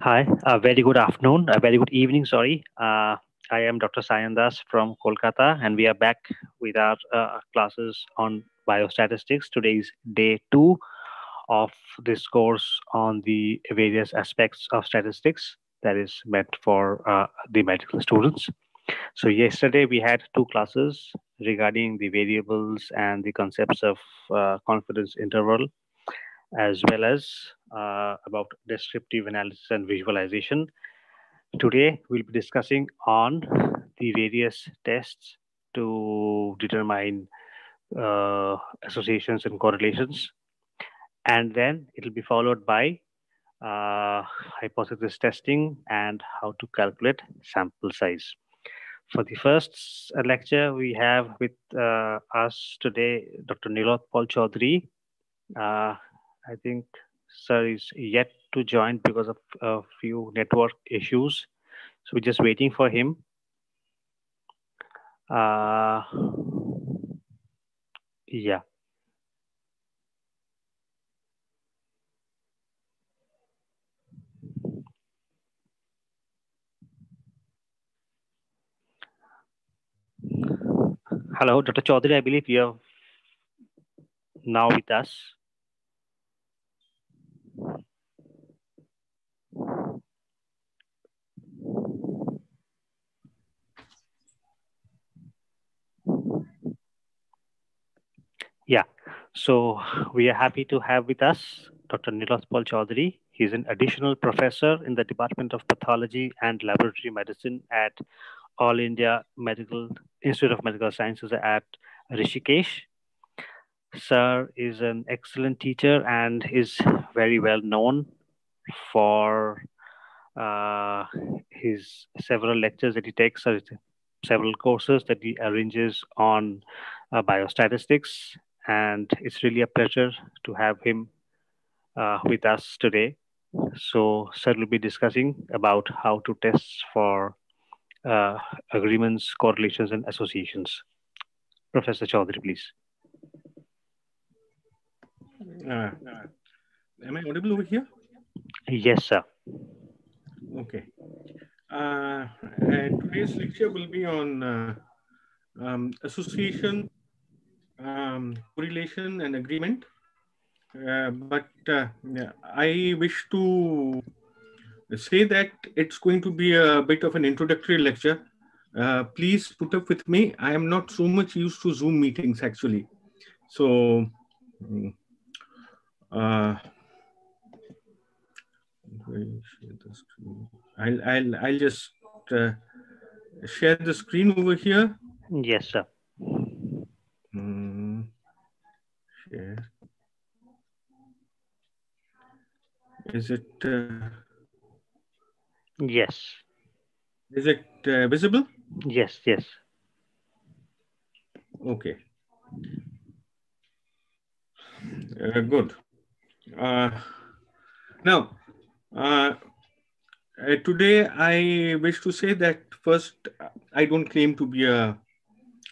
Hi, a uh, very good afternoon, a uh, very good evening, sorry. Uh, I am Dr. Sayandas from Kolkata, and we are back with our uh, classes on biostatistics. Today is day two of this course on the various aspects of statistics that is meant for uh, the medical students. So, yesterday we had two classes regarding the variables and the concepts of uh, confidence interval, as well as uh, about descriptive analysis and visualization. Today, we'll be discussing on the various tests to determine uh, associations and correlations. And then it'll be followed by uh, hypothesis testing and how to calculate sample size. For the first lecture, we have with uh, us today Dr. Niloth Paul Chaudhary. Uh, I think sir is yet to join because of a few network issues. So we're just waiting for him. Uh, yeah. Hello, Dr. Chaudhary, I believe you are now with us. Yeah, so we are happy to have with us Dr. Nilos Paul Chaudhary. He's an additional professor in the Department of Pathology and Laboratory Medicine at All India Medical Institute of Medical Sciences at Rishikesh sir is an excellent teacher and is very well known for uh, his several lectures that he takes, or uh, several courses that he arranges on uh, biostatistics. And it's really a pleasure to have him uh, with us today. So, sir will be discussing about how to test for uh, agreements, correlations, and associations. Professor Chaudhary, please. Uh, am I audible over here? Yes, sir. Okay. Uh, today's lecture will be on uh, um, association, um, correlation, and agreement. Uh, but uh, I wish to say that it's going to be a bit of an introductory lecture. Uh, please put up with me. I am not so much used to Zoom meetings actually. So, um, uh, I'll, I'll, I'll just uh, share the screen over here. Yes, sir. Mm, share. Is it? Uh, yes. Is it uh, visible? Yes, yes. Okay. Uh, good. Uh, now, uh, uh, today I wish to say that first, I don't claim to be a,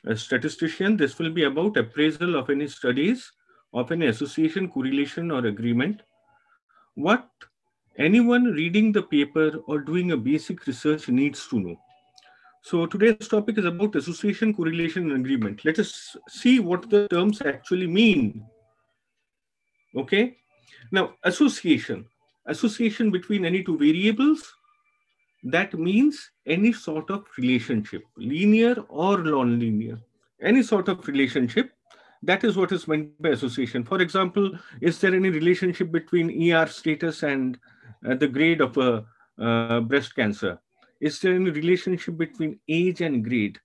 a statistician. This will be about appraisal of any studies of an association, correlation, or agreement. What anyone reading the paper or doing a basic research needs to know. So today's topic is about association, correlation, and agreement. Let us see what the terms actually mean. Okay, now, association, association between any two variables, that means any sort of relationship, linear or nonlinear, any sort of relationship. That is what is meant by association. For example, is there any relationship between ER status and uh, the grade of a uh, breast cancer? Is there any relationship between age and grade?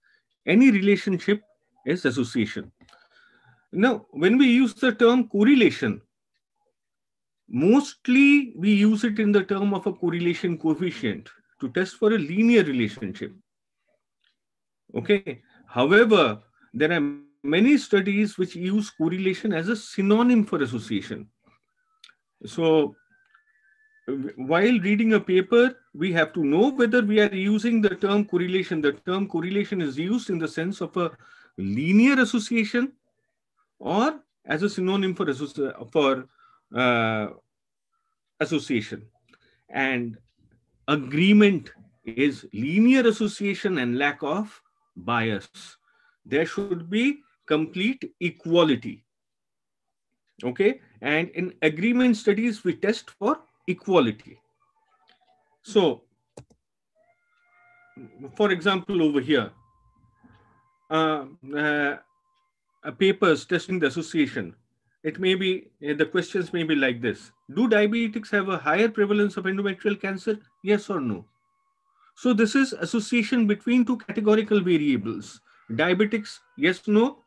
Any relationship is association. Now, when we use the term correlation, Mostly we use it in the term of a correlation coefficient to test for a linear relationship. Okay. However, there are many studies which use correlation as a synonym for association. So while reading a paper, we have to know whether we are using the term correlation. The term correlation is used in the sense of a linear association or as a synonym for, for uh, association. And agreement is linear association and lack of bias. There should be complete equality. Okay. And in agreement studies, we test for equality. So, for example, over here, uh, uh, papers testing the association it may be eh, the questions may be like this do diabetics have a higher prevalence of endometrial cancer yes or no so this is association between two categorical variables diabetics yes no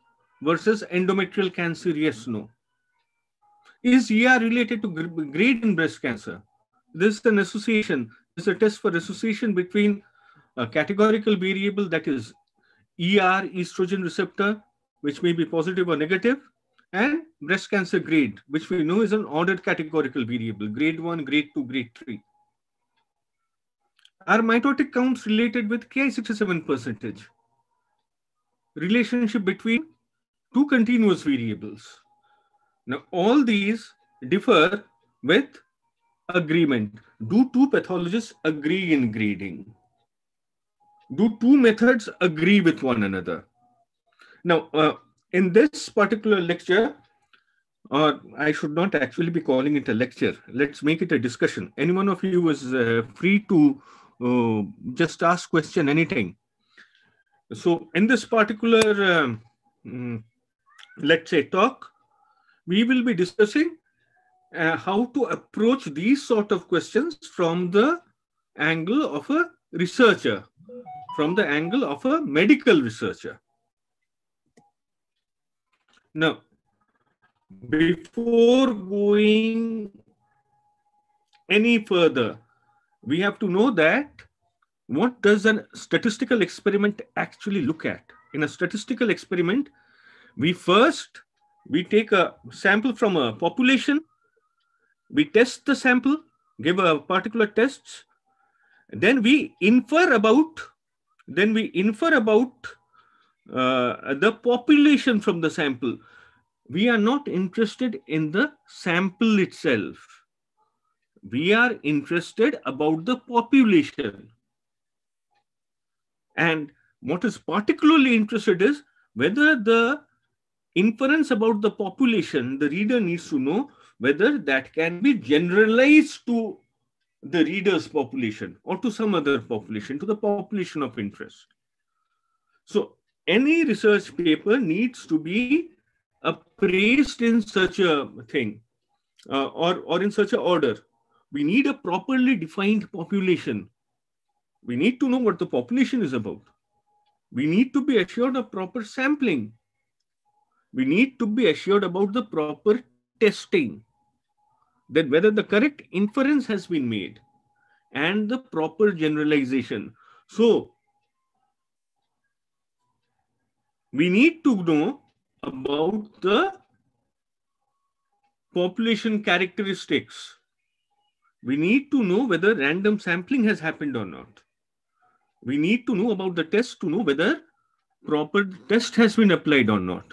versus endometrial cancer yes no is er related to grade in breast cancer this is an association this is a test for association between a categorical variable that is er estrogen receptor which may be positive or negative and breast cancer grade, which we know is an ordered categorical variable, grade 1, grade 2, grade 3. Are mitotic counts related with Ki67 percentage? Relationship between two continuous variables. Now, all these differ with agreement. Do two pathologists agree in grading? Do two methods agree with one another? Now, uh, in this particular lecture, or uh, I should not actually be calling it a lecture. Let's make it a discussion. Any one of you is uh, free to uh, just ask question anything. So in this particular, um, mm, let's say talk, we will be discussing uh, how to approach these sort of questions from the angle of a researcher, from the angle of a medical researcher. No. Before going any further, we have to know that what does a statistical experiment actually look at? In a statistical experiment, we first we take a sample from a population, we test the sample, give a particular tests, then we infer about then we infer about uh, the population from the sample. We are not interested in the sample itself. We are interested about the population. And what is particularly interested is whether the inference about the population, the reader needs to know whether that can be generalized to the reader's population or to some other population, to the population of interest. So any research paper needs to be appraised in such a thing uh, or, or in such an order. We need a properly defined population. We need to know what the population is about. We need to be assured of proper sampling. We need to be assured about the proper testing, that whether the correct inference has been made and the proper generalization. So we need to know about the population characteristics. We need to know whether random sampling has happened or not. We need to know about the test to know whether proper test has been applied or not.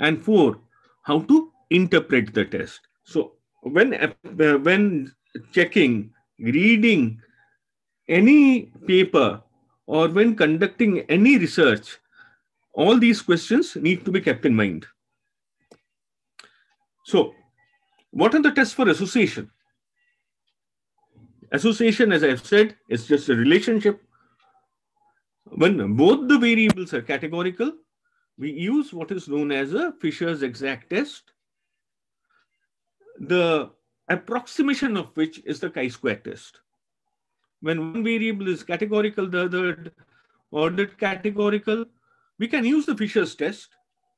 And four, how to interpret the test. So when, uh, when checking, reading any paper or when conducting any research, all these questions need to be kept in mind. So, what are the tests for association? Association, as I've said, is just a relationship. When both the variables are categorical, we use what is known as a Fisher's exact test, the approximation of which is the chi-square test. When one variable is categorical, the other ordered categorical, we can use the Fisher's test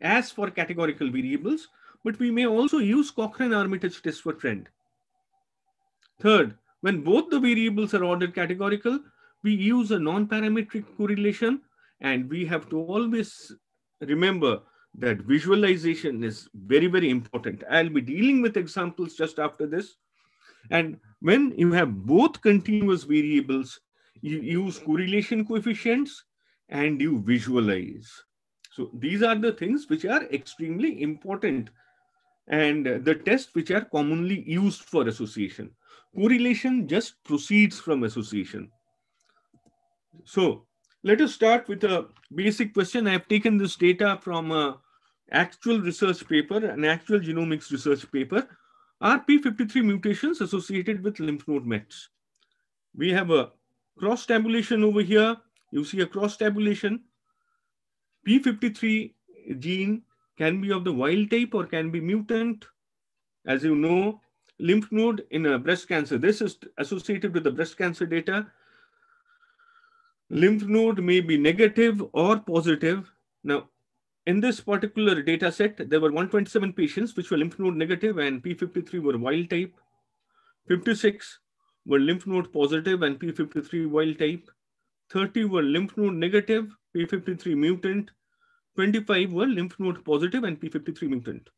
as for categorical variables, but we may also use Cochrane-Armitage test for trend. Third, when both the variables are ordered categorical, we use a non-parametric correlation and we have to always remember that visualization is very, very important. I'll be dealing with examples just after this. And when you have both continuous variables, you use correlation coefficients and you visualize. So these are the things which are extremely important and the tests which are commonly used for association. Correlation just proceeds from association. So let us start with a basic question. I have taken this data from a actual research paper, an actual genomics research paper, RP53 mutations associated with lymph node mets. We have a cross tabulation over here you see a cross tabulation. P53 gene can be of the wild type or can be mutant. As you know, lymph node in a breast cancer, this is associated with the breast cancer data. Lymph node may be negative or positive. Now, in this particular data set, there were 127 patients which were lymph node negative and P53 were wild type. 56 were lymph node positive and P53 wild type. 30 were lymph node negative, P53 mutant, 25 were lymph node positive and P53 mutant.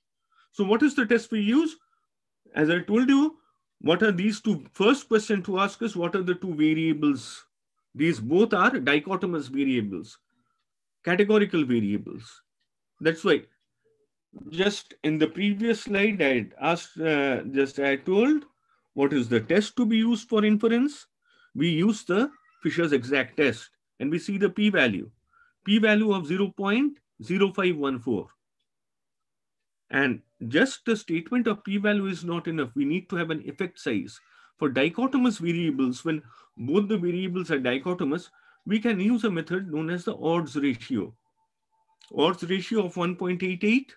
So what is the test we use? As I told you, what are these two? First question to ask is what are the two variables? These both are dichotomous variables, categorical variables. That's why just in the previous slide, I asked, uh, just I told what is the test to be used for inference. We use the Fisher's exact test and we see the p-value, p-value of 0.0514. And just the statement of p-value is not enough. We need to have an effect size. For dichotomous variables, when both the variables are dichotomous, we can use a method known as the odds ratio. Odds ratio of 1.88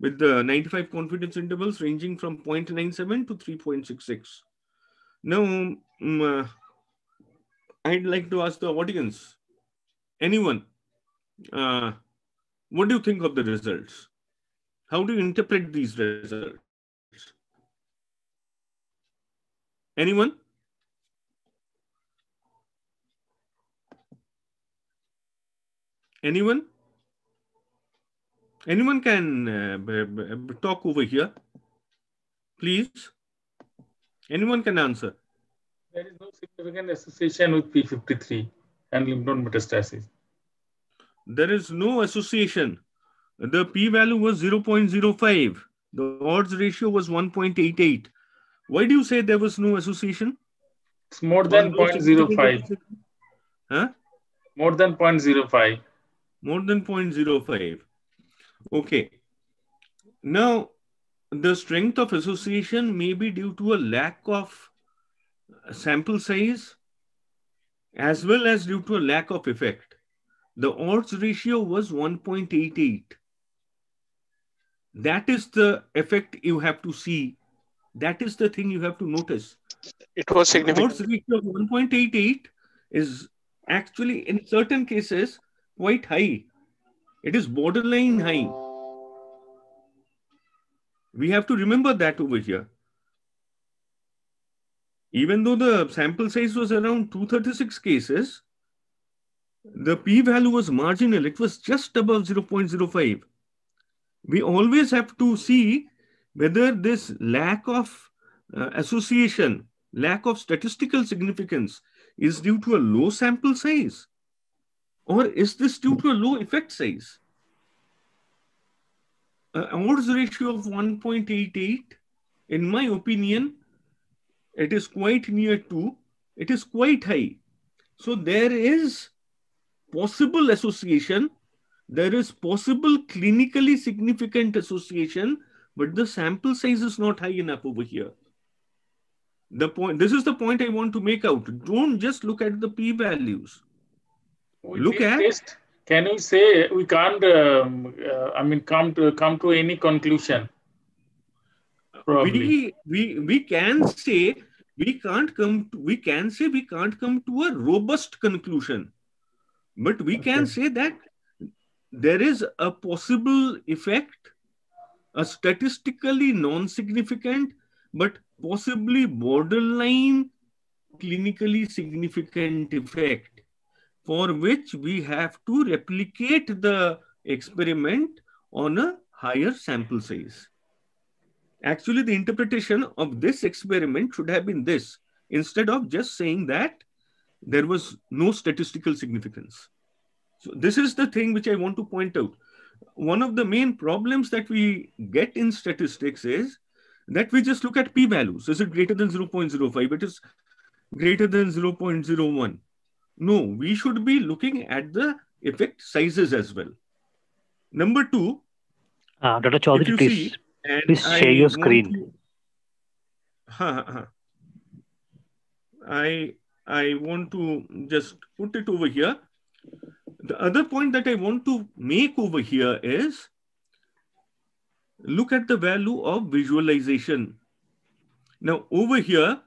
with the 95 confidence intervals ranging from 0.97 to 3.66. Now, um, uh, I'd like to ask the audience, anyone, uh, what do you think of the results? How do you interpret these results? Anyone? Anyone? Anyone can uh, talk over here, please. Anyone can answer. There is no significant association with P53 and lymph node metastasis. There is no association. The p value was 0.05. The odds ratio was 1.88. Why do you say there was no association? It's more than 0.05. Huh? More than 0.05. More than 0.05. Okay. Now, the strength of association may be due to a lack of sample size as well as due to a lack of effect. The odds ratio was 1.88. That is the effect you have to see. That is the thing you have to notice. It was significant. The odds ratio of 1.88 is actually, in certain cases, quite high. It is borderline high. We have to remember that over here even though the sample size was around 236 cases, the p value was marginal. It was just above 0.05. We always have to see whether this lack of uh, association, lack of statistical significance is due to a low sample size or is this due to a low effect size? Uh, odds ratio of 1.88, in my opinion, it is quite near to, it is quite high. So there is possible association, there is possible clinically significant association, but the sample size is not high enough over here. The point, this is the point I want to make out. Don't just look at the p-values. Look at... Test, can we say we can't, um, uh, I mean, come to, come to any conclusion? Probably. We, we, we can say we can't come to, we can say we can't come to a robust conclusion but we okay. can say that there is a possible effect a statistically non-significant but possibly borderline clinically significant effect for which we have to replicate the experiment on a higher sample size actually the interpretation of this experiment should have been this instead of just saying that there was no statistical significance. So this is the thing which I want to point out. One of the main problems that we get in statistics is that we just look at p-values. Is it greater than 0.05? It is greater than 0.01. No, we should be looking at the effect sizes as well. Number two, uh, Dr. Chaudhary, please, see, and Please I share your screen. To, I I want to just put it over here. The other point that I want to make over here is look at the value of visualization. Now over here,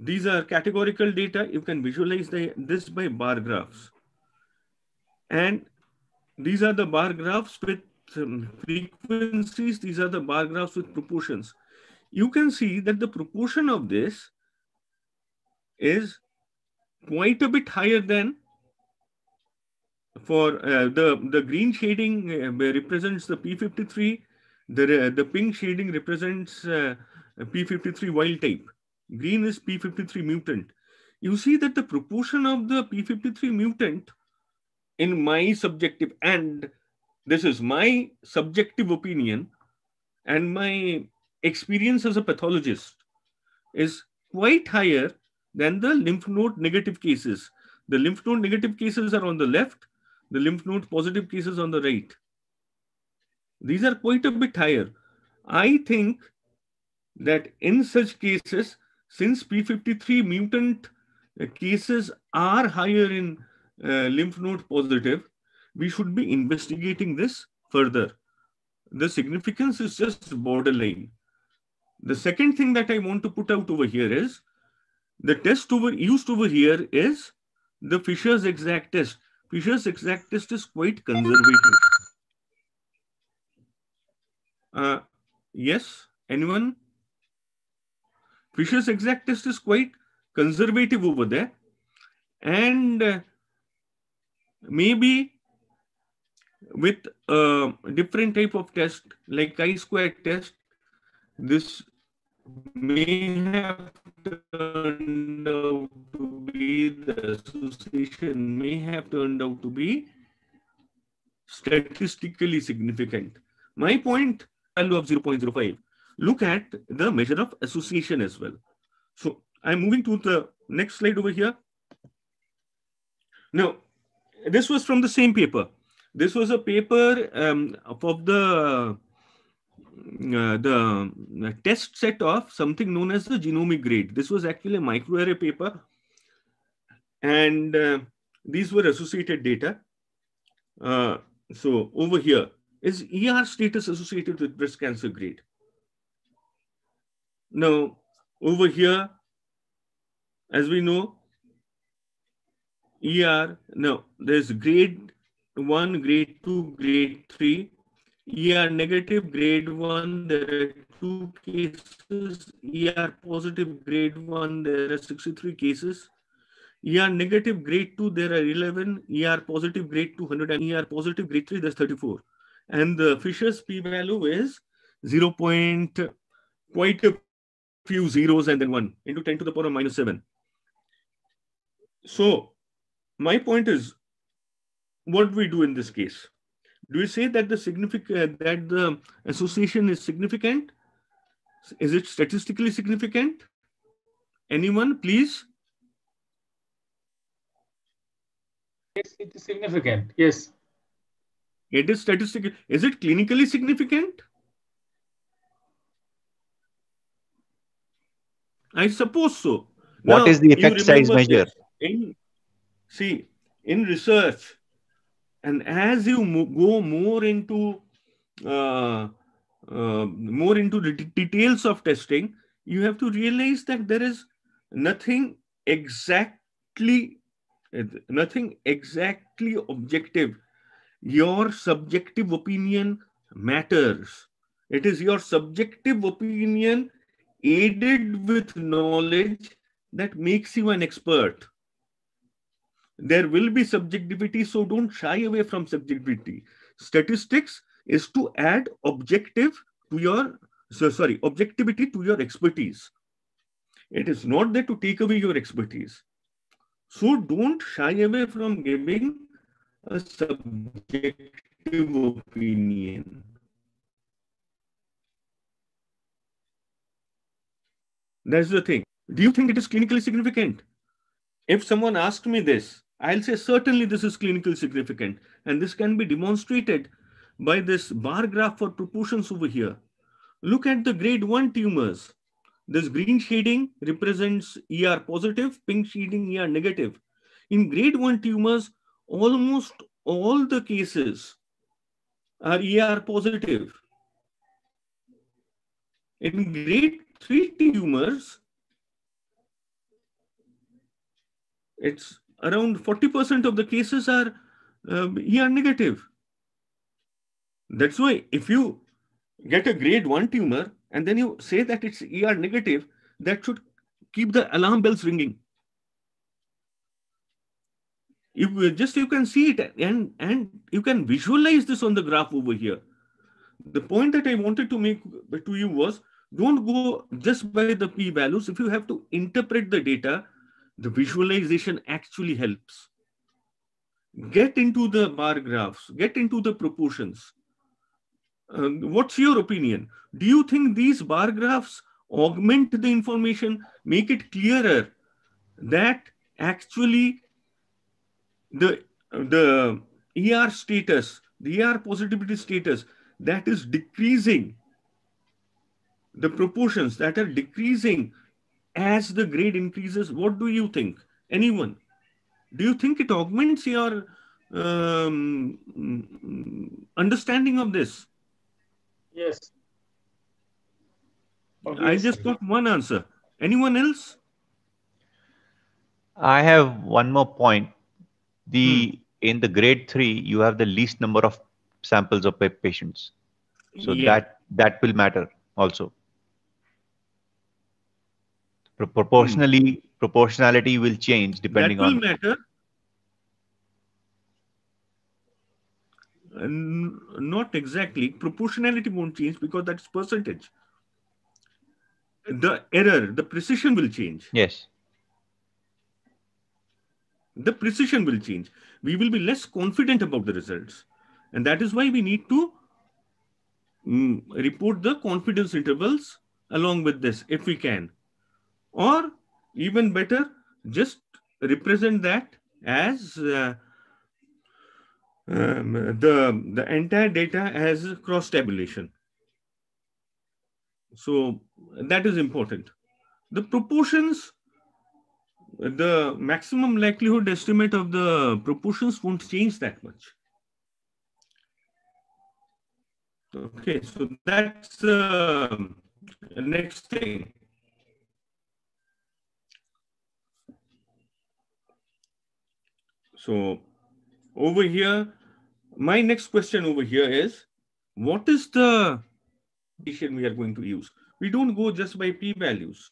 these are categorical data. You can visualize the, this by bar graphs. And these are the bar graphs with um, frequencies, these are the bar graphs with proportions. You can see that the proportion of this is quite a bit higher than for uh, the, the green shading uh, represents the P53, the, uh, the pink shading represents uh, P53 wild type. Green is P53 mutant. You see that the proportion of the P53 mutant in my subjective and this is my subjective opinion and my experience as a pathologist is quite higher than the lymph node negative cases. The lymph node negative cases are on the left, the lymph node positive cases on the right. These are quite a bit higher. I think that in such cases, since P53 mutant cases are higher in uh, lymph node positive, we should be investigating this further. The significance is just borderline. The second thing that I want to put out over here is the test over used over here is the Fisher's exact test. Fisher's exact test is quite conservative. Uh, yes, anyone? Fisher's exact test is quite conservative over there. And uh, maybe with a different type of test like chi-square test this may have turned out to be the association may have turned out to be statistically significant my point value of 0.05 look at the measure of association as well so i'm moving to the next slide over here now this was from the same paper this was a paper um, of the uh, the test set of something known as the genomic grade. This was actually a microarray paper. And uh, these were associated data. Uh, so over here is ER status associated with breast cancer grade. Now, over here, as we know, ER, now there's grade 1, grade 2, grade 3. ER negative grade 1, there are 2 cases. ER positive grade 1, there are 63 cases. ER negative grade 2, there are 11. ER positive grade 200 and ER positive grade 3, there's 34. And the Fisher's p-value is 0. Point, quite a few zeros and then 1 into 10 to the power of minus 7. So my point is what do we do in this case? Do we say that the significant uh, that the association is significant? Is it statistically significant? Anyone, please? Yes, it is significant. Yes. It is statistical. Is it clinically significant? I suppose so. What now, is the effect size measure? In, see, in research, and as you mo- go more into uh, uh, more into the d- details of testing, you have to realize that there is nothing exactly nothing exactly objective. Your subjective opinion matters. It is your subjective opinion aided with knowledge that makes you an expert there will be subjectivity, so don't shy away from subjectivity. Statistics is to add objective to your, so, sorry, objectivity to your expertise. It is not there to take away your expertise. So don't shy away from giving a subjective opinion. That's the thing. Do you think it is clinically significant? If someone asked me this, I'll say certainly this is clinically significant. And this can be demonstrated by this bar graph for proportions over here. Look at the grade one tumors. This green shading represents ER positive, pink shading ER negative. In grade one tumors, almost all the cases are ER positive. In grade three tumors, it's around 40% of the cases are uh, ER negative. That's why if you get a grade one tumor and then you say that it's ER negative, that should keep the alarm bells ringing. You just you can see it and and you can visualize this on the graph over here. The point that I wanted to make to you was don't go just by the p values. If you have to interpret the data, the visualization actually helps. Get into the bar graphs, get into the proportions. Uh, what's your opinion? Do you think these bar graphs augment the information, make it clearer that actually the, the ER status, the ER positivity status that is decreasing, the proportions that are decreasing as the grade increases, what do you think? Anyone? Do you think it augments your um, understanding of this? Yes. Obviously. I just got one answer. Anyone else? I have one more point. The hmm. in the grade three, you have the least number of samples of patients, so yeah. that that will matter also proportionally proportionality will change depending that will on matter not exactly proportionality won't change because that's percentage the error the precision will change yes the precision will change we will be less confident about the results and that is why we need to mm, report the confidence intervals along with this if we can or even better, just represent that as uh, um, the, the entire data as cross tabulation. So that is important. The proportions, the maximum likelihood estimate of the proportions won't change that much. Okay, so that's the uh, next thing. So over here, my next question over here is, what is the equation we are going to use? We don't go just by p-values.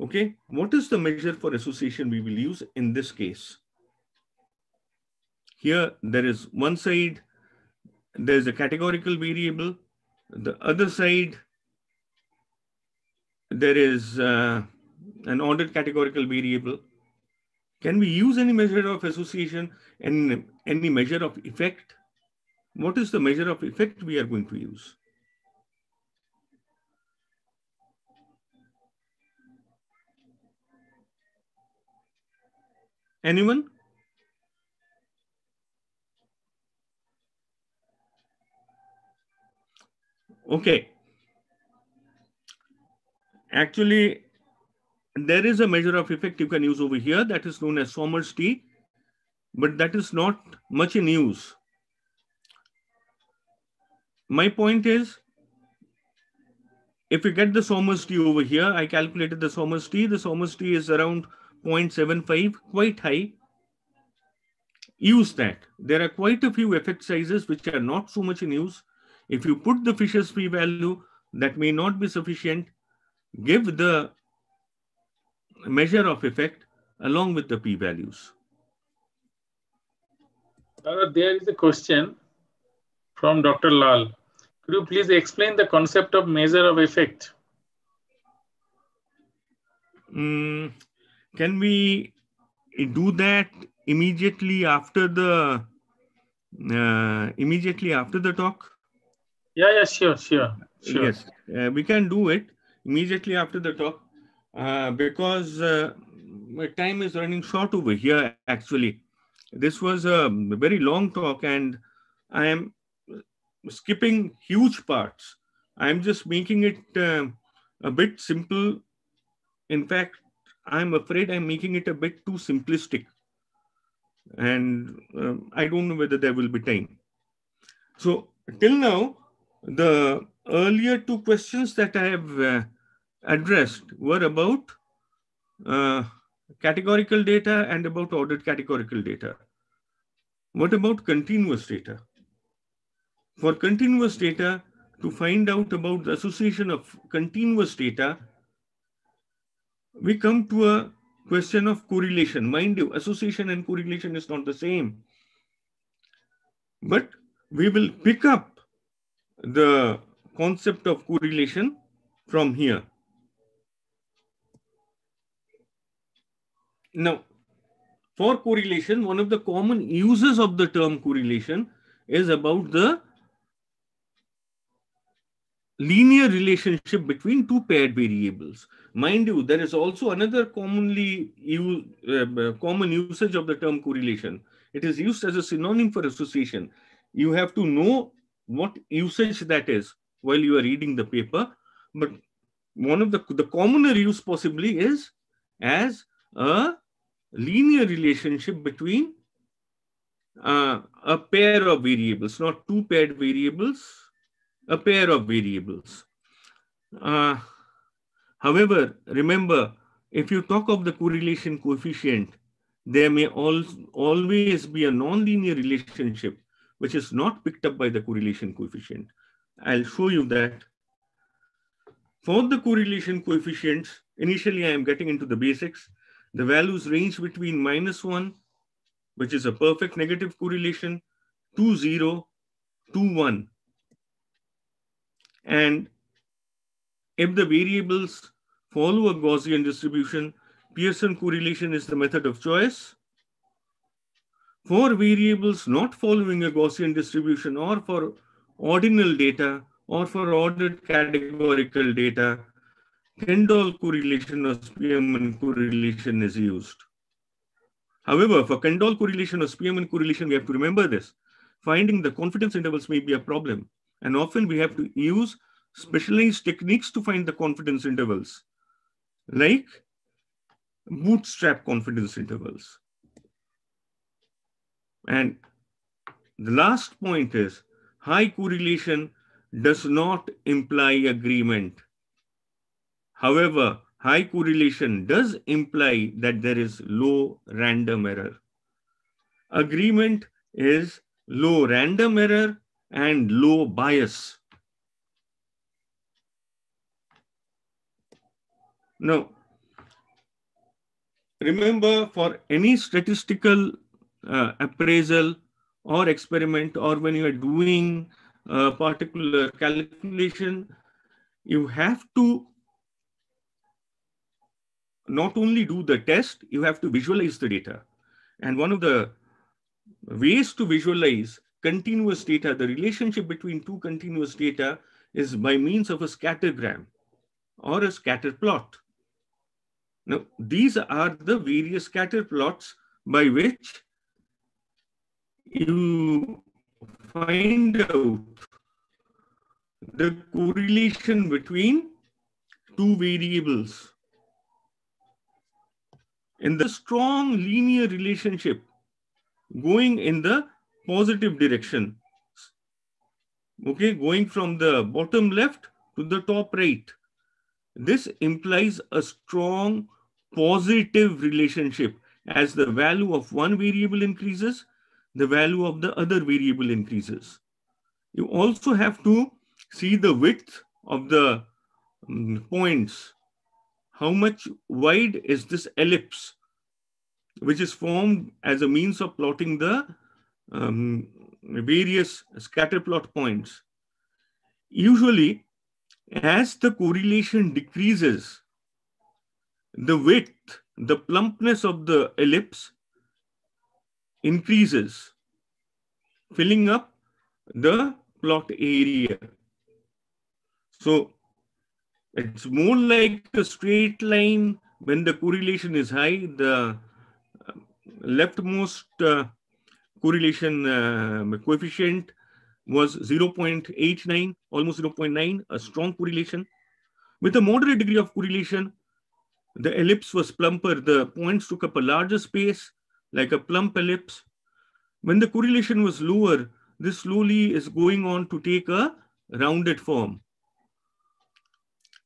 Okay, what is the measure for association we will use in this case? Here, there is one side, there's a categorical variable. The other side, there is uh, an ordered categorical variable. Can we use any measure of association and any measure of effect? What is the measure of effect we are going to use? Anyone? Okay. Actually, there is a measure of effect you can use over here that is known as Sommer's T, but that is not much in use. My point is, if you get the Sommer's T over here, I calculated the Sommer's T. The Sommer's T is around 0.75, quite high. Use that. There are quite a few effect sizes which are not so much in use. If you put the Fisher's p-value, that may not be sufficient. Give the measure of effect along with the p-values. There is a question from Dr. Lal. Could you please explain the concept of measure of effect? Mm, can we do that immediately after the uh, immediately after the talk? Yeah, yeah, sure, sure. sure. Yes, uh, we can do it immediately after the talk. Uh, because uh, time is running short over here, actually. This was a very long talk, and I am skipping huge parts. I'm just making it uh, a bit simple. In fact, I'm afraid I'm making it a bit too simplistic. And um, I don't know whether there will be time. So, till now, the earlier two questions that I have uh, addressed were about uh, categorical data and about ordered categorical data. What about continuous data? For continuous data, to find out about the association of continuous data, we come to a question of correlation. Mind you, association and correlation is not the same. But we will pick up the concept of correlation from here. Now, for correlation, one of the common uses of the term correlation is about the linear relationship between two paired variables. Mind you, there is also another commonly used, uh, uh, common usage of the term correlation. It is used as a synonym for association. You have to know what usage that is while you are reading the paper. But one of the, the commoner use possibly is as a linear relationship between uh, a pair of variables, not two paired variables, a pair of variables. Uh, however, remember, if you talk of the correlation coefficient, there may al always be a nonlinear relationship which is not picked up by the correlation coefficient. I'll show you that. For the correlation coefficients, initially I am getting into the basics. The values range between minus 1, which is a perfect negative correlation, to 0, to 1. And if the variables follow a Gaussian distribution, Pearson correlation is the method of choice. For variables not following a Gaussian distribution or for ordinal data or for ordered categorical data, Kendall correlation or Spearman correlation is used. However, for Kendall correlation or Spearman correlation, we have to remember this. Finding the confidence intervals may be a problem. And often we have to use specialized techniques to find the confidence intervals, like bootstrap confidence intervals. And the last point is high correlation does not imply agreement However, high correlation does imply that there is low random error. Agreement is low random error and low bias. Now, remember for any statistical uh, appraisal or experiment or when you are doing a particular calculation, you have to not only do the test, you have to visualize the data. And one of the ways to visualize continuous data, the relationship between two continuous data is by means of a scattergram or a scatter plot. Now, these are the various scatter plots by which you find out the correlation between two variables in the strong linear relationship going in the positive direction. Okay, going from the bottom left to the top right. This implies a strong positive relationship. As the value of one variable increases, the value of the other variable increases. You also have to see the width of the mm, points how much wide is this ellipse, which is formed as a means of plotting the um, various scatter plot points. Usually, as the correlation decreases, the width, the plumpness of the ellipse increases, filling up the plot area. So it's more like a straight line when the correlation is high. The uh, leftmost uh, correlation uh, coefficient was 0.89, almost 0.9, a strong correlation. With a moderate degree of correlation, the ellipse was plumper. The points took up a larger space, like a plump ellipse. When the correlation was lower, this slowly is going on to take a rounded form.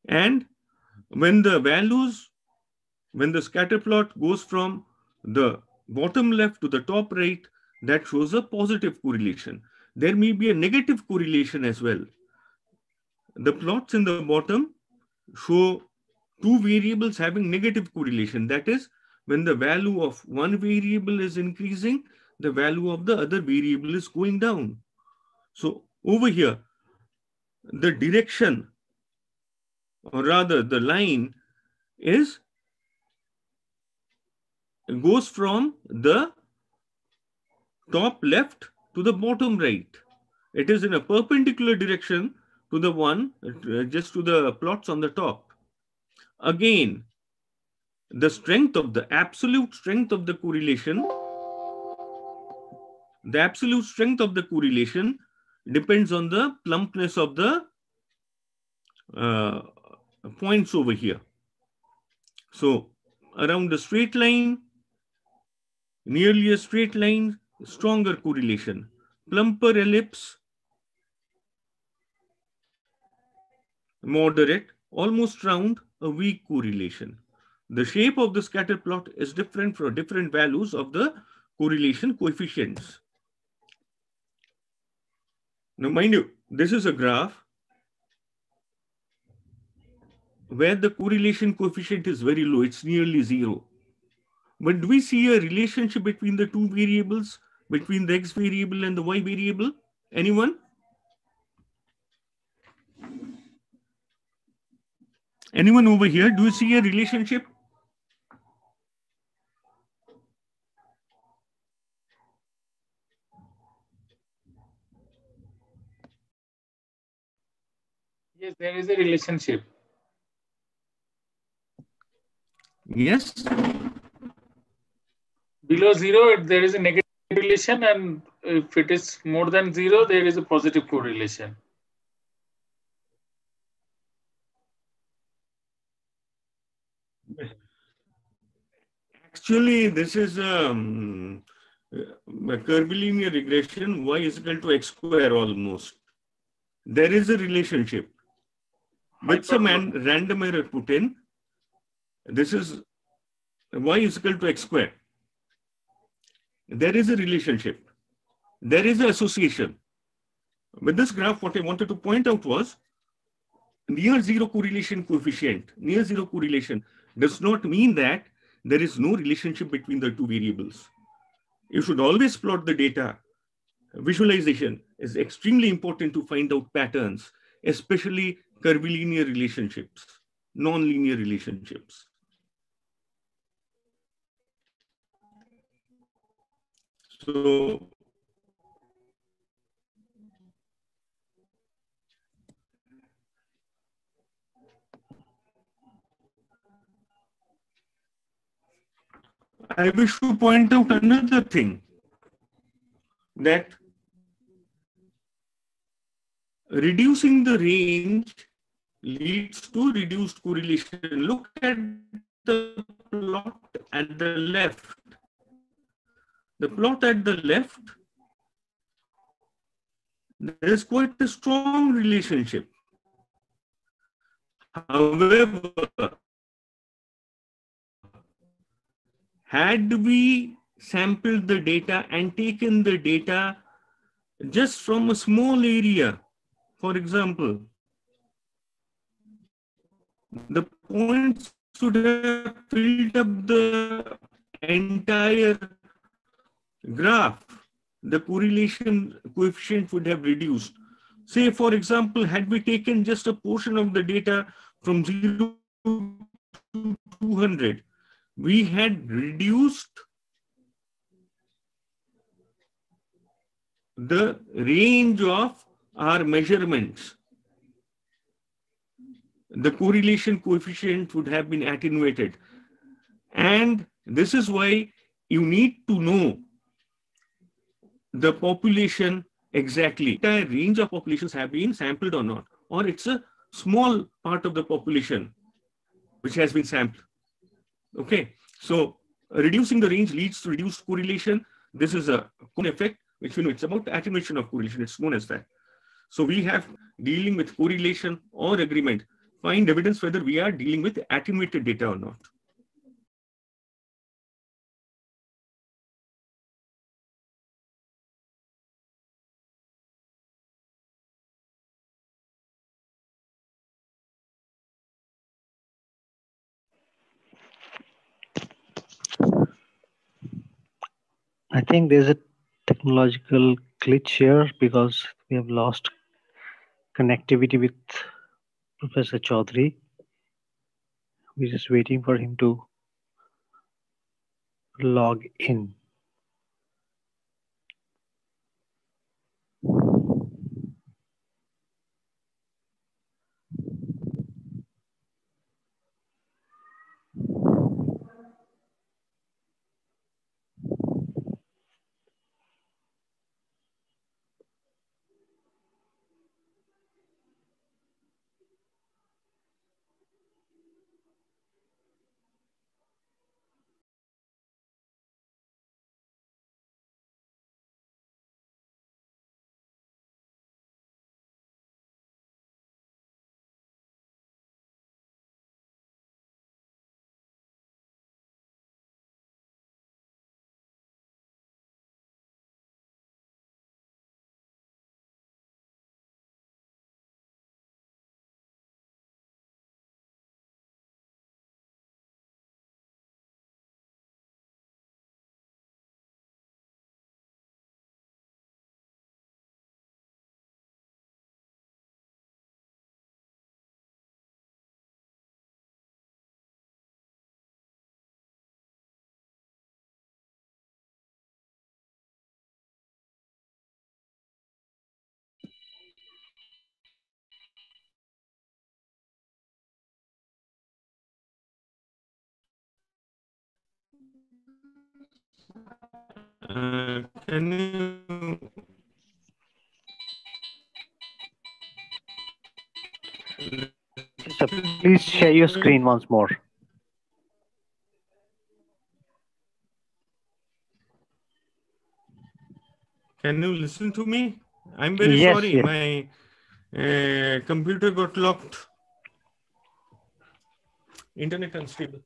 And when the values, when the scatter plot goes from the bottom left to the top right, that shows a positive correlation. There may be a negative correlation as well. The plots in the bottom show two variables having negative correlation. That is, when the value of one variable is increasing, the value of the other variable is going down. So over here, the direction or rather the line is goes from the top left to the bottom right. It is in a perpendicular direction to the one, uh, just to the plots on the top. Again, the strength of the absolute strength of the correlation, the absolute strength of the correlation depends on the plumpness of the uh, points over here. So around the straight line, nearly a straight line, stronger correlation. Plumper ellipse, moderate, almost round, a weak correlation. The shape of the scatter plot is different for different values of the correlation coefficients. Now mind you, this is a graph where the correlation coefficient is very low, it's nearly zero. But do we see a relationship between the two variables, between the X variable and the Y variable? Anyone? Anyone over here, do you see a relationship? Yes, there is a relationship. Yes? Below zero, there is a negative correlation, and if it is more than zero, there is a positive correlation. Actually, this is um, a uh, curvilinear regression, y is equal to x square almost. There is a relationship with some random error put in, this is y is equal to x square. There is a relationship. There is an association. With this graph, what I wanted to point out was near zero correlation coefficient, near zero correlation does not mean that there is no relationship between the two variables. You should always plot the data. Visualization is extremely important to find out patterns, especially curvilinear relationships, nonlinear relationships. So I wish to point out another thing that reducing the range leads to reduced correlation. Look at the plot at the left. The plot at the left, there is quite a strong relationship. However, had we sampled the data and taken the data just from a small area, for example, the points should have filled up the entire graph, the correlation coefficient would have reduced. Say, for example, had we taken just a portion of the data from 0 to 200, we had reduced the range of our measurements. The correlation coefficient would have been attenuated. And this is why you need to know the population exactly, entire range of populations have been sampled or not, or it's a small part of the population which has been sampled. Okay, so reducing the range leads to reduced correlation. This is a cone effect, which you know it's about the attenuation of correlation. It's known as that. So we have dealing with correlation or agreement. Find evidence whether we are dealing with attenuated data or not. I think there's a technological glitch here because we have lost connectivity with Professor Chaudhary. We're just waiting for him to log in. can you so please share your screen once more can you listen to me i'm very yes, sorry yes. my uh, computer got locked internet unstable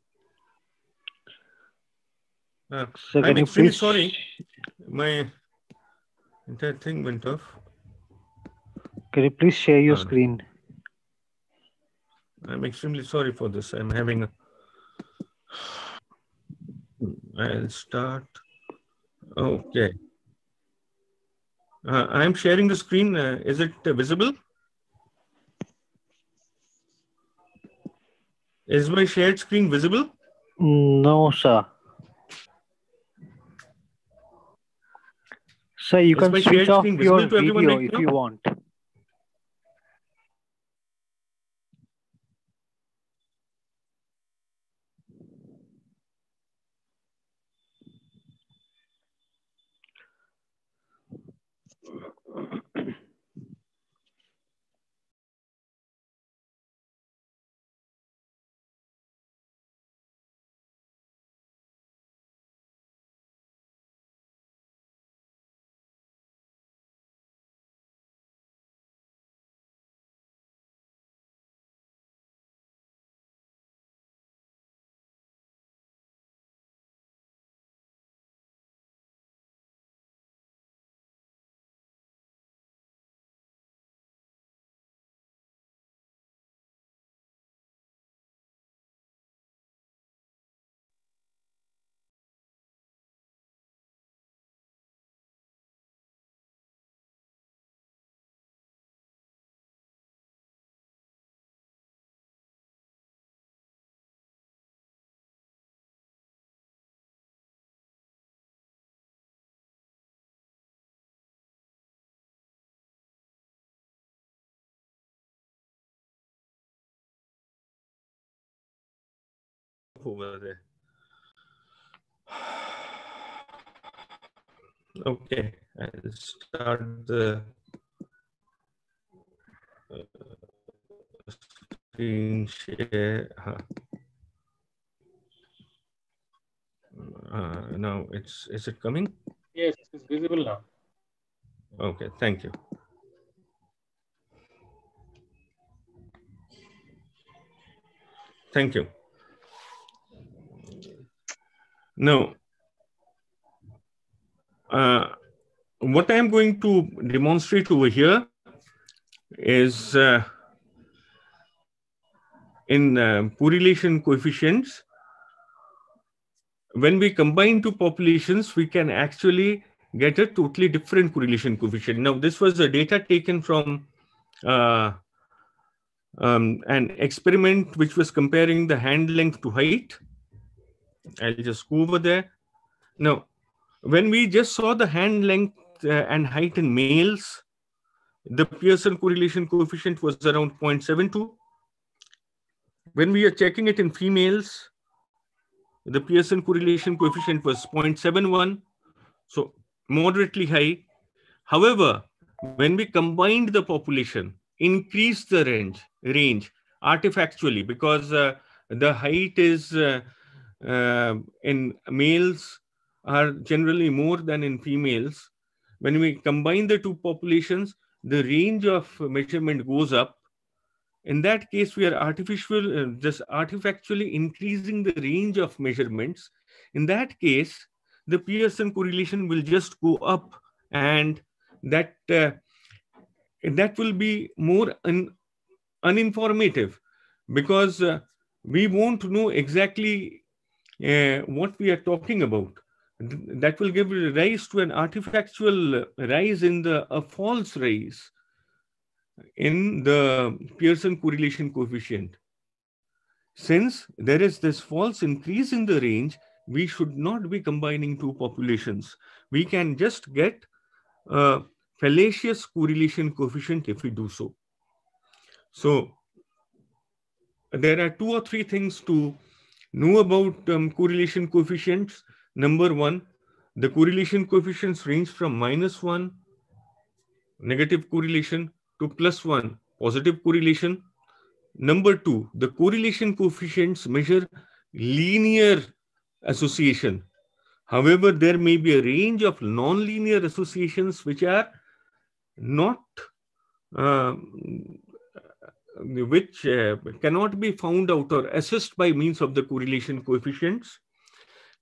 uh, so I'm extremely sorry. My entire thing went off. Can you please share your uh, screen? I'm extremely sorry for this. I'm having a. I'll start. Okay. Uh, I'm sharing the screen. Uh, is it visible? Is my shared screen visible? No, sir. So you can switch off your video if you want. over there. Okay, I'll start the uh, uh, screen share. Uh, now it's is it coming? Yes, it's visible now. Okay, thank you. Thank you. Now, uh, what I'm going to demonstrate over here is uh, in uh, correlation coefficients, when we combine two populations, we can actually get a totally different correlation coefficient. Now, this was a data taken from uh, um, an experiment which was comparing the hand length to height I'll just go over there. Now, when we just saw the hand length uh, and height in males, the Pearson correlation coefficient was around 0.72. When we are checking it in females, the Pearson correlation coefficient was 0.71, so moderately high. However, when we combined the population, increased the range, range artifactually because uh, the height is uh, uh, in males are generally more than in females. When we combine the two populations, the range of measurement goes up. In that case, we are artificial, uh, just artifactually increasing the range of measurements. In that case, the Pearson correlation will just go up, and that uh, that will be more un- uninformative because uh, we won't know exactly uh, what we are talking about. That will give rise to an artifactual rise in the a false rise in the Pearson correlation coefficient. Since there is this false increase in the range, we should not be combining two populations. We can just get a fallacious correlation coefficient if we do so. So there are two or three things to Know about um, correlation coefficients. Number one, the correlation coefficients range from minus one, negative correlation, to plus one, positive correlation. Number two, the correlation coefficients measure linear association. However, there may be a range of nonlinear associations which are not uh, which uh, cannot be found out or assessed by means of the correlation coefficients.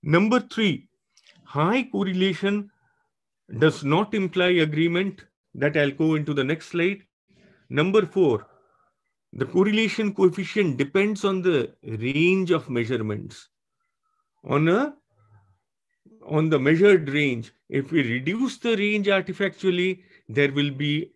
Number three, high correlation does not imply agreement that I'll go into the next slide. Number four, the correlation coefficient depends on the range of measurements. On, a, on the measured range, if we reduce the range artifactually, there will be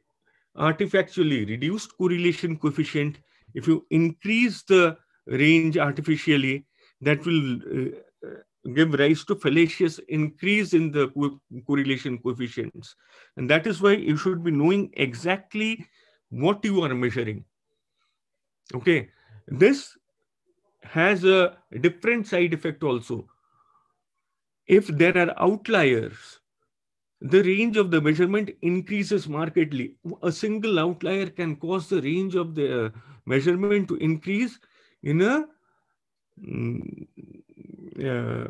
artifactually reduced correlation coefficient, if you increase the range artificially, that will uh, give rise to fallacious increase in the co correlation coefficients. And that is why you should be knowing exactly what you are measuring. Okay, this has a different side effect also. If there are outliers, the range of the measurement increases markedly. A single outlier can cause the range of the uh, measurement to increase in a mm, uh,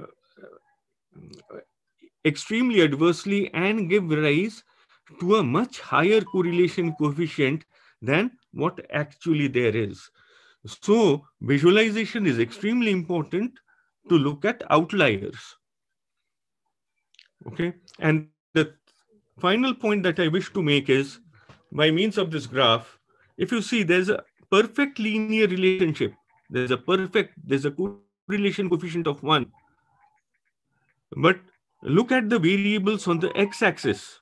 extremely adversely and give rise to a much higher correlation coefficient than what actually there is. So visualization is extremely important to look at outliers. Okay, and the final point that I wish to make is by means of this graph, if you see there's a perfect linear relationship, there's a perfect, there's a correlation coefficient of one. But look at the variables on the x-axis.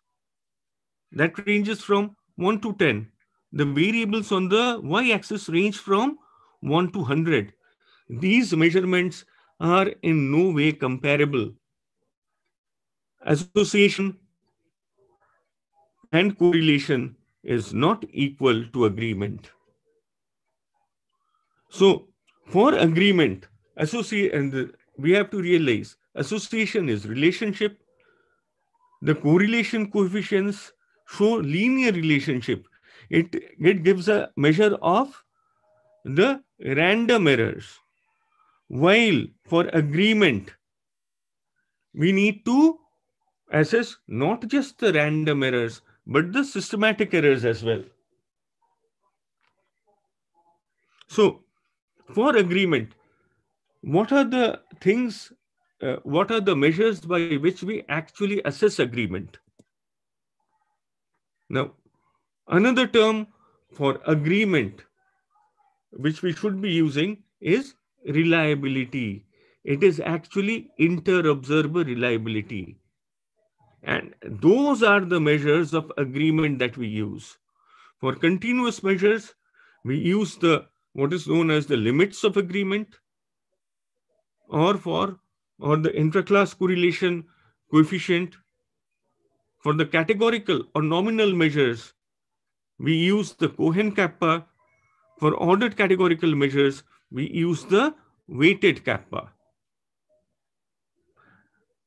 That ranges from 1 to 10. The variables on the y-axis range from 1 to 100. These measurements are in no way comparable Association and correlation is not equal to agreement. So for agreement, associate and we have to realize association is relationship. The correlation coefficients show linear relationship. It, it gives a measure of the random errors. While for agreement, we need to assess not just the random errors, but the systematic errors as well. So, for agreement, what are the things, uh, what are the measures by which we actually assess agreement? Now, another term for agreement, which we should be using, is reliability. It is actually inter observer reliability. And those are the measures of agreement that we use. For continuous measures, we use the what is known as the limits of agreement or for or the intraclass correlation coefficient. For the categorical or nominal measures, we use the Cohen kappa. For ordered categorical measures, we use the weighted kappa.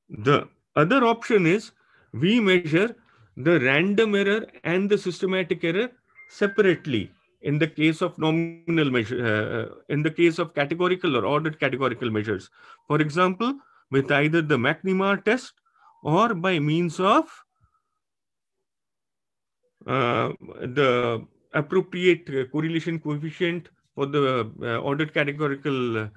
The other option is we measure the random error and the systematic error separately in the case of nominal measure, uh, uh, in the case of categorical or ordered categorical measures. For example, with either the McNamara test or by means of uh, the appropriate correlation coefficient for the uh, ordered categorical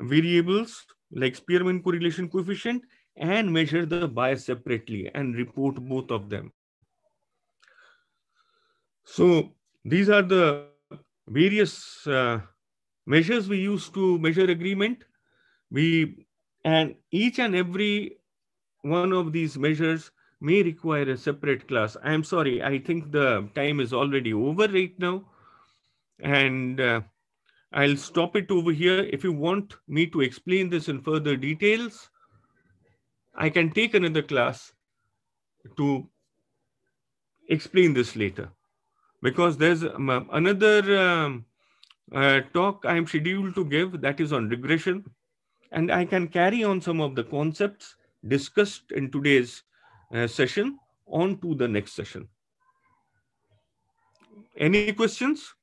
variables like Spearman correlation coefficient and measure the bias separately and report both of them. So these are the various uh, measures we use to measure agreement. We and each and every one of these measures may require a separate class. I am sorry, I think the time is already over right now. And uh, I'll stop it over here. If you want me to explain this in further details, I can take another class to explain this later because there's um, another um, uh, talk I'm scheduled to give that is on regression. And I can carry on some of the concepts discussed in today's uh, session on to the next session. Any questions?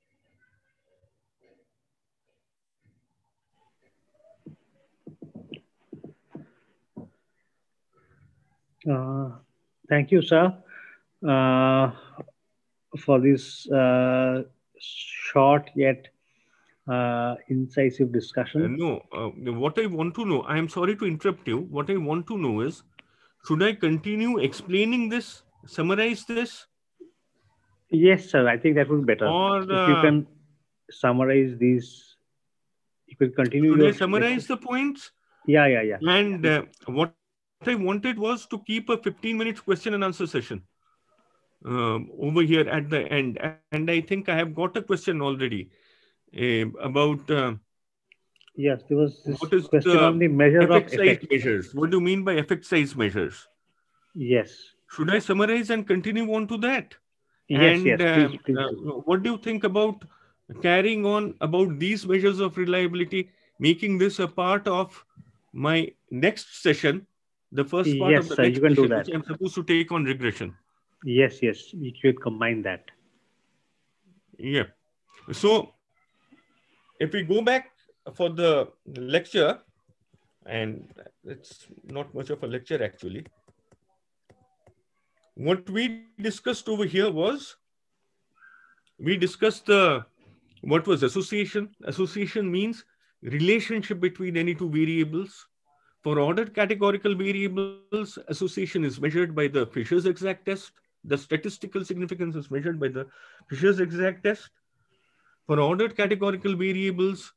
Uh, thank you, sir, uh, for this uh, short yet uh, incisive discussion. Uh, no, what I want to know, I am sorry to interrupt you. What I want to know is should I continue explaining this, summarize this? Yes, sir. I think that would be better. Or, if you can summarize these, you could continue. Should I summarize the points? Yeah, yeah, yeah. And yeah. what what I wanted was to keep a 15 minutes question and answer session um, over here at the end. And I think I have got a question already uh, about. Uh, yes, there was this what is question the on the measure effect of effect. size measures. What do you mean by effect size measures? Yes. Should I summarize and continue on to that? Yes, and, yes. Uh, please, please. Uh, what do you think about carrying on about these measures of reliability, making this a part of my next session the first part yes, of the sir, you can do that. I'm supposed to take on regression. Yes, yes, you should combine that. Yeah. So if we go back for the lecture, and it's not much of a lecture actually. What we discussed over here was we discussed the uh, what was association. Association means relationship between any two variables for ordered categorical variables, association is measured by the Fisher's exact test. The statistical significance is measured by the Fisher's exact test. For ordered categorical variables,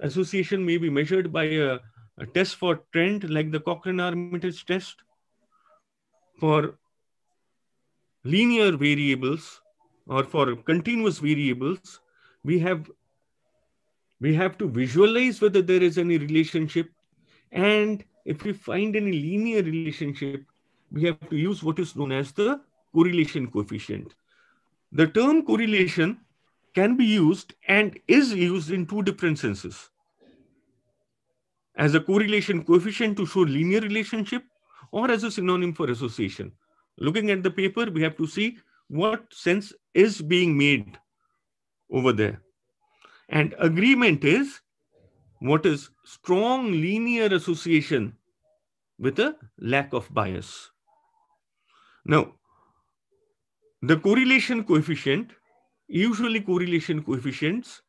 association may be measured by a, a test for trend like the Cochrane Armitage test. For linear variables or for continuous variables, we have we have to visualize whether there is any relationship and if we find any linear relationship, we have to use what is known as the correlation coefficient. The term correlation can be used and is used in two different senses. As a correlation coefficient to show linear relationship or as a synonym for association. Looking at the paper, we have to see what sense is being made over there. And agreement is what is strong linear association with a lack of bias. Now, the correlation coefficient, usually correlation coefficients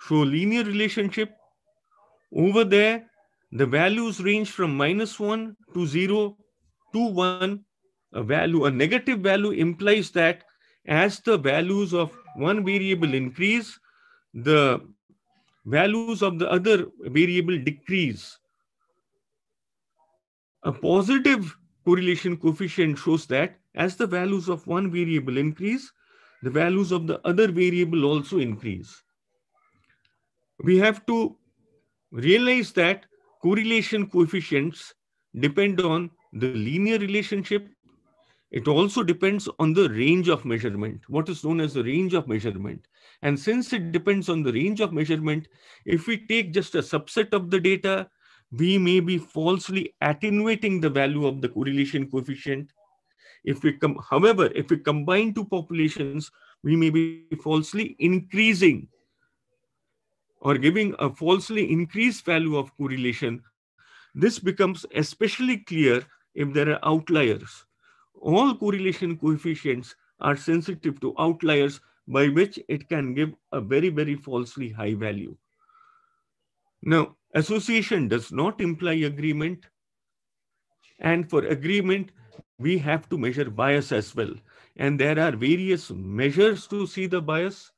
show linear relationship. Over there, the values range from minus 1 to 0 to 1. A value, a negative value implies that as the values of one variable increase, the values of the other variable decrease. A positive correlation coefficient shows that as the values of one variable increase, the values of the other variable also increase. We have to realize that correlation coefficients depend on the linear relationship it also depends on the range of measurement, what is known as the range of measurement. And since it depends on the range of measurement, if we take just a subset of the data, we may be falsely attenuating the value of the correlation coefficient. If we come, however, if we combine two populations, we may be falsely increasing or giving a falsely increased value of correlation. This becomes especially clear if there are outliers all correlation coefficients are sensitive to outliers by which it can give a very, very falsely high value. Now, association does not imply agreement. And for agreement, we have to measure bias as well. And there are various measures to see the bias.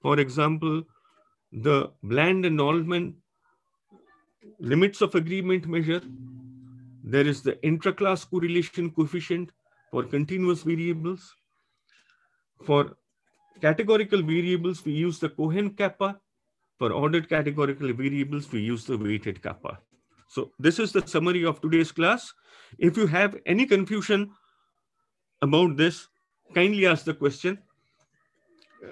For example, the Bland and limits of agreement measure. There is the intra-class correlation coefficient for continuous variables. For categorical variables, we use the Cohen kappa. For ordered categorical variables, we use the weighted kappa. So this is the summary of today's class. If you have any confusion about this, kindly ask the question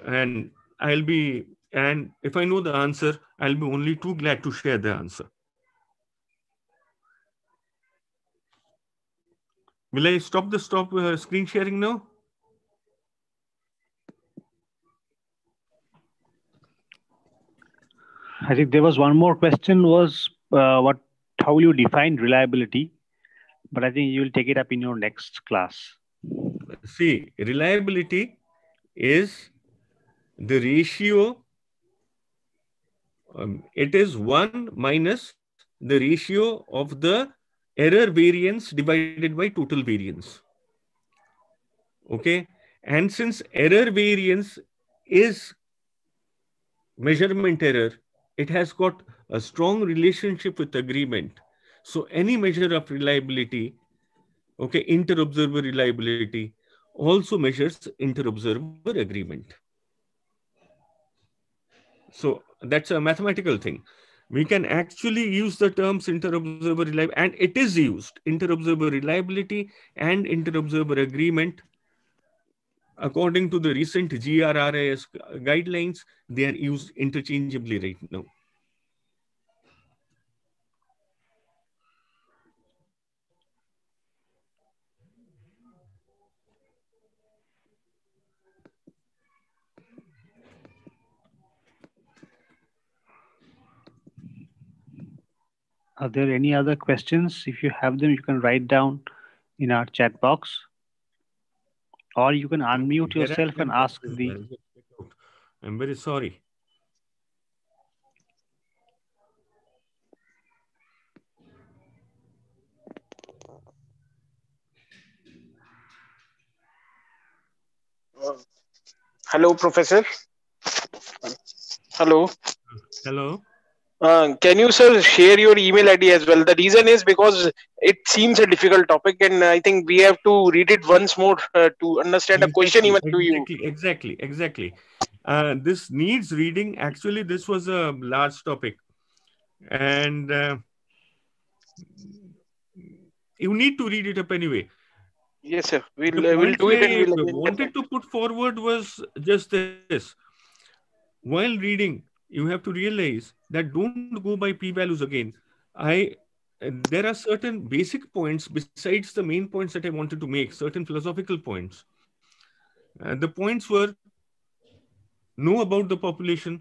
and I'll be, and if I know the answer, I'll be only too glad to share the answer. Will I stop the stop uh, screen sharing now? I think there was one more question was uh, what how will you define reliability? But I think you will take it up in your next class. See, reliability is the ratio. Um, it is one minus the ratio of the error variance divided by total variance. Okay. And since error variance is measurement error, it has got a strong relationship with agreement. So any measure of reliability, okay, inter-observer reliability also measures inter-observer agreement. So that's a mathematical thing we can actually use the terms interobserver reliability, and it is used interobserver reliability and interobserver agreement. According to the recent GRRIS guidelines, they are used interchangeably right now. Are there any other questions? If you have them, you can write down in our chat box. Or you can unmute yourself and ask the. I'm very sorry. Hello, Professor. Hello. Hello. Uh, can you sir share your email id as well the reason is because it seems a difficult topic and i think we have to read it once more uh, to understand exactly, a question even exactly, to you exactly exactly uh, this needs reading actually this was a large topic and uh, you need to read it up anyway yes sir we'll, the uh, we'll do it we we'll uh, wanted to put forward was just this while reading you have to realize that don't go by p values again i there are certain basic points besides the main points that i wanted to make certain philosophical points uh, the points were know about the population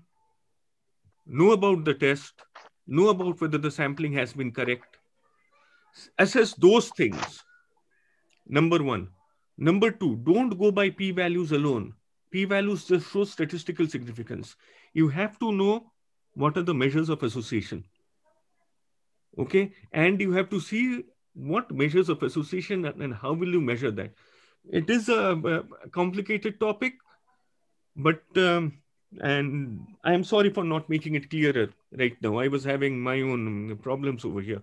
know about the test know about whether the sampling has been correct assess those things number 1 number 2 don't go by p values alone p values just show statistical significance you have to know what are the measures of association. Okay, and you have to see what measures of association and how will you measure that. It is a, a complicated topic, but um, and I am sorry for not making it clearer right now. I was having my own problems over here.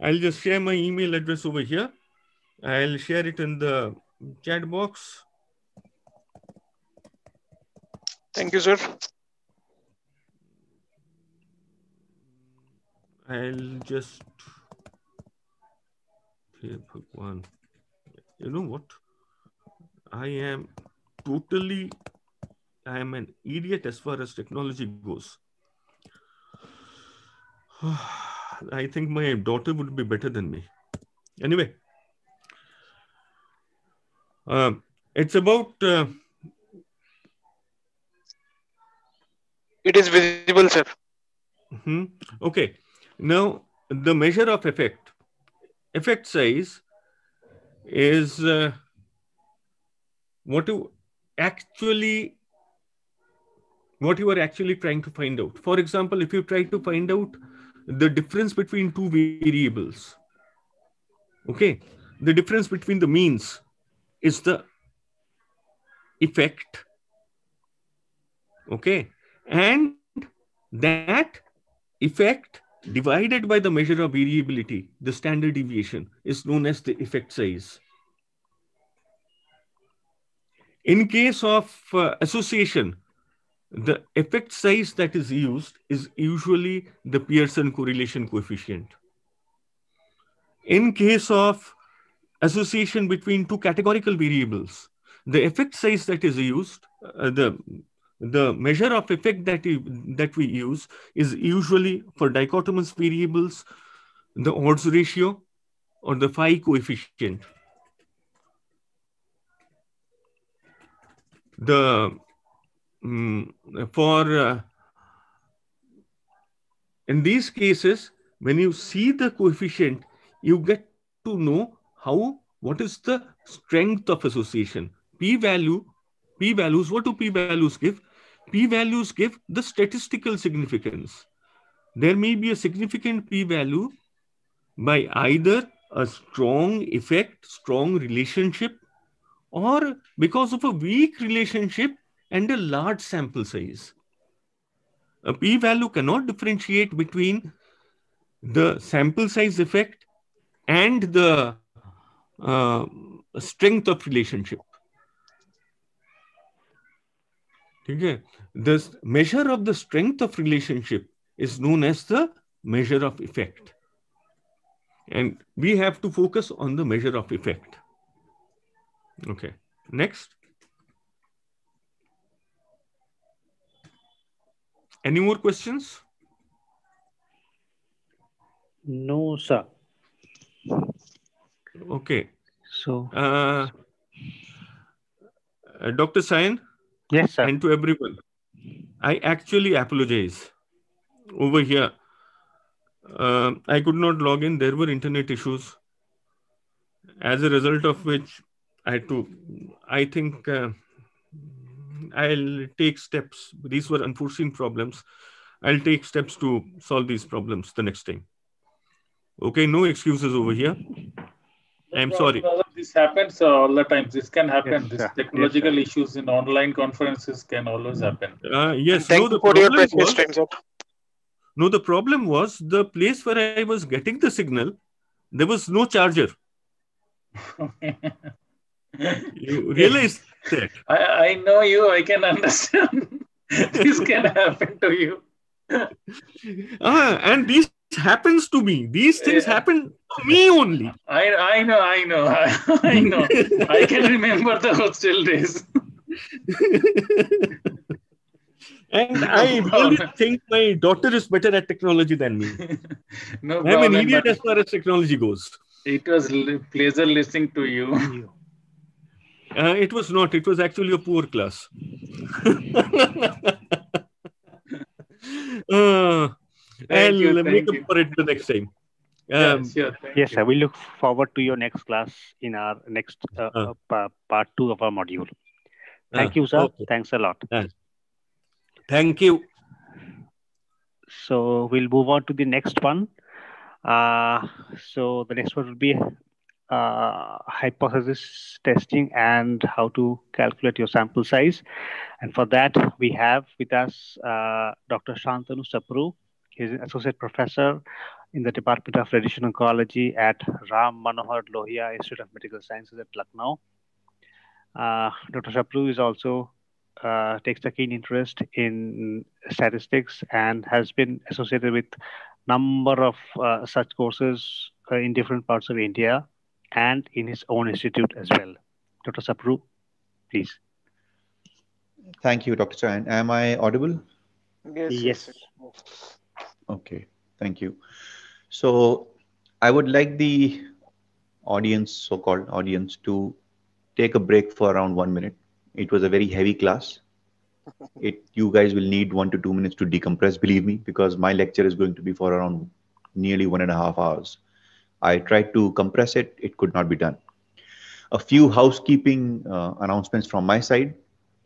I'll just share my email address over here. I'll share it in the chat box. Thank you, sir. I'll just here put one. You know what? I am totally, I am an idiot as far as technology goes. I think my daughter would be better than me. Anyway, um, it's about. Uh, it is visible, sir. Mm hmm Okay. Now, the measure of effect, effect size is uh, what you actually what you are actually trying to find out. For example, if you try to find out the difference between two variables, okay, the difference between the means is the effect, okay, and that effect divided by the measure of variability, the standard deviation, is known as the effect size. In case of uh, association, the effect size that is used is usually the Pearson correlation coefficient. In case of association between two categorical variables, the effect size that is used, uh, the the measure of effect that we, that we use is usually for dichotomous variables, the odds ratio or the phi coefficient. The um, for uh, in these cases, when you see the coefficient, you get to know how what is the strength of association. P value P values, what do P values give? P values give the statistical significance. There may be a significant P value by either a strong effect, strong relationship, or because of a weak relationship and a large sample size. A p value cannot differentiate between the sample size effect and the uh, strength of relationship. This measure of the strength of relationship is known as the measure of effect. And we have to focus on the measure of effect. Okay, next. Any more questions? No, sir. Okay. So, uh, uh, Dr. Sain, Yes, sir. And to everyone, I actually apologize over here. Uh, I could not log in. There were internet issues, as a result of which I had to. I think uh, I'll take steps. These were unforeseen problems. I'll take steps to solve these problems the next time. Okay, no excuses over here. I'm sorry this happens uh, all the time. This can happen. Yes, this technological yes, issues in online conferences can always happen. Uh, yes. Thank no, the problem was, no, the problem was the place where I was getting the signal, there was no charger. you realize that? I, I know you. I can understand. this can happen to you. ah, and this happens to me. These things yeah. happen me only. I, I know, I know, I, I know. I can remember the hostel days. and I really think my daughter is better at technology than me. no I'm an idiot as far as technology goes. It was pleasure listening to you. Uh, it was not. It was actually a poor class. uh, I'll you, make up for it the next time. Um, yes, yes sir. We look forward to your next class in our next uh, uh, uh part two of our module. Uh, thank you, sir. Okay. Thanks a lot. Uh, thank you. So we'll move on to the next one. Uh, so the next one will be uh, hypothesis testing and how to calculate your sample size. And for that, we have with us uh, Dr. Shantanu Sapru. He's an associate professor in the Department of Radiation Oncology at Ram Manohar Lohia Institute of Medical Sciences at Lucknow. Uh, Dr. Shapru is also uh, takes a keen interest in statistics and has been associated with number of uh, such courses uh, in different parts of India and in his own institute as well. Dr. Sapru, please. Thank you, Dr. Chan. Am I audible? Yes. yes. Okay, thank you. So I would like the audience, so-called audience, to take a break for around one minute. It was a very heavy class. It you guys will need one to two minutes to decompress, believe me, because my lecture is going to be for around nearly one and a half hours. I tried to compress it, it could not be done. A few housekeeping uh, announcements from my side.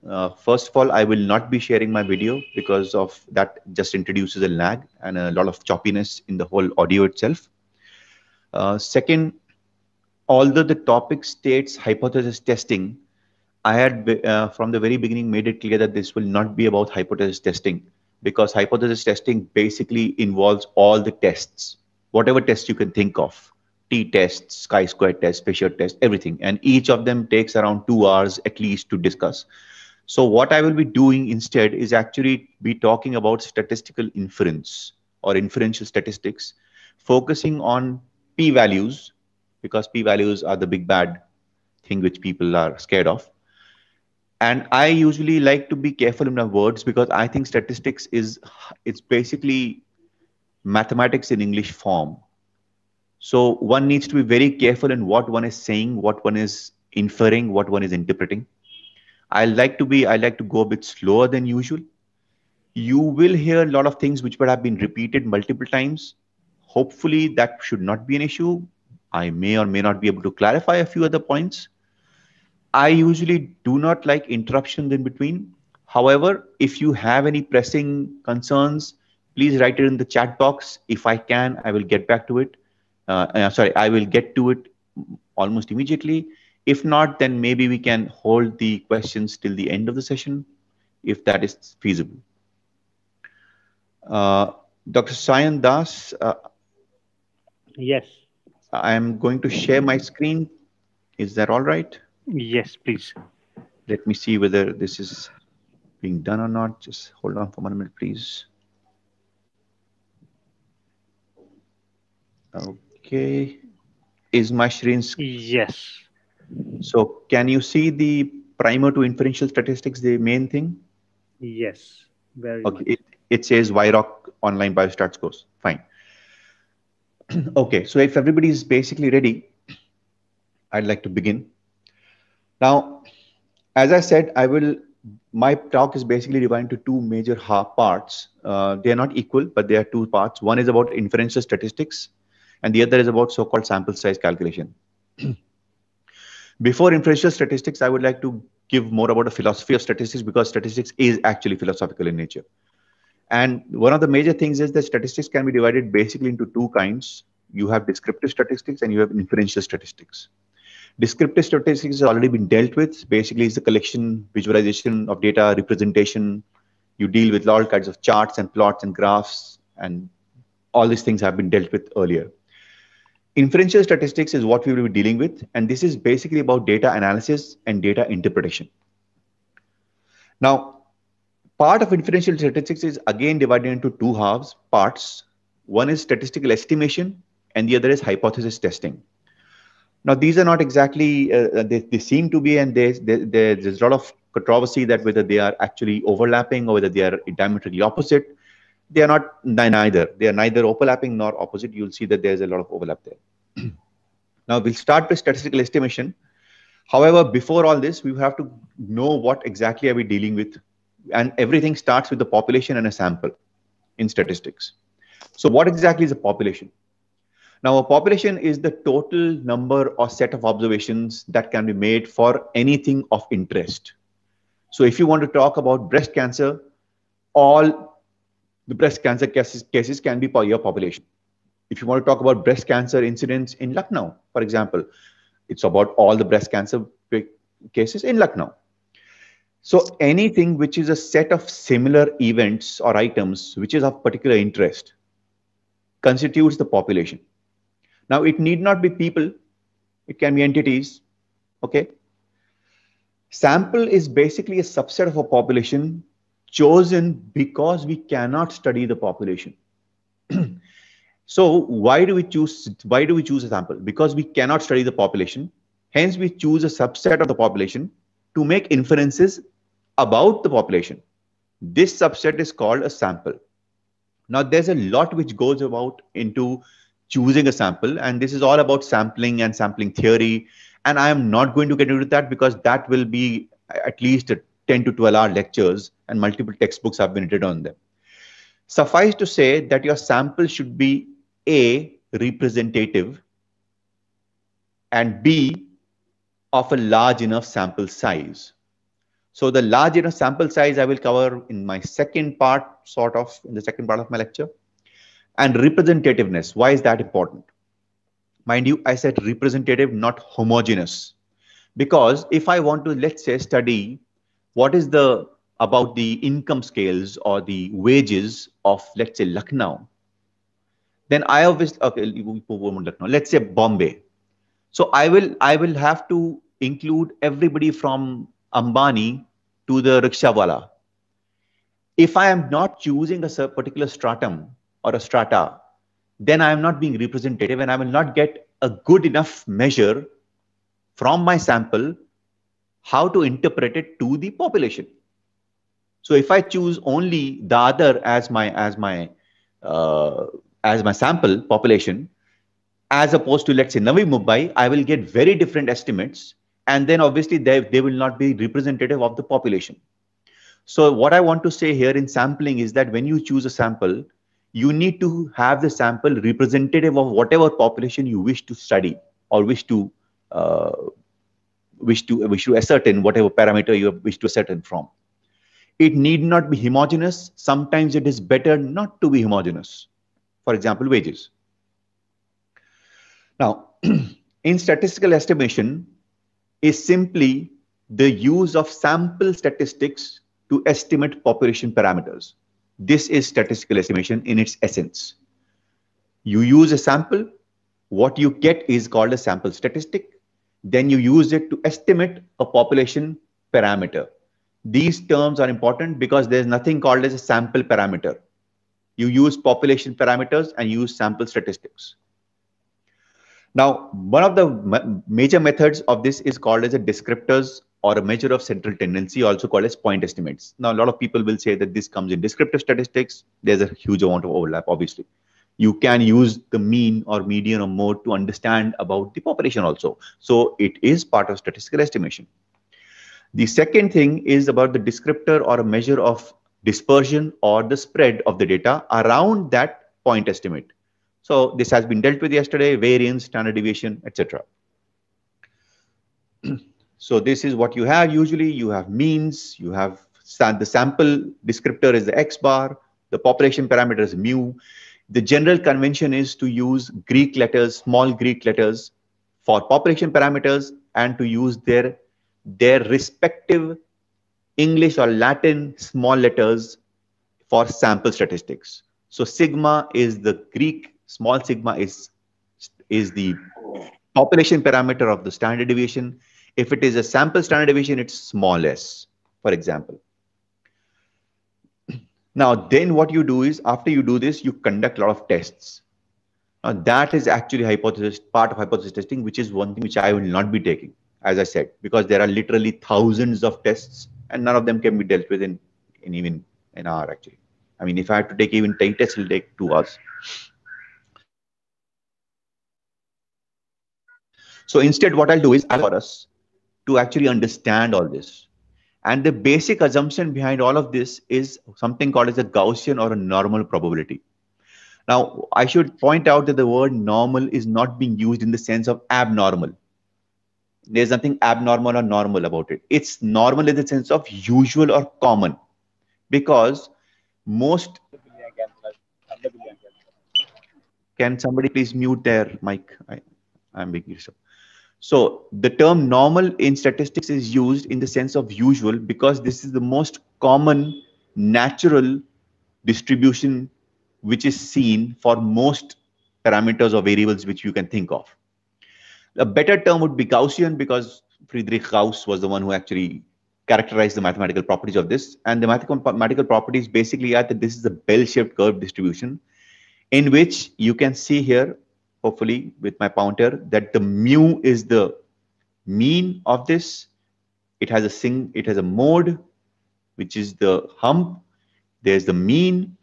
Uh, first of all, I will not be sharing my video because of that just introduces a lag and a lot of choppiness in the whole audio itself. Uh, second, although the topic states hypothesis testing, I had uh, from the very beginning made it clear that this will not be about hypothesis testing because hypothesis testing basically involves all the tests, whatever tests you can think of. T tests, chi square tests, Fisher tests, everything. And each of them takes around two hours at least to discuss. So what I will be doing instead is actually be talking about statistical inference or inferential statistics, focusing on p-values because p-values are the big bad thing which people are scared of. And I usually like to be careful in my words because I think statistics is it's basically mathematics in English form. So one needs to be very careful in what one is saying, what one is inferring, what one is interpreting I like to be, I like to go a bit slower than usual. You will hear a lot of things which would have been repeated multiple times. Hopefully, that should not be an issue. I may or may not be able to clarify a few other points. I usually do not like interruptions in between. However, if you have any pressing concerns, please write it in the chat box. If I can, I will get back to it. Uh, uh sorry, I will get to it almost immediately. If not, then maybe we can hold the questions till the end of the session, if that is feasible. Uh, Dr. Sayan Das. Uh, yes. I am going to share my screen. Is that all right? Yes, please. Let me see whether this is being done or not. Just hold on for one minute, please. Okay. Is my screen? Yes. So can you see the primer to inferential statistics, the main thing? Yes, very okay. It, it, says YROC online biostats course. Fine. okay, so if everybody is basically ready, I'd like to begin. Now, as I said, I will. My talk is basically divided into two major parts. Uh, they are not equal, but they are two parts. One is about inferential statistics, and the other is about so-called sample size calculation. Before inferential statistics, I would like to give more about the philosophy of statistics because statistics is actually philosophical in nature. And one of the major things is that statistics can be divided basically into two kinds. You have descriptive statistics and you have inferential statistics. Descriptive statistics has already been dealt with. Basically, it's the collection, visualization of data, representation. You deal with all kinds of charts and plots and graphs, and all these things have been dealt with earlier. Inferential statistics is what we will be dealing with, and this is basically about data analysis and data interpretation. Now, part of inferential statistics is again divided into two halves, parts. One is statistical estimation, and the other is hypothesis testing. Now, these are not exactly, uh, uh they, they seem to be, and there's a lot of controversy that whether they are actually overlapping or whether they are diametrically opposite they are not neither. They are neither overlapping nor opposite. You'll see that there's a lot of overlap there. now we'll start with statistical estimation. However, before all this, we have to know what exactly are we dealing with. And everything starts with the population and a sample in statistics. So what exactly is a population? Now, a population is the total number or set of observations that can be made for anything of interest. So if you want to talk about breast cancer, all the breast cancer cases, cases can be per year population. If you want to talk about breast cancer incidence in Lucknow, for example, it's about all the breast cancer cases in Lucknow. So anything which is a set of similar events or items which is of particular interest constitutes the population. Now it need not be people, it can be entities, okay? Sample is basically a subset of a population chosen because we cannot study the population. so why do we choose why do we choose a sample? Because we cannot study the population. Hence, we choose a subset of the population to make inferences about the population. This subset is called a sample. Now, there's a lot which goes about into choosing a sample, and this is all about sampling and sampling theory. And I am not going to get into that because that will be at least a 10 to 12 hour lectures and multiple textbooks have been written on them. Suffice to say that your sample should be A, representative, and B, of a large enough sample size. So the large enough sample size I will cover in my second part, sort of in the second part of my lecture. And representativeness, why is that important? Mind you, I said representative, not homogeneous. Because if I want to, let's say, study what is the about the income scales or the wages of let's say Lucknow, then I obviously okay Lucknow. Let's say Bombay. So I will I will have to include everybody from Ambani to the rickshawala. If I am not choosing a particular stratum or a strata, then I am not being representative and I will not get a good enough measure from my sample how to interpret it to the population. So if I choose only the other as my as my uh, as my sample population, as opposed to let's say Navi Mumbai, I will get very different estimates, and then obviously they they will not be representative of the population. So what I want to say here in sampling is that when you choose a sample, you need to have the sample representative of whatever population you wish to study or wish to uh, wish to wish to ascertain whatever parameter you wish to ascertain from. It need not be homogeneous. Sometimes it is better not to be homogeneous. For example, wages. Now, in statistical estimation, is simply the use of sample statistics to estimate population parameters. This is statistical estimation in its essence. You use a sample, what you get is called a sample statistic. Then you use it to estimate a population parameter. These terms are important because there's nothing called as a sample parameter. You use population parameters and use sample statistics. Now, one of the major methods of this is called as a descriptors or a measure of central tendency, also called as point estimates. Now, a lot of people will say that this comes in descriptive statistics. There's a huge amount of overlap, obviously you can use the mean or median or mode to understand about the population also. So it is part of statistical estimation. The second thing is about the descriptor or a measure of dispersion or the spread of the data around that point estimate. So this has been dealt with yesterday, variance, standard deviation, etc. so this is what you have. Usually you have means, you have the sample descriptor is the X bar, the population parameter is mu. The general convention is to use Greek letters, small Greek letters for population parameters and to use their, their respective English or Latin small letters for sample statistics. So sigma is the Greek, small sigma is, is the population parameter of the standard deviation. If it is a sample standard deviation, it's small s, for example. Now, then what you do is after you do this, you conduct a lot of tests. Now, that is actually hypothesis part of hypothesis testing, which is one thing which I will not be taking, as I said, because there are literally thousands of tests and none of them can be dealt with in, in even an hour, actually. I mean, if I had to take even 10 tests, it'll take two hours. So instead, what I'll do is i us to actually understand all this. And the basic assumption behind all of this is something called as a Gaussian or a normal probability. Now, I should point out that the word normal is not being used in the sense of abnormal. There's nothing abnormal or normal about it. It's normal in the sense of usual or common because most. Can somebody please mute their mic? I, I'm being disturbed. So the term normal in statistics is used in the sense of usual because this is the most common natural distribution which is seen for most parameters or variables which you can think of. A better term would be Gaussian because Friedrich Gauss was the one who actually characterized the mathematical properties of this. And the mathematical properties basically are that this is a bell-shaped curve distribution in which you can see here hopefully with my pointer that the mu is the mean of this. It has a sing, it has a mode, which is the hump. There's the mean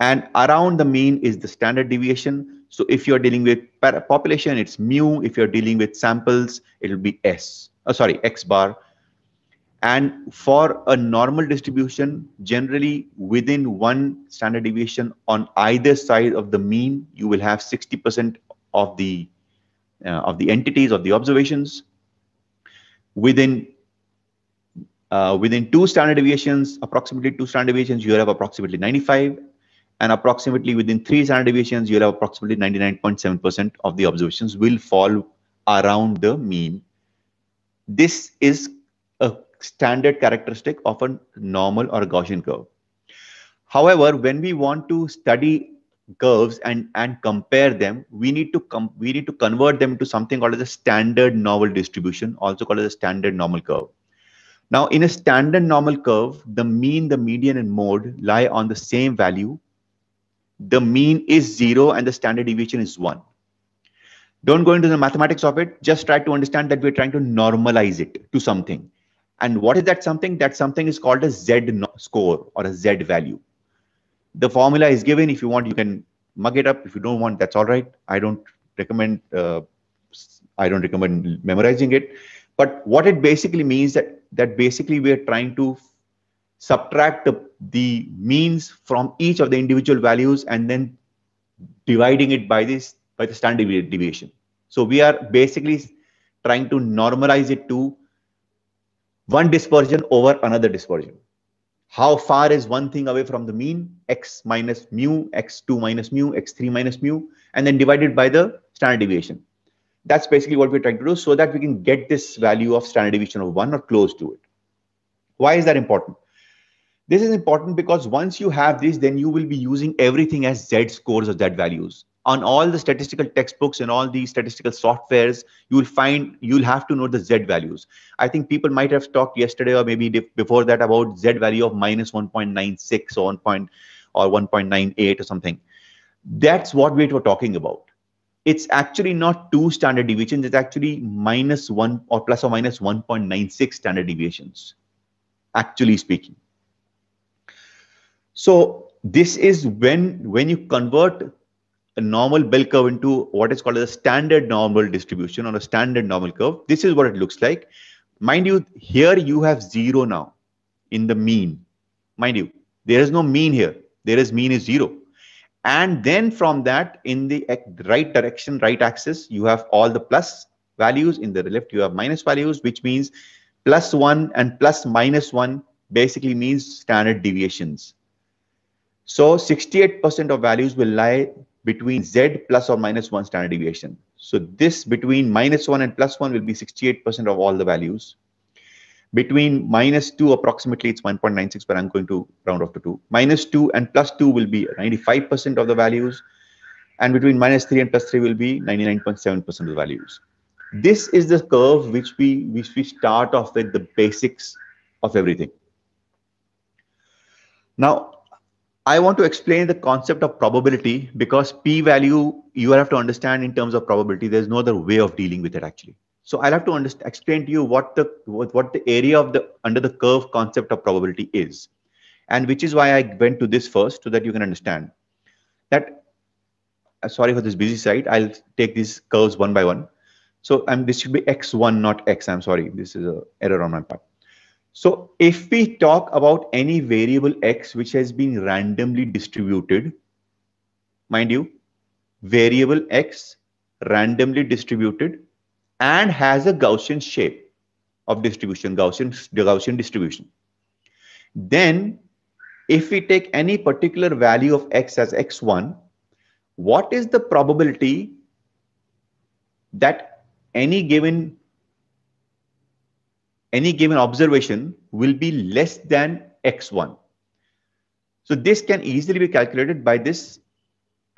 and around the mean is the standard deviation. So if you're dealing with population, it's mu. If you're dealing with samples, it'll be S, oh, sorry, X bar. And for a normal distribution, generally within one standard deviation on either side of the mean, you will have 60% of the uh, of the entities of the observations within uh, within two standard deviations approximately two standard deviations you have approximately 95 and approximately within three standard deviations you'll have approximately 99.7 percent of the observations will fall around the mean this is a standard characteristic of a normal or a gaussian curve however when we want to study curves and and compare them we need to com- we need to convert them to something called as a standard normal distribution also called as a standard normal curve now in a standard normal curve the mean the median and mode lie on the same value the mean is 0 and the standard deviation is 1 don't go into the mathematics of it just try to understand that we're trying to normalize it to something and what is that something that something is called a z score or a z value the formula is given. If you want, you can mug it up. If you don't want, that's all right. I don't recommend. Uh, I don't recommend memorizing it. But what it basically means that that basically we are trying to subtract the, the means from each of the individual values and then dividing it by this by the standard deviation. So we are basically trying to normalize it to one dispersion over another dispersion how far is one thing away from the mean x minus mu x2 minus mu x3 minus mu and then divided by the standard deviation that's basically what we're trying to do so that we can get this value of standard deviation of one or close to it why is that important this is important because once you have this then you will be using everything as z scores or z values on all the statistical textbooks and all the statistical softwares, you will find you'll have to know the Z values. I think people might have talked yesterday or maybe before that about Z value of minus 1.96 or 1 point, or 1.98 or something. That's what we were talking about. It's actually not two standard deviations. It's actually minus one or plus or minus 1.96 standard deviations, actually speaking. So this is when when you convert a normal bell curve into what is called a standard normal distribution or a standard normal curve. This is what it looks like. Mind you, here you have zero now in the mean. Mind you, there is no mean here. There is mean is zero. And then from that, in the right direction, right axis, you have all the plus values. In the left, you have minus values, which means plus one and plus minus one basically means standard deviations. So 68% of values will lie between Z plus or minus one standard deviation. So this between minus one and plus one will be 68% of all the values. Between minus two, approximately it's 1.96, but I'm going to round off to two. Minus two and plus two will be 95% of the values. And between minus three and plus three will be 99.7% of the values. This is the curve which we, which we start off with the basics of everything. Now, I want to explain the concept of probability because p value you have to understand in terms of probability. There's no other way of dealing with it actually. So I'll have to explain to you what the what, what the area of the under the curve concept of probability is, and which is why I went to this first so that you can understand that. Uh, sorry for this busy side. I'll take these curves one by one. So um, this should be x1 not x. I'm sorry. This is a error on my part. So if we talk about any variable x which has been randomly distributed, mind you, variable x randomly distributed and has a Gaussian shape of distribution, Gaussian, Gaussian distribution. Then if we take any particular value of x as x1, what is the probability that any given any given observation will be less than x1. So this can easily be calculated by this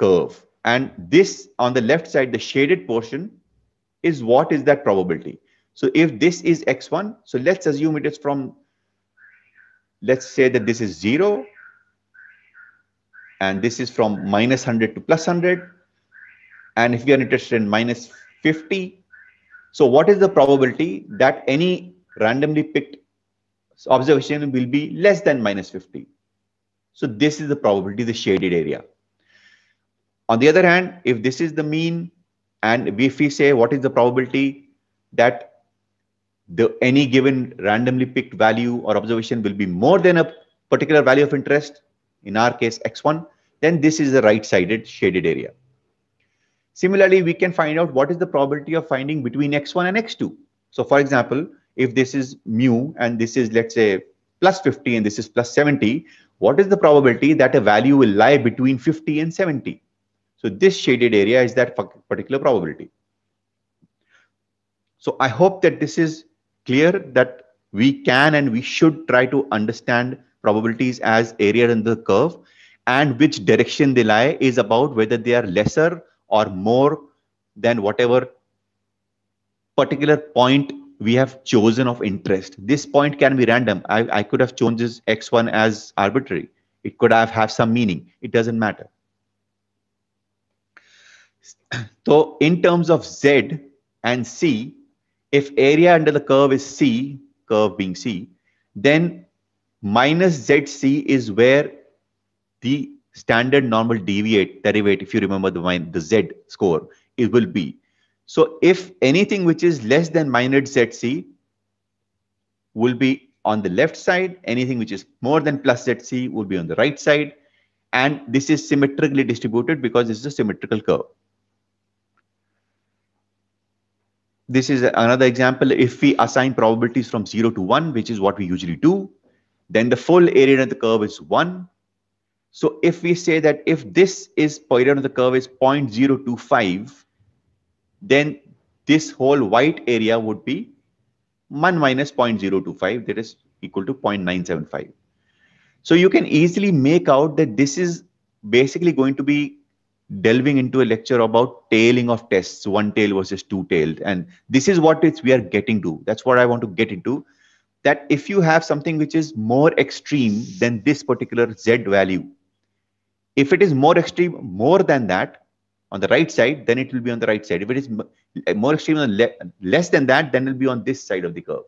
curve. And this on the left side, the shaded portion is what is that probability. So if this is x1, so let's assume it is from, let's say that this is 0 and this is from minus 100 to plus 100. And if we are interested in minus 50, so what is the probability that any randomly picked observation will be less than minus 50. So this is the probability, the shaded area. On the other hand, if this is the mean and if we say what is the probability that the any given randomly picked value or observation will be more than a particular value of interest, in our case x1, then this is the right-sided shaded area. Similarly, we can find out what is the probability of finding between x1 and x2. So for example, if this is mu and this is, let's say, plus 50 and this is plus 70, what is the probability that a value will lie between 50 and 70? So this shaded area is that particular probability. So I hope that this is clear that we can and we should try to understand probabilities as area under the curve and which direction they lie is about whether they are lesser or more than whatever particular point we have chosen of interest. This point can be random. I, I could have chosen this X1 as arbitrary. It could have, have some meaning. It doesn't matter. So in terms of Z and C, if area under the curve is C, curve being C, then minus ZC is where the standard normal deviate derivative, if you remember the, the Z score, it will be. So if anything which is less than minus ZC will be on the left side, anything which is more than plus ZC will be on the right side. And this is symmetrically distributed because this is a symmetrical curve. This is another example. If we assign probabilities from 0 to 1, which is what we usually do, then the full area of the curve is 1. So if we say that if this is period of the curve is 0.025, then this whole white area would be 1 minus 0.025 that is equal to 0.975. So you can easily make out that this is basically going to be delving into a lecture about tailing of tests, one tail versus two tailed. And this is what it's, we are getting to. That's what I want to get into. That if you have something which is more extreme than this particular Z value, if it is more extreme, more than that, on the right side, then it will be on the right side. If it is more extreme le less than that, then it will be on this side of the curve.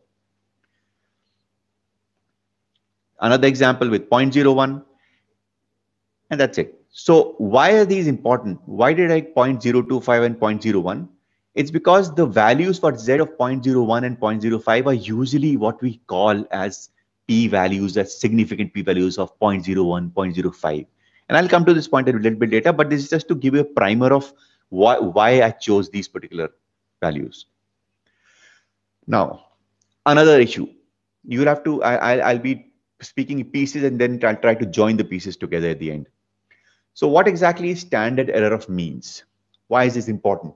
Another example with 0.01, and that's it. So why are these important? Why did I 0.025 and 0.01? It's because the values for z of 0.01 and 0.05 are usually what we call as p-values, as significant p-values of 0.01, 0.05. And I'll come to this point a little bit later, but this is just to give you a primer of why, why I chose these particular values. Now, another issue. You'll have to, I, I'll, I'll be speaking pieces and then I'll try to join the pieces together at the end. So what exactly is standard error of means? Why is this important?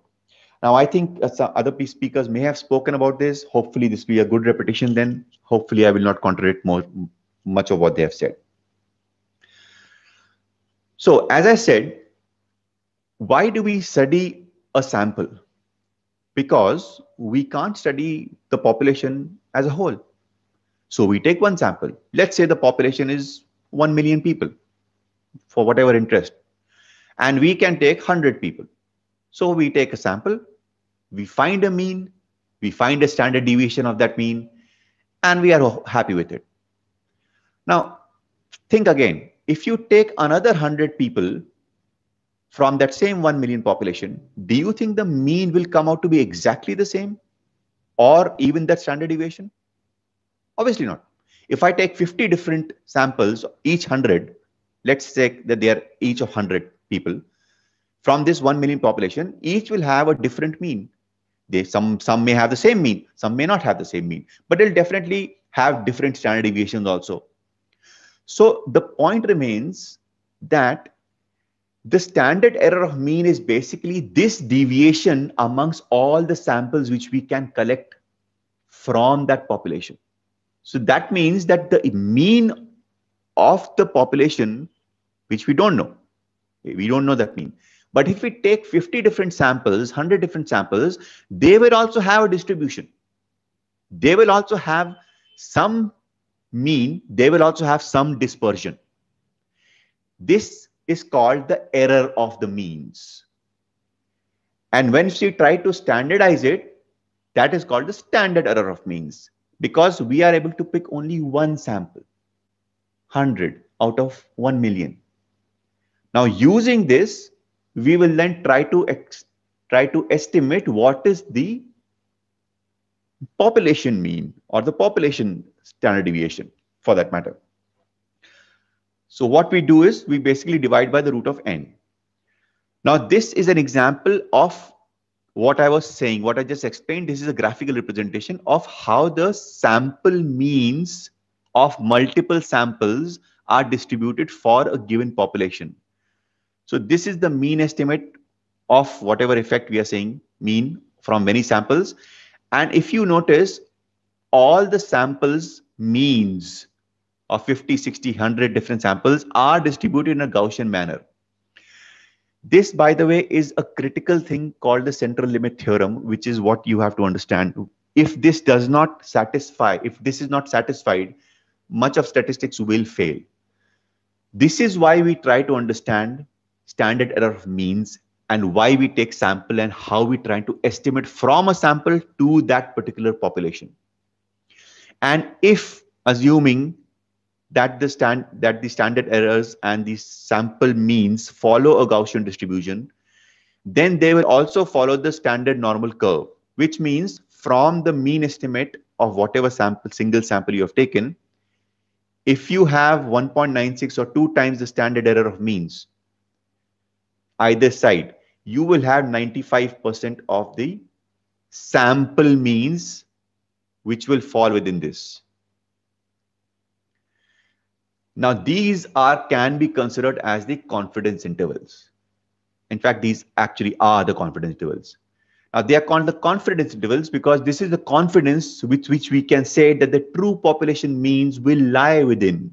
Now, I think uh, other speakers may have spoken about this. Hopefully, this will be a good repetition then. Hopefully, I will not contradict more much of what they have said. So, as I said, why do we study a sample? Because we can't study the population as a whole. So, we take one sample. Let's say the population is 1 million people for whatever interest. And we can take 100 people. So, we take a sample, we find a mean, we find a standard deviation of that mean, and we are happy with it. Now, think again if you take another 100 people from that same 1 million population, do you think the mean will come out to be exactly the same or even that standard deviation? Obviously not. If I take 50 different samples, each 100, let's say that they are each of 100 people from this 1 million population, each will have a different mean. They, some, some may have the same mean, some may not have the same mean, but they'll definitely have different standard deviations also. So the point remains that the standard error of mean is basically this deviation amongst all the samples which we can collect from that population. So that means that the mean of the population, which we don't know, we don't know that mean. But if we take 50 different samples, 100 different samples, they will also have a distribution. They will also have some mean they will also have some dispersion. This is called the error of the means. And when she tried to standardize it, that is called the standard error of means because we are able to pick only one sample, 100 out of 1 million. Now using this, we will then try to try to estimate what is the population mean or the population standard deviation for that matter. So what we do is we basically divide by the root of n. Now this is an example of what I was saying, what I just explained. This is a graphical representation of how the sample means of multiple samples are distributed for a given population. So this is the mean estimate of whatever effect we are saying mean from many samples. And if you notice, all the samples means of 50, 60, 100 different samples are distributed in a Gaussian manner. This, by the way, is a critical thing called the central limit theorem, which is what you have to understand. If this does not satisfy, if this is not satisfied, much of statistics will fail. This is why we try to understand standard error of means and why we take sample and how we try to estimate from a sample to that particular population. And if assuming that the stand that the standard errors and the sample means follow a Gaussian distribution, then they will also follow the standard normal curve, which means from the mean estimate of whatever sample single sample you have taken, if you have 1.96 or two times the standard error of means, either side, you will have 95% of the sample means which will fall within this. Now, these are can be considered as the confidence intervals. In fact, these actually are the confidence intervals. Now, they are called the confidence intervals because this is the confidence with which we can say that the true population means will lie within.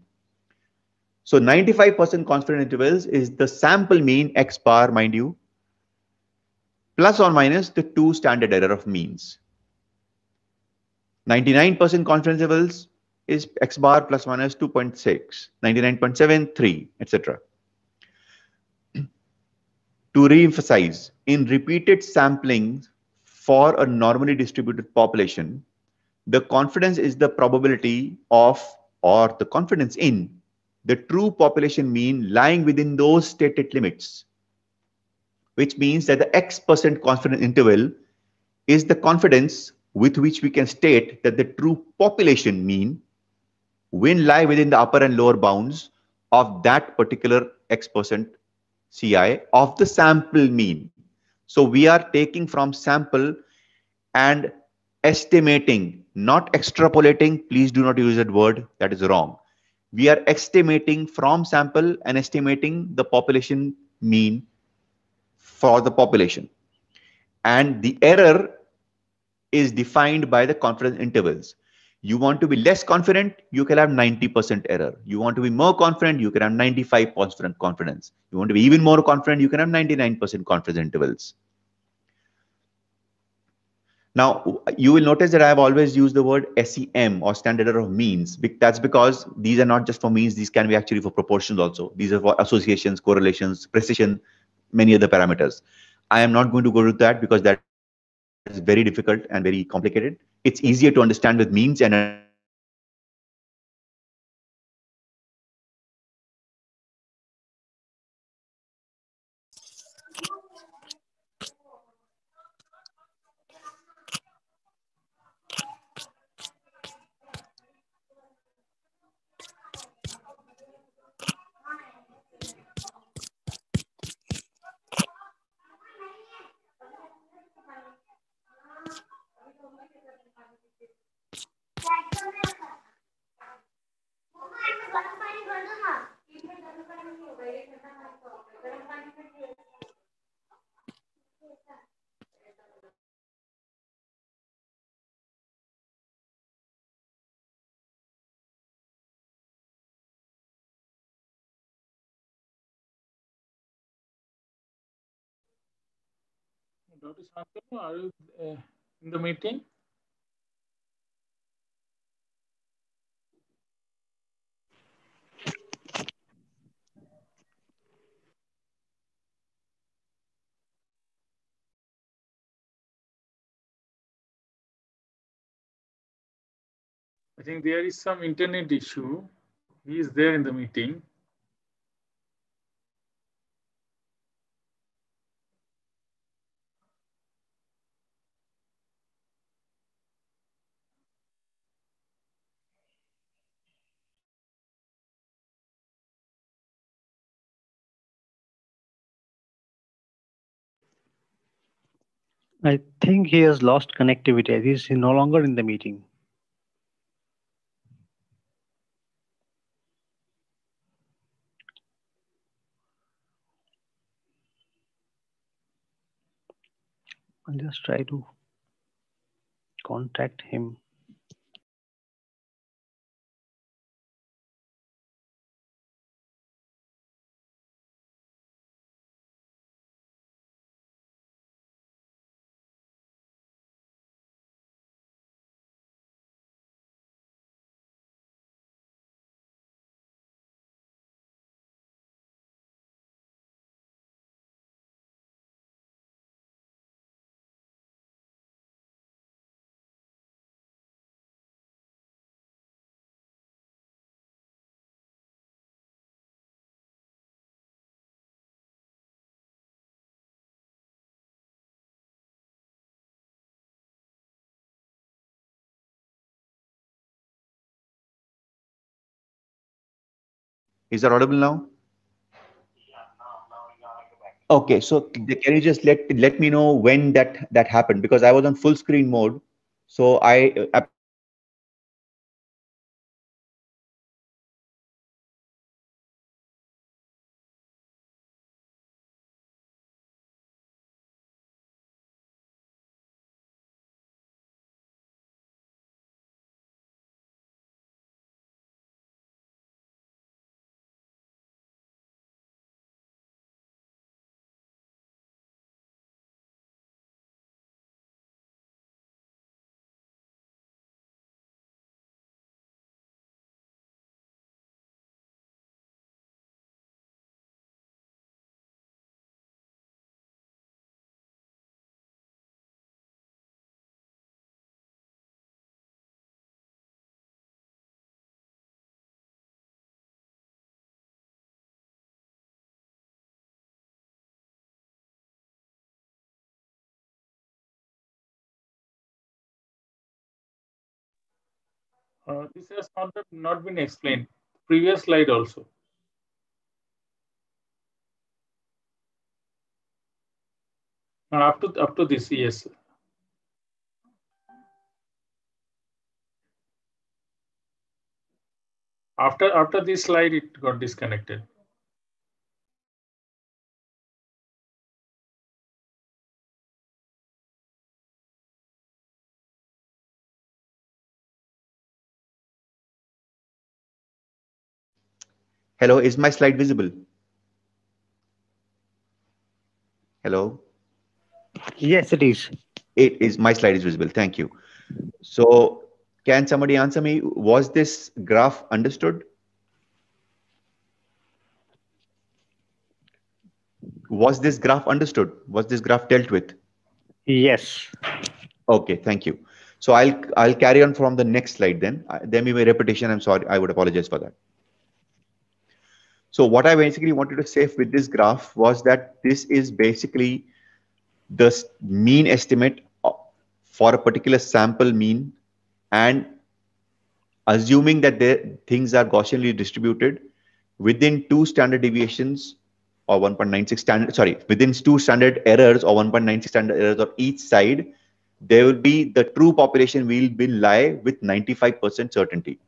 So 95% confidence intervals is the sample mean x bar, mind you, plus or minus the two standard error of means. 99% confidence levels is x bar plus minus 2.6, 99.73, etc. to re-emphasize, in repeated samplings for a normally distributed population, the confidence is the probability of or the confidence in the true population mean lying within those stated limits, which means that the x percent confidence interval is the confidence with which we can state that the true population mean when lie within the upper and lower bounds of that particular x percent CI of the sample mean. So we are taking from sample and estimating, not extrapolating. Please do not use that word. That is wrong. We are estimating from sample and estimating the population mean for the population. And the error is defined by the confidence intervals. You want to be less confident, you can have 90% error. You want to be more confident, you can have 95% confidence. You want to be even more confident, you can have 99% confidence intervals. Now, you will notice that I've always used the word SEM or standard error of means. That's because these are not just for means, these can be actually for proportions also. These are for associations, correlations, precision, many other parameters. I am not going to go to that because that is very difficult and very complicated. It's easier to understand with means and Dr. Shantanu, are you uh, in the meeting? I think there is some internet issue. He is there in the meeting. I think he has lost connectivity. He's no longer in the meeting. I'll just try to contact him. Is that audible now? Okay, so can you just let let me know when that that happened? Because I was on full screen mode, so I Uh, this has not, not been explained. Previous slide also. Now up to up to this, yes. After after this slide, it got disconnected. Hello, is my slide visible? Hello? Yes, it is. It is, my slide is visible. Thank you. So can somebody answer me? Was this graph understood? Was this graph understood? Was this graph dealt with? Yes. Okay, thank you. So I'll I'll carry on from the next slide then. There may be repetition. I'm sorry. I would apologize for that. So what I basically wanted to say with this graph was that this is basically the mean estimate uh, for a particular sample mean and assuming that the things are Gaussianly distributed within two standard deviations or 1.96 standard, sorry, within two standard errors or 1.96 standard errors of each side, there will be the true population will be lie with 95% certainty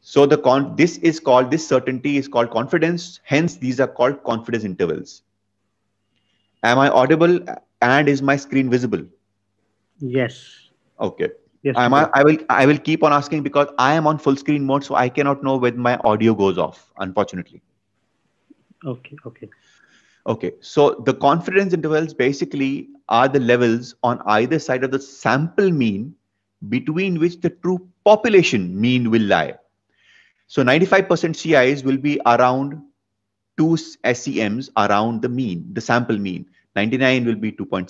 so the con this is called this certainty is called confidence hence these are called confidence intervals am i audible and is my screen visible yes okay yes am I, I will i will keep on asking because i am on full screen mode so i cannot know when my audio goes off unfortunately okay okay okay so the confidence intervals basically are the levels on either side of the sample mean between which the true population mean will lie so 95% CIs will be around two SEMs around the mean, the sample mean. 99 will be 2.6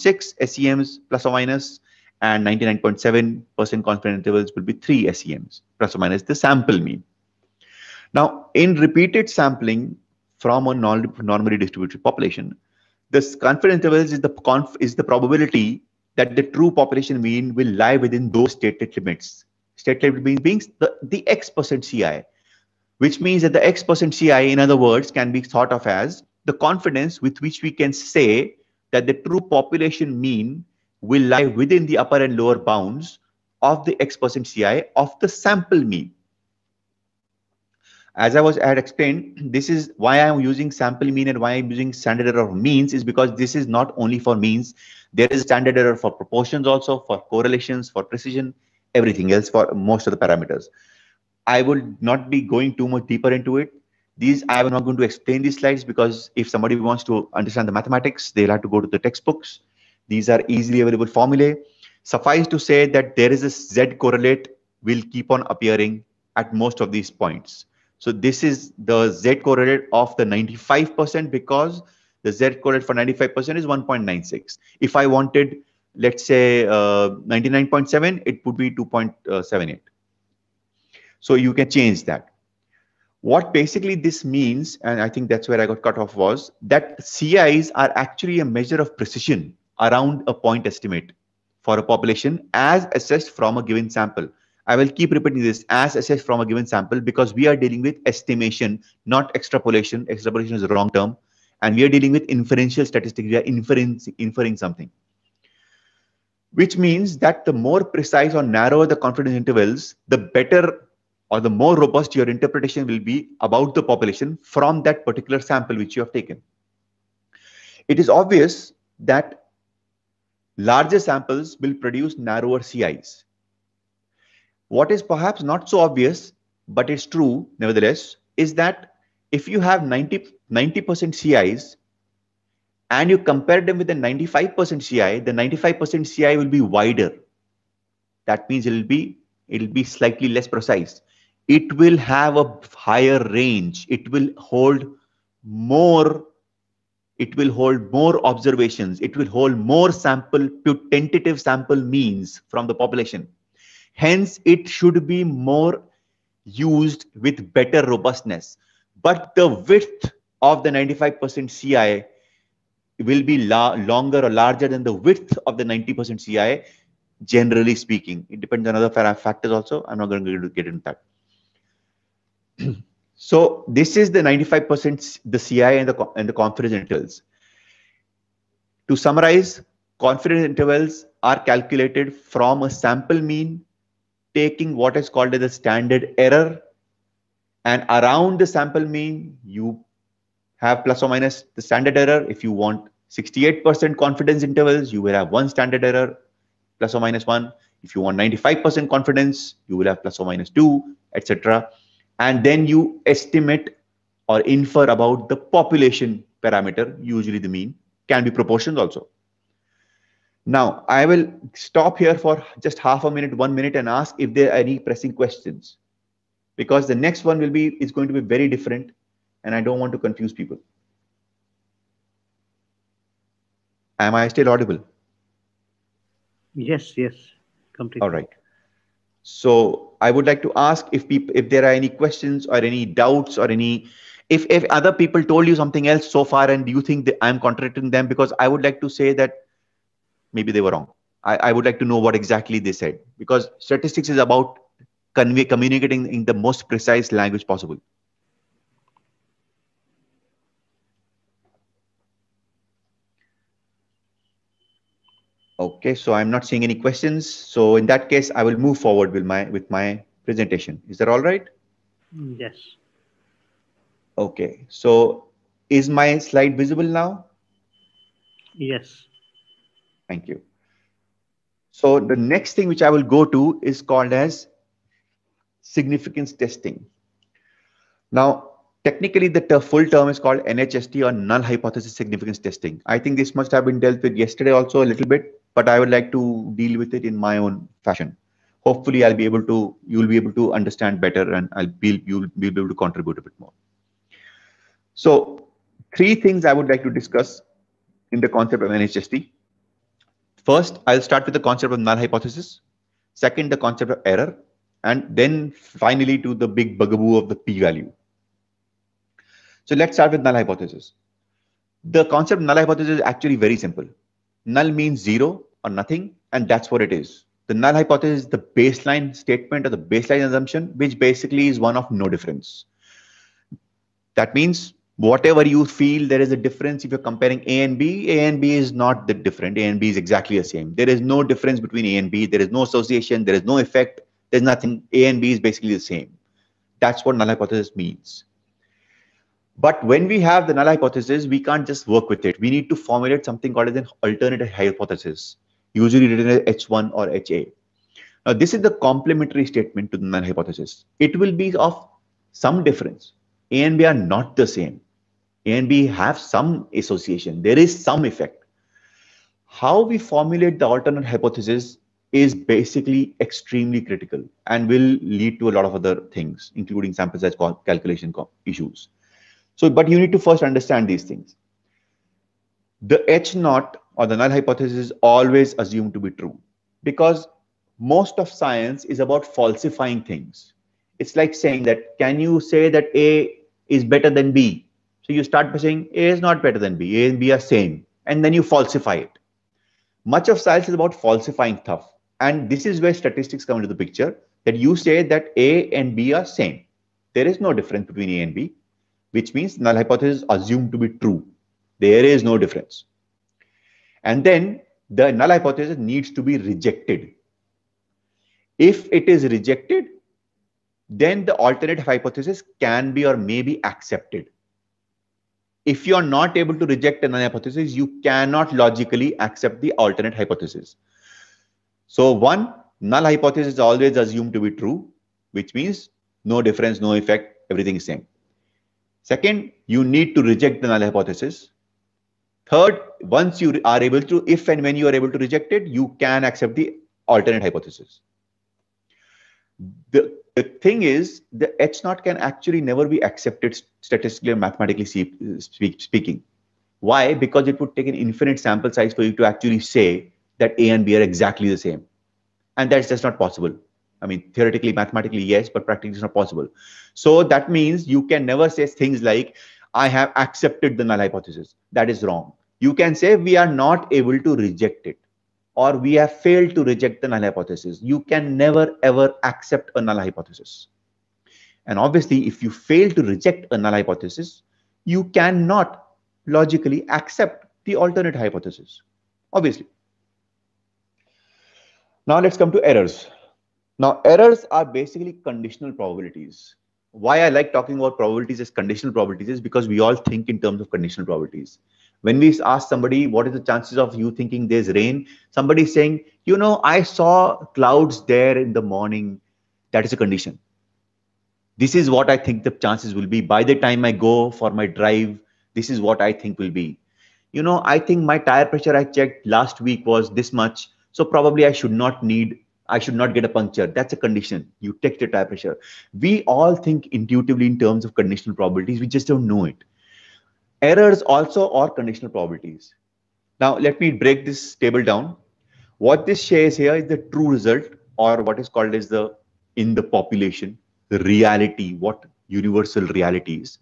SEMs plus or minus, and 99.7% confidence intervals will be three SEMs plus or minus the sample mean. Now, in repeated sampling from a non normally distributed population, this confidence intervals is the conf is the probability that the true population mean will lie within those stated limits. Stated limits being the, the X percent CI which means that the X percent CI, in other words, can be thought of as the confidence with which we can say that the true population mean will lie within the upper and lower bounds of the X percent CI of the sample mean. As I was I had explained, this is why I'm using sample mean and why I'm using standard error of means is because this is not only for means. There is standard error for proportions also, for correlations, for precision, everything else for most of the parameters. I will not be going too much deeper into it. These I'm not going to explain these slides because if somebody wants to understand the mathematics, they'll have to go to the textbooks. These are easily available formulae. Suffice to say that there is a Z correlate will keep on appearing at most of these points. So this is the Z correlate of the 95% because the Z correlate for 95% is 1.96. If I wanted, let's say uh, 99.7, it would be 2.78. So you can change that. What basically this means, and I think that's where I got cut off was that CIs are actually a measure of precision around a point estimate for a population as assessed from a given sample. I will keep repeating this as assessed from a given sample because we are dealing with estimation, not extrapolation. Extrapolation is the wrong term. And we are dealing with inferential statistics. We are inferring, inferring something, which means that the more precise or narrower the confidence intervals, the better or the more robust your interpretation will be about the population from that particular sample which you have taken. It is obvious that larger samples will produce narrower CIs. What is perhaps not so obvious, but is true nevertheless, is that if you have 90, 90% CIs and you compare them with a 95% CI, the 95% CI will be wider. That means it'll be it'll be slightly less precise it will have a higher range it will hold more it will hold more observations it will hold more sample tentative sample means from the population hence it should be more used with better robustness but the width of the 95% ci will be longer or larger than the width of the 90% ci generally speaking it depends on other factors also i'm not going to get into that so this is the 95% the CI and the and the confidence intervals. To summarize, confidence intervals are calculated from a sample mean, taking what is called as a standard error, and around the sample mean you have plus or minus the standard error. If you want 68% confidence intervals, you will have one standard error, plus or minus one. If you want 95% confidence, you will have plus or minus two, etc and then you estimate or infer about the population parameter, usually the mean, can be proportions also. Now, I will stop here for just half a minute, one minute, and ask if there are any pressing questions. Because the next one will be is going to be very different, and I don't want to confuse people. Am I still audible? Yes, yes, completely. All right. So I would like to ask if people, if there are any questions or any doubts or any, if if other people told you something else so far and you think that I'm contradicting them, because I would like to say that maybe they were wrong. I, I would like to know what exactly they said because statistics is about convey communicating in the most precise language possible. Okay, so I'm not seeing any questions. So in that case, I will move forward with my with my presentation. Is that all right? Yes. Okay, so is my slide visible now? Yes. Thank you. So the next thing which I will go to is called as significance testing. Now, technically the full term is called NHST or null hypothesis significance testing. I think this must have been dealt with yesterday also a little bit but I would like to deal with it in my own fashion. Hopefully, I'll be able to, you'll be able to understand better and I'll be, you'll be able to contribute a bit more. So three things I would like to discuss in the concept of NHST. First, I'll start with the concept of null hypothesis. Second, the concept of error. And then finally to the big bugaboo of the p-value. So let's start with null hypothesis. The concept null hypothesis is actually very simple null means zero or nothing, and that's what it is. The null hypothesis is the baseline statement or the baseline assumption, which basically is one of no difference. That means whatever you feel there is a difference if you're comparing A and B, A and B is not that different. A and B is exactly the same. There is no difference between A and B. There is no association. There is no effect. There's nothing. A and B is basically the same. That's what null hypothesis means. But when we have the null hypothesis, we can't just work with it. We need to formulate something called as an alternative hypothesis, usually written as H1 or HA. Now, this is the complementary statement to the null hypothesis. It will be of some difference. A and B are not the same. A and B have some association. There is some effect. How we formulate the alternate hypothesis is basically extremely critical and will lead to a lot of other things, including sample size calculation issues. So, but you need to first understand these things. The H naught or the null hypothesis is always assumed to be true because most of science is about falsifying things. It's like saying that can you say that A is better than B? So you start by saying A is not better than B, A and B are same, and then you falsify it. Much of science is about falsifying stuff, and this is where statistics come into the picture. That you say that A and B are same. There is no difference between A and B which means null hypothesis is assumed to be true. There is no difference. And then the null hypothesis needs to be rejected. If it is rejected, then the alternative hypothesis can be or may be accepted. If you are not able to reject a null hypothesis, you cannot logically accept the alternate hypothesis. So one, null hypothesis is always assumed to be true, which means no difference, no effect, everything is same. Second, you need to reject the null hypothesis. Third, once you are able to, if and when you are able to reject it, you can accept the alternate hypothesis. The, the thing is, the H 0 can actually never be accepted statistically or mathematically speak, speaking. Why? Because it would take an infinite sample size for you to actually say that A and B are exactly the same. And that's just not possible. I mean, theoretically, mathematically, yes, but practically it's not possible. So that means you can never say things like, I have accepted the null hypothesis. That is wrong. You can say we are not able to reject it or we have failed to reject the null hypothesis. You can never ever accept a null hypothesis. And obviously, if you fail to reject a null hypothesis, you cannot logically accept the alternate hypothesis, obviously. Now let's come to errors. Now, errors are basically conditional probabilities. Why I like talking about probabilities as conditional probabilities is because we all think in terms of conditional probabilities. When we ask somebody, what is the chances of you thinking there's rain? Somebody saying, you know, I saw clouds there in the morning. That is a condition. This is what I think the chances will be. By the time I go for my drive, this is what I think will be. You know, I think my tire pressure I checked last week was this much. So probably I should not need I should not get a puncture. That's a condition. You take the tire pressure. We all think intuitively in terms of conditional probabilities. We just don't know it. Errors also are conditional probabilities. Now, let me break this table down. What this shares here is the true result or what is called as the in the population, the reality, what universal reality is.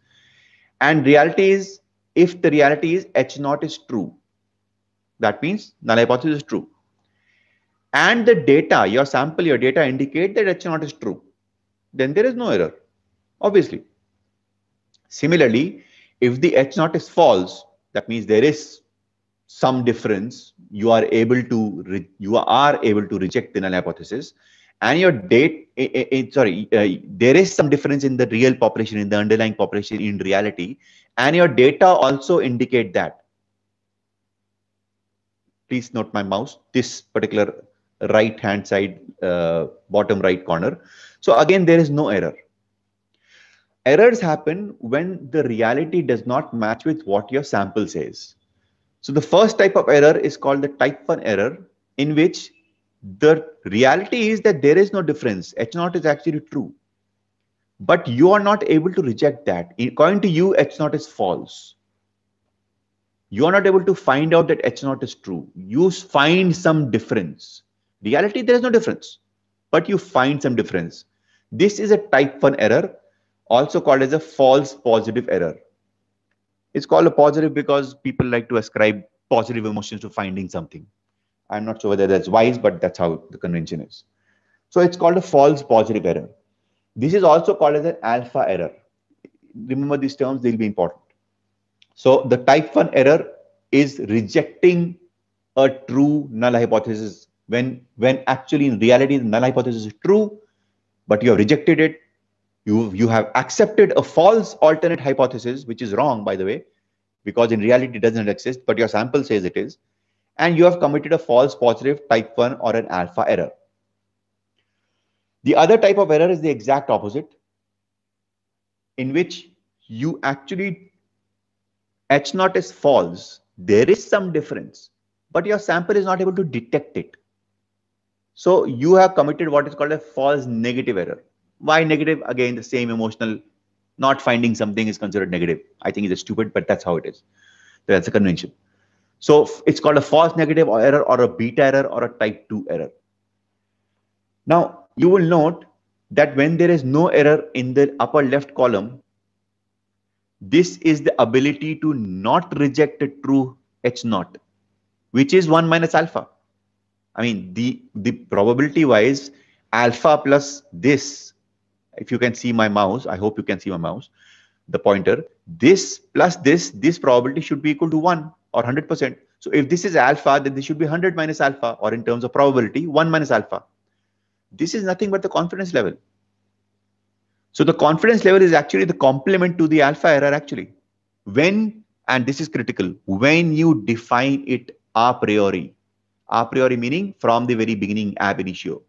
And reality is if the reality is H naught is true, that means null hypothesis is true and the data, your sample, your data indicate that H0 is true, then there is no error, obviously. Similarly, if the H0 is false, that means there is some difference. You are able to you are able to reject the null hypothesis, and your date. Eh, eh, eh, sorry, uh, there is some difference in the real population, in the underlying population, in reality, and your data also indicate that. Please note my mouse. This particular right hand side uh, bottom right corner. So again, there is no error. Errors happen when the reality does not match with what your sample says. So the first type of error is called the type 1 error in which the reality is that there is no difference. H0 is actually true. But you are not able to reject that. According to you, H0 is false you are not able to find out that h naught is true you find some difference Reality, there is no difference, but you find some difference. This is a type 1 error, also called as a false positive error. It's called a positive because people like to ascribe positive emotions to finding something. I'm not sure whether that's wise, but that's how the convention is. So it's called a false positive error. This is also called as an alpha error. Remember these terms, they'll be important. So the type 1 error is rejecting a true null hypothesis when when actually in reality the null hypothesis is true, but you have rejected it. You you have accepted a false alternate hypothesis, which is wrong, by the way, because in reality it doesn't exist, but your sample says it is, and you have committed a false positive type one or an alpha error. The other type of error is the exact opposite, in which you actually H naught is false. There is some difference, but your sample is not able to detect it. So you have committed what is called a false negative error. Why negative? Again, the same emotional, not finding something is considered negative. I think it's stupid, but that's how it is. that's a convention. So it's called a false negative error or a beta error or a type 2 error. Now you will note that when there is no error in the upper left column, this is the ability to not reject a true H naught, which is 1 minus alpha. I mean, the, the probability wise, alpha plus this, if you can see my mouse, I hope you can see my mouse, the pointer, this plus this, this probability should be equal to 1 or 100%. So if this is alpha, then this should be 100 minus alpha, or in terms of probability, 1 minus alpha. This is nothing but the confidence level. So the confidence level is actually the complement to the alpha error actually. When, and this is critical, when you define it a priori, a priori meaning from the very beginning ab initio.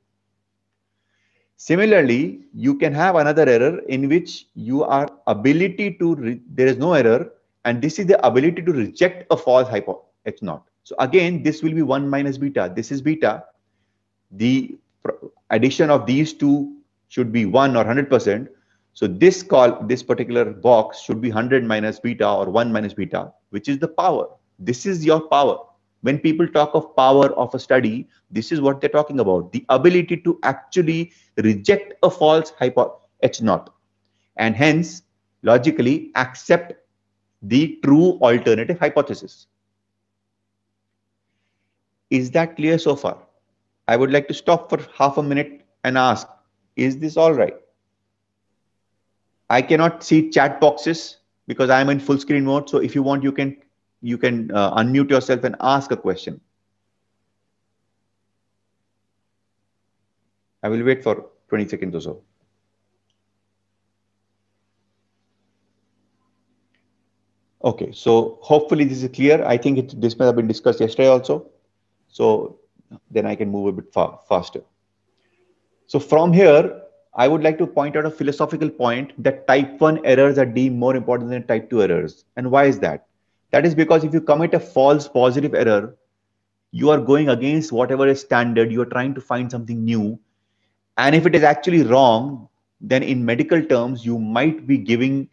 Similarly, you can have another error in which you are ability to, there is no error, and this is the ability to reject a false hypo, it's not. So again, this will be 1 minus beta. This is beta. The addition of these two should be 1 or 100%. So this call, this particular box should be 100 minus beta or 1 minus beta, which is the power. This is your power when people talk of power of a study this is what they're talking about the ability to actually reject a false hypo h naught and hence logically accept the true alternative hypothesis is that clear so far i would like to stop for half a minute and ask is this all right i cannot see chat boxes because i am in full screen mode so if you want you can you can uh, unmute yourself and ask a question. I will wait for 20 seconds or so. Okay, so hopefully this is clear. I think it, this may have been discussed yesterday also. So then I can move a bit faster. So from here, I would like to point out a philosophical point that type 1 errors are deemed more important than type 2 errors. And why is that? That is because if you commit a false positive error, you are going against whatever is standard. You are trying to find something new. And if it is actually wrong, then in medical terms, you might be giving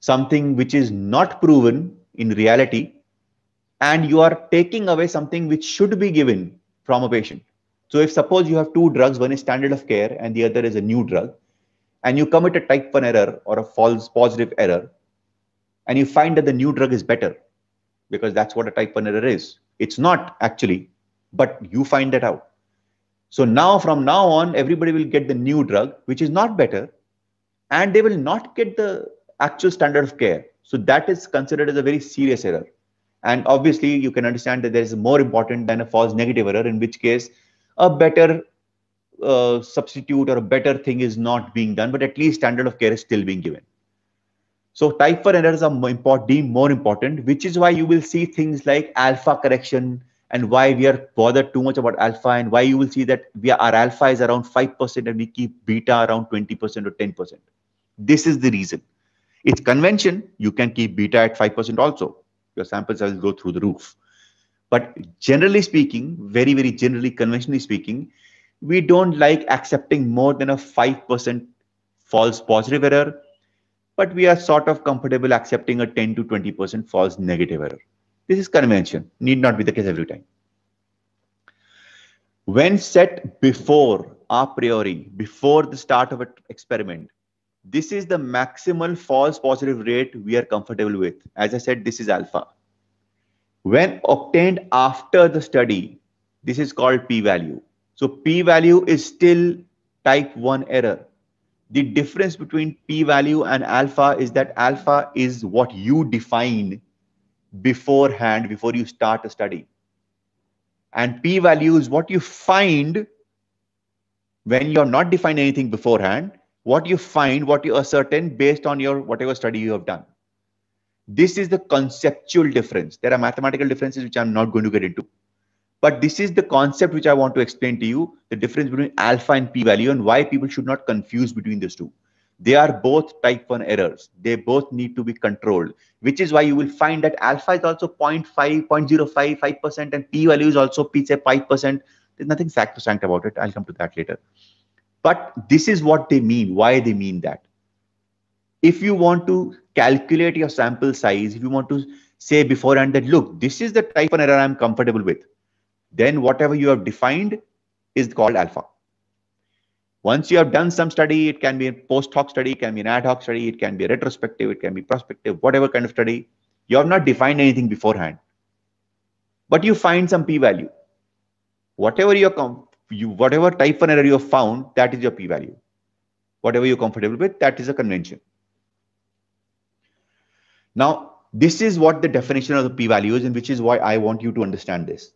something which is not proven in reality. And you are taking away something which should be given from a patient. So if suppose you have two drugs, one is standard of care and the other is a new drug, and you commit a type 1 error or a false positive error, and you find that the new drug is better because that's what a type 1 error is. It's not actually, but you find that out. So now from now on, everybody will get the new drug, which is not better, and they will not get the actual standard of care. So that is considered as a very serious error. And obviously, you can understand that there is more important than a false negative error, in which case a better uh, substitute or a better thing is not being done, but at least standard of care is still being given. So type 4 errors are deemed more important, which is why you will see things like alpha correction and why we are bothered too much about alpha and why you will see that we are, our alpha is around 5% and we keep beta around 20% or 10%. This is the reason. It's convention. You can keep beta at 5% also. Your sample will go through the roof. But generally speaking, very, very generally, conventionally speaking, we don't like accepting more than a 5% false positive error but we are sort of comfortable accepting a 10 to 20% false negative error. This is convention, need not be the case every time. When set before, a priori, before the start of an experiment, this is the maximal false positive rate we are comfortable with. As I said, this is alpha. When obtained after the study, this is called p-value. So p-value is still type 1 error the difference between p value and alpha is that alpha is what you define beforehand before you start a study and p value is what you find when you're not defining anything beforehand what you find what you ascertain based on your whatever study you have done this is the conceptual difference there are mathematical differences which i'm not going to get into but this is the concept which I want to explain to you the difference between alpha and p value and why people should not confuse between these two. They are both type 1 errors. They both need to be controlled, which is why you will find that alpha is also 0 0.5, 0 0.05, 5%, and p value is also p say 5%. There's nothing sacrosanct about it. I'll come to that later. But this is what they mean, why they mean that. If you want to calculate your sample size, if you want to say beforehand that, look, this is the type 1 error I'm comfortable with then whatever you have defined is called alpha. Once you have done some study, it can be a post hoc study, it can be an ad hoc study, it can be retrospective, it can be prospective, whatever kind of study. You have not defined anything beforehand. But you find some p-value. Whatever you whatever type of error you have found, that is your p-value. Whatever you're comfortable with, that is a convention. Now, this is what the definition of the p-value is, and which is why I want you to understand this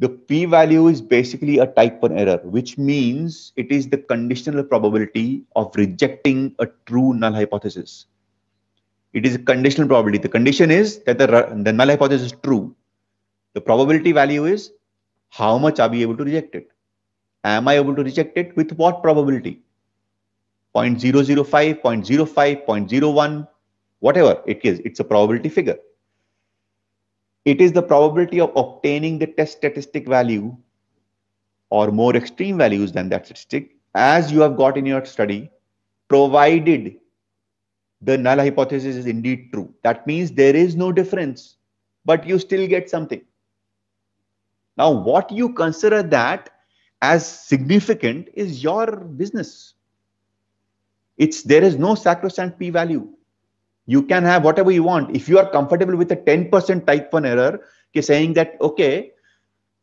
the p value is basically a type 1 error, which means it is the conditional probability of rejecting a true null hypothesis. It is a conditional probability. The condition is that the, the null hypothesis is true. The probability value is how much are we able to reject it? Am I able to reject it with what probability? 0 0.005, 0 0.05, 0 0.01, whatever it is. It's a probability figure. It is the probability of obtaining the test statistic value or more extreme values than that statistic as you have got in your study, provided the null hypothesis is indeed true. That means there is no difference, but you still get something. Now, what you consider that as significant is your business. It's there is no sacrosanct p-value you can have whatever you want if you are comfortable with a 10% type 1 error okay, saying that okay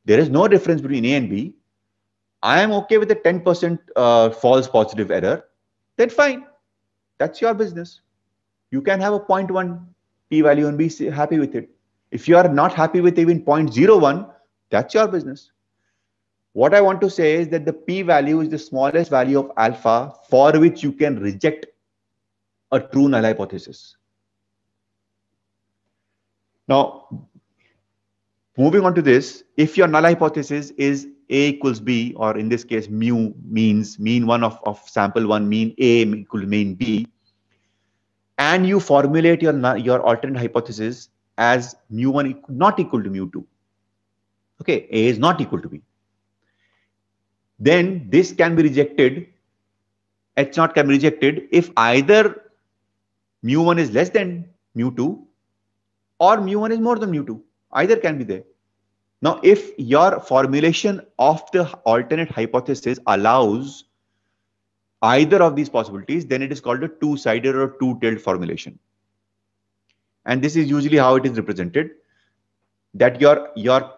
there is no difference between a and b i am okay with a 10% uh, false positive error then fine that's your business you can have a 0.1 p value and be happy with it if you are not happy with even 0.01 that's your business what i want to say is that the p value is the smallest value of alpha for which you can reject a true null hypothesis. Now, moving on to this, if your null hypothesis is A equals B, or in this case, mu means mean one of, of sample one, mean A equals mean B, and you formulate your, your alternate hypothesis as mu1 not equal to mu2. Okay, A is not equal to B. Then this can be rejected, H naught can be rejected if either mu1 is less than mu2 or mu1 is more than mu2. Either can be there. Now, if your formulation of the alternate hypothesis allows either of these possibilities, then it is called a two-sided or two-tailed formulation. And this is usually how it is represented, that your, your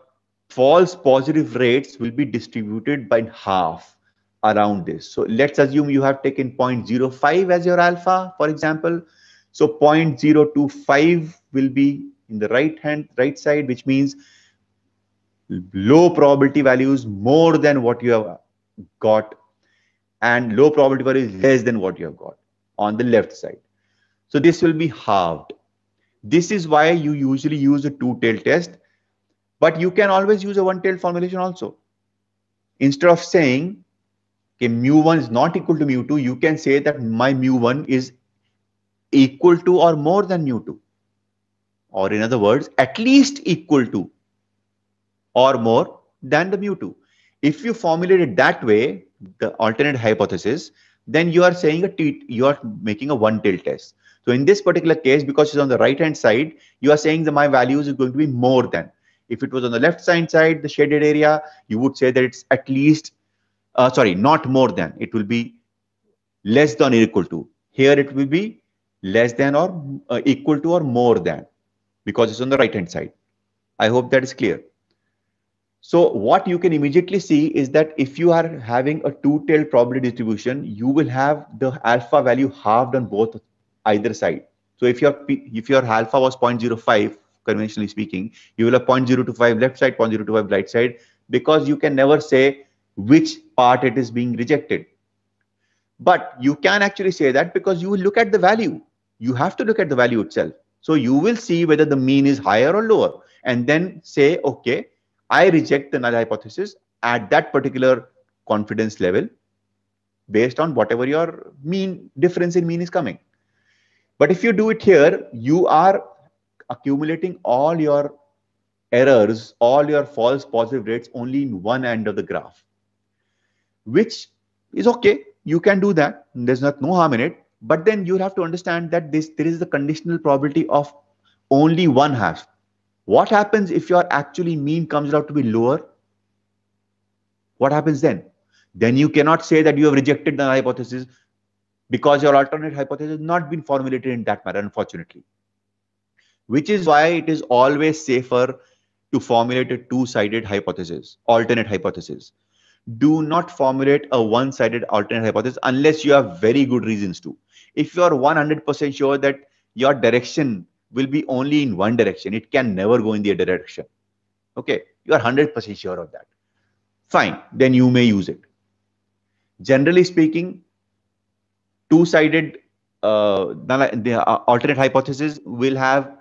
false positive rates will be distributed by half around this. So let's assume you have taken 0.05 as your alpha, for example, so 0.025 will be in the right hand, right side, which means low probability values more than what you have got and low probability value is less than what you have got on the left side. So this will be halved. This is why you usually use a two-tail test, but you can always use a one-tail formulation also. Instead of saying okay, mu1 is not equal to mu2, you can say that my mu1 is equal to or more than mu 2 or in other words at least equal to or more than the mu 2 if you formulate it that way the alternate hypothesis then you are saying a t you are making a one tail test so in this particular case because it's on the right hand side you are saying that my values is going to be more than if it was on the left hand side the shaded area you would say that it's at least uh, sorry not more than it will be less than or equal to here it will be less than or uh, equal to or more than because it's on the right hand side. I hope that is clear. So what you can immediately see is that if you are having a two-tailed probability distribution, you will have the alpha value halved on both either side. So if your if your alpha was 0.05, conventionally speaking, you will have 0.025 left side, 0.025 right side, because you can never say which part it is being rejected. But you can actually say that because you will look at the value you have to look at the value itself. So you will see whether the mean is higher or lower and then say, okay, I reject the null hypothesis at that particular confidence level based on whatever your mean difference in mean is coming. But if you do it here, you are accumulating all your errors, all your false positive rates only in one end of the graph, which is okay. You can do that. There's not no harm in it but then you have to understand that this there is the conditional probability of only one half what happens if your actually mean comes out to be lower what happens then then you cannot say that you have rejected the hypothesis because your alternate hypothesis has not been formulated in that manner unfortunately which is why it is always safer to formulate a two-sided hypothesis alternate hypothesis do not formulate a one-sided alternate hypothesis unless you have very good reasons to if you are 100% sure that your direction will be only in one direction it can never go in the other direction okay you are 100% sure of that fine then you may use it generally speaking two-sided uh, the uh, alternate hypothesis will have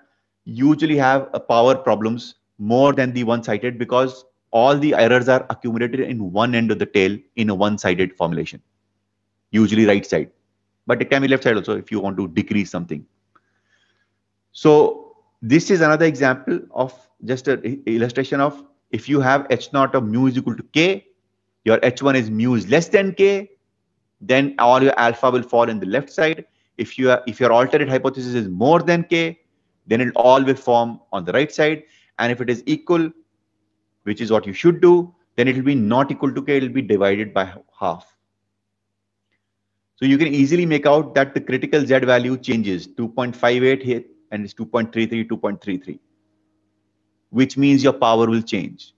usually have uh, power problems more than the one-sided because all the errors are accumulated in one end of the tail in a one-sided formulation usually right side but it can be left side also if you want to decrease something. So this is another example of just an illustration of if you have H naught of mu is equal to K, your H1 is mu is less than K, then all your alpha will fall in the left side. If you are, if your alternate hypothesis is more than K, then it all will form on the right side. And if it is equal, which is what you should do, then it will be not equal to K, it will be divided by half. So you can easily make out that the critical Z value changes 2.58 here and it's 2.33, 2.33, which means your power will change.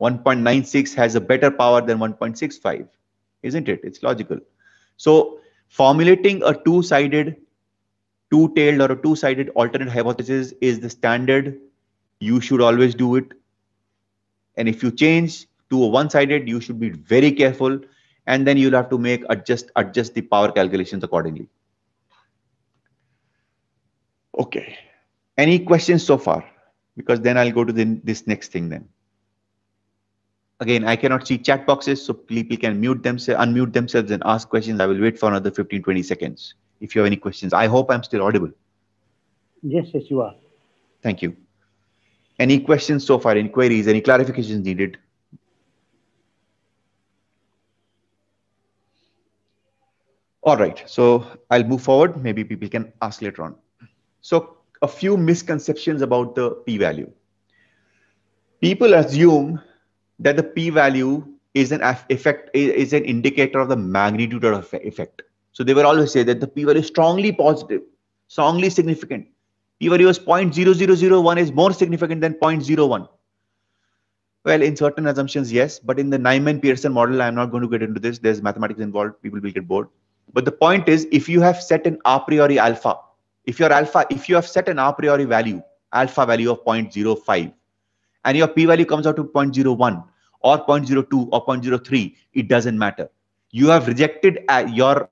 1.96 has a better power than 1.65, isn't it? It's logical. So formulating a two-sided, two-tailed or a two-sided alternate hypothesis is the standard. You should always do it. And if you change to a one-sided, you should be very careful and then you'll have to make adjust adjust the power calculations accordingly. Okay. Any questions so far? Because then I'll go to the, this next thing then. Again, I cannot see chat boxes, so people can mute themselves, unmute themselves and ask questions. I will wait for another 15, 20 seconds if you have any questions. I hope I'm still audible. Yes, yes, you are. Thank you. Any questions so far, Inquiries? any clarifications needed? All right, so I'll move forward. Maybe people can ask later on. So a few misconceptions about the p-value. People assume that the p-value is an effect is an indicator of the magnitude of effect. So they will always say that the p-value is strongly positive, strongly significant. P-value is 0.0001 is more significant than 0.01. Well, in certain assumptions, yes, but in the Nyman-Pearson model, I'm not going to get into this. There's mathematics involved. People will get bored. But the point is, if you have set an a priori alpha, if your alpha, if you have set an a priori value, alpha value of 0.05, and your p-value comes out to 0.01 or 0.02 or 0.03, it doesn't matter. You have rejected uh, your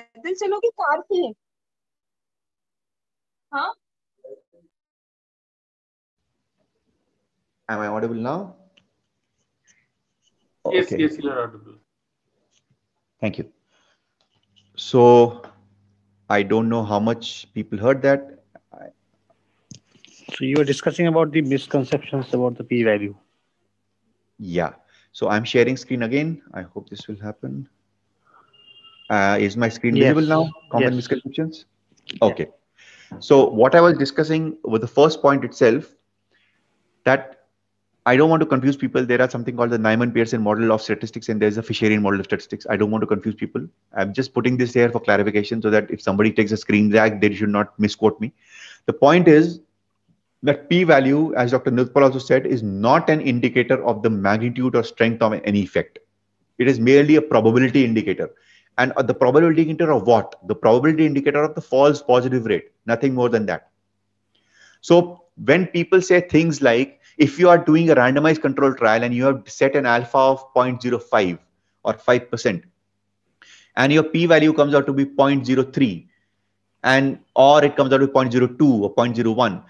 पैदल चलोगे car से हाँ Am I audible now? Yes, okay. yes, you are audible. Thank you. So, I don't know how much people heard that. So you were discussing about the misconceptions about the p-value. Yeah. So I'm sharing screen again. I hope this will happen. Uh, is my screen yes. visible now? Common yes. misconceptions? Okay. Yeah. So what I was discussing with the first point itself, that I don't want to confuse people. There are something called the Nyman-Pearson model of statistics, and there's a Fisherian model of statistics. I don't want to confuse people. I'm just putting this here for clarification so that if somebody takes a screen grab, they should not misquote me. The point is that p-value, as Dr. Nilpal also said, is not an indicator of the magnitude or strength of any effect. It is merely a probability indicator and uh, the probability indicator of what the probability indicator of the false positive rate nothing more than that so when people say things like if you are doing a randomized control trial and you have set an alpha of 0.05 or 5% and your p value comes out to be 0.03 and or it comes out to 0.02 or 0.01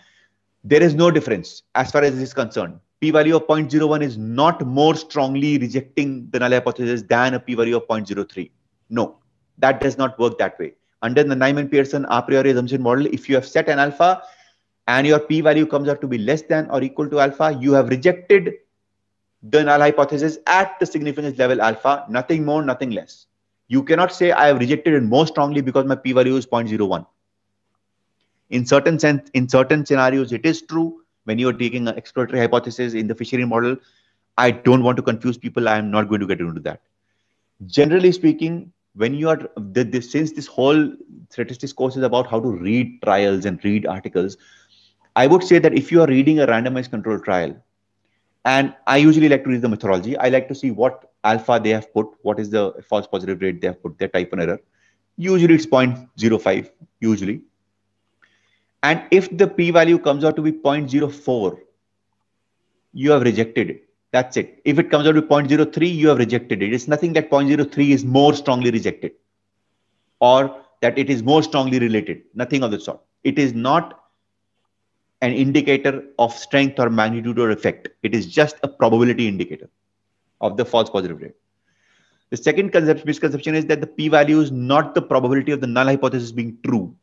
there is no difference as far as this is concerned p value of 0.01 is not more strongly rejecting the null hypothesis than a p value of 0.03 no, that does not work that way. Under the Nyman Pearson a priori assumption model, if you have set an alpha and your p value comes out to be less than or equal to alpha, you have rejected the null hypothesis at the significance level alpha, nothing more, nothing less. You cannot say I have rejected it more strongly because my p value is 0.01. In certain sense, in certain scenarios, it is true. When you're taking an exploratory hypothesis in the fishery model, I don't want to confuse people. I am not going to get into that. Generally speaking, when you are the, the, since this whole statistics course is about how to read trials and read articles i would say that if you are reading a randomized control trial and i usually like to read the methodology i like to see what alpha they have put what is the false positive rate they have put their type 1 error usually it's 0.05 usually and if the p value comes out to be 0.04 you have rejected it that's it. If it comes out to 0.03, you have rejected it. It's nothing that 0.03 is more strongly rejected or that it is more strongly related. Nothing of the sort. It is not an indicator of strength or magnitude or effect. It is just a probability indicator of the false positive rate. The second misconception is that the p-value is not the probability of the null hypothesis being true.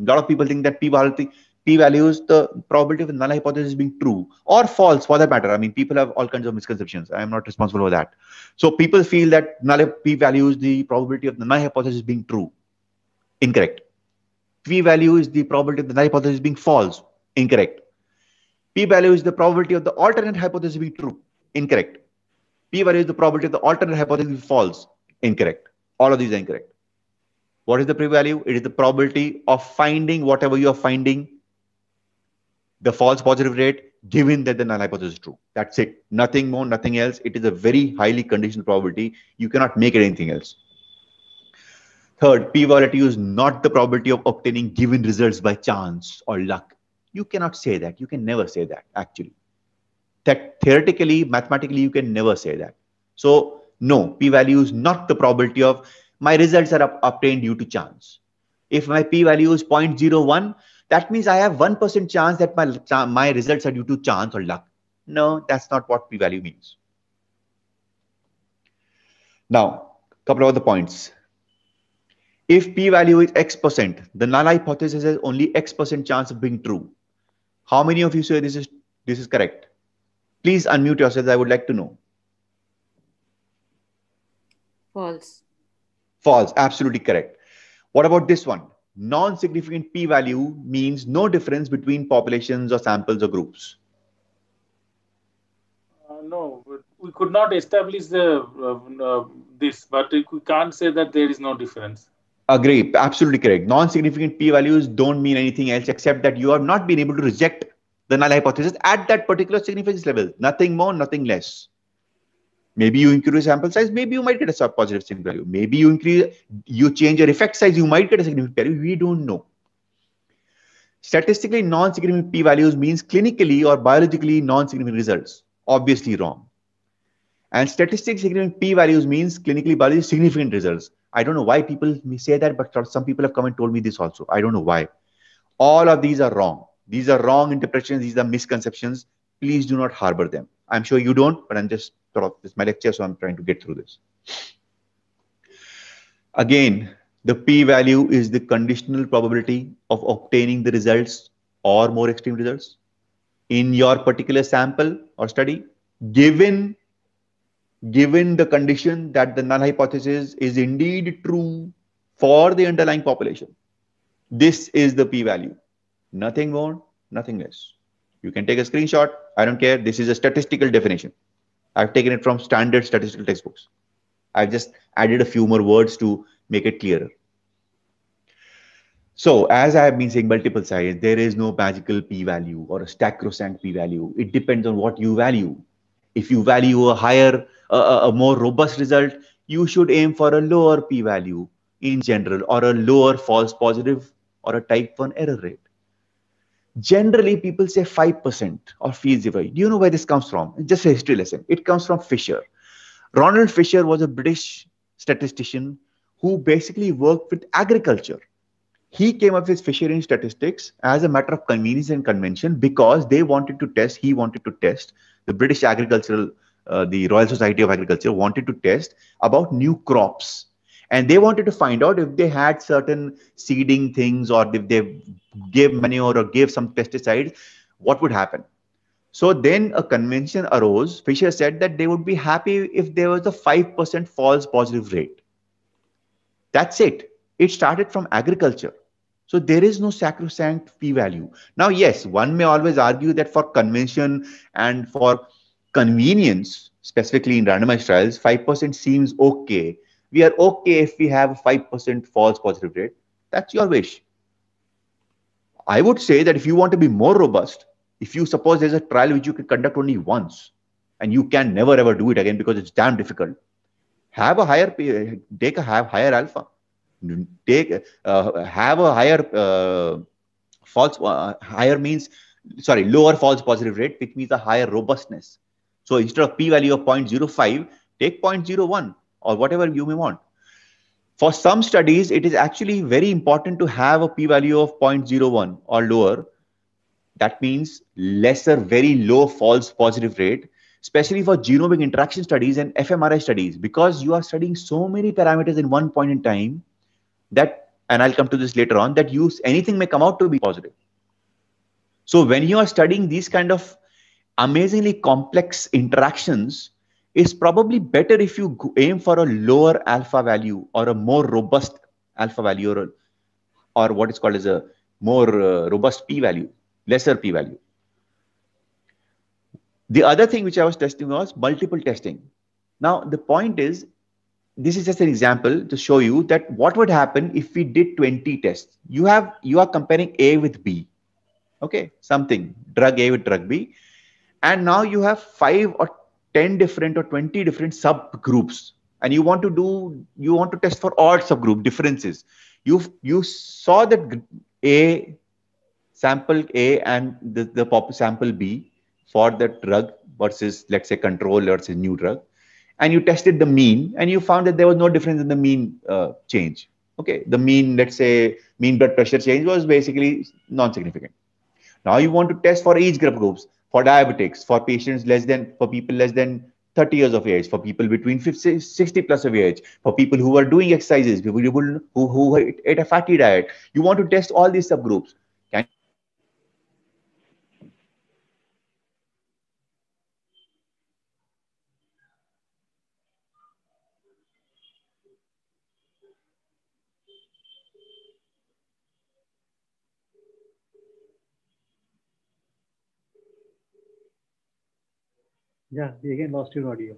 A lot of people think that p-value p-values, the probability of the null hypothesis being true or false for that matter. I mean, people have all kinds of misconceptions. I am not responsible for that. So people feel that null p-values, the probability of the null hypothesis being true. Incorrect. P-value is the probability of the null hypothesis being false. Incorrect. P-value is the probability of the alternate hypothesis being true. Incorrect. P-value is the probability of the alternate hypothesis being false. Incorrect. All of these are incorrect. What is the p-value? It is the probability of finding whatever you are finding the false positive rate given that the null hypothesis is true. That's it. Nothing more, nothing else. It is a very highly conditioned probability. You cannot make it anything else. Third, p-volatility is not the probability of obtaining given results by chance or luck. You cannot say that. You can never say that, actually. That theoretically, mathematically, you can never say that. So, no, p-value is not the probability of my results are obtained due to chance. If my p-value is 0.01, that means i have 1% chance that my my results are due to chance or luck no that's not what p value means now couple of other points if p value is x percent the null hypothesis has only x percent chance of being true how many of you say this is this is correct please unmute yourselves i would like to know false false absolutely correct what about this one non-significant p-value means no difference between populations or samples or groups. Uh, no, we could not establish the, uh, uh, this, but we can't say that there is no difference. Agree, absolutely correct. Non-significant p-values don't mean anything else except that you have not been able to reject the null hypothesis at that particular significance level. Nothing more, nothing less maybe you increase sample size maybe you might get a sub positive significant value maybe you increase you change your effect size you might get a significant value we don't know statistically non-significant p values means clinically or biologically non-significant results obviously wrong and statistically significant p values means clinically biologically significant results i don't know why people say that but some people have come and told me this also i don't know why all of these are wrong these are wrong interpretations these are misconceptions please do not harbor them I'm sure you don't, but I'm just sort of, is my lecture, so I'm trying to get through this. Again, the p-value is the conditional probability of obtaining the results or more extreme results in your particular sample or study, given, given the condition that the null hypothesis is indeed true for the underlying population. This is the p-value. Nothing more, nothing less. You can take a screenshot. I don't care. This is a statistical definition. I've taken it from standard statistical textbooks. I've just added a few more words to make it clearer. So as I have been saying multiple times, there is no magical p-value or a sacrosanct p-value. It depends on what you value. If you value a higher, a more robust result, you should aim for a lower p-value in general or a lower false positive or a type 1 error rate generally people say 5% of fees giveaway. Do you know where this comes from? Just a history lesson. It comes from Fisher. Ronald Fisher was a British statistician who basically worked with agriculture. He came up with Fisherian statistics as a matter of convenience and convention because they wanted to test, he wanted to test, the British agricultural, uh, the Royal Society of Agriculture wanted to test about new crops and they wanted to find out if they had certain seeding things or if they gave manure or gave some pesticides, what would happen. So then a convention arose. Fisher said that they would be happy if there was a 5% false positive rate. That's it. It started from agriculture. So there is no sacrosanct p value. Now, yes, one may always argue that for convention and for convenience, specifically in randomized trials, 5% seems okay we are okay if we have a 5% false positive rate. That's your wish. I would say that if you want to be more robust, if you suppose there's a trial which you can conduct only once and you can never ever do it again because it's damn difficult, have a higher, take a have higher alpha, take, uh, have a higher uh, false, uh, higher means, sorry, lower false positive rate, which means a higher robustness. So instead of p value of 0.05, take 0.01 or whatever you may want. For some studies, it is actually very important to have a p value of 0.01 or lower. That means lesser, very low false positive rate, especially for genomic interaction studies and fMRI studies, because you are studying so many parameters in one point in time that, and I'll come to this later on, that use anything may come out to be positive. So when you are studying these kind of amazingly complex interactions, it's probably better if you aim for a lower alpha value or a more robust alpha value or, or what is called as a more uh, robust p value, lesser p value. The other thing which I was testing was multiple testing. Now, the point is, this is just an example to show you that what would happen if we did 20 tests. You have you are comparing A with B, okay, something drug A with drug B, and now you have five or 10 different or 20 different subgroups and you want to do you want to test for odd subgroup differences you you saw that a sample a and the, the pop sample b for that drug versus let's say control versus new drug and you tested the mean and you found that there was no difference in the mean uh, change okay the mean let's say mean blood pressure change was basically non-significant now you want to test for each group groups for diabetics, for patients less than, for people less than 30 years of age, for people between 50, 60 plus of age, for people who are doing exercises, people who, who, who ate a fatty diet. You want to test all these subgroups. Yeah, we again lost your audio.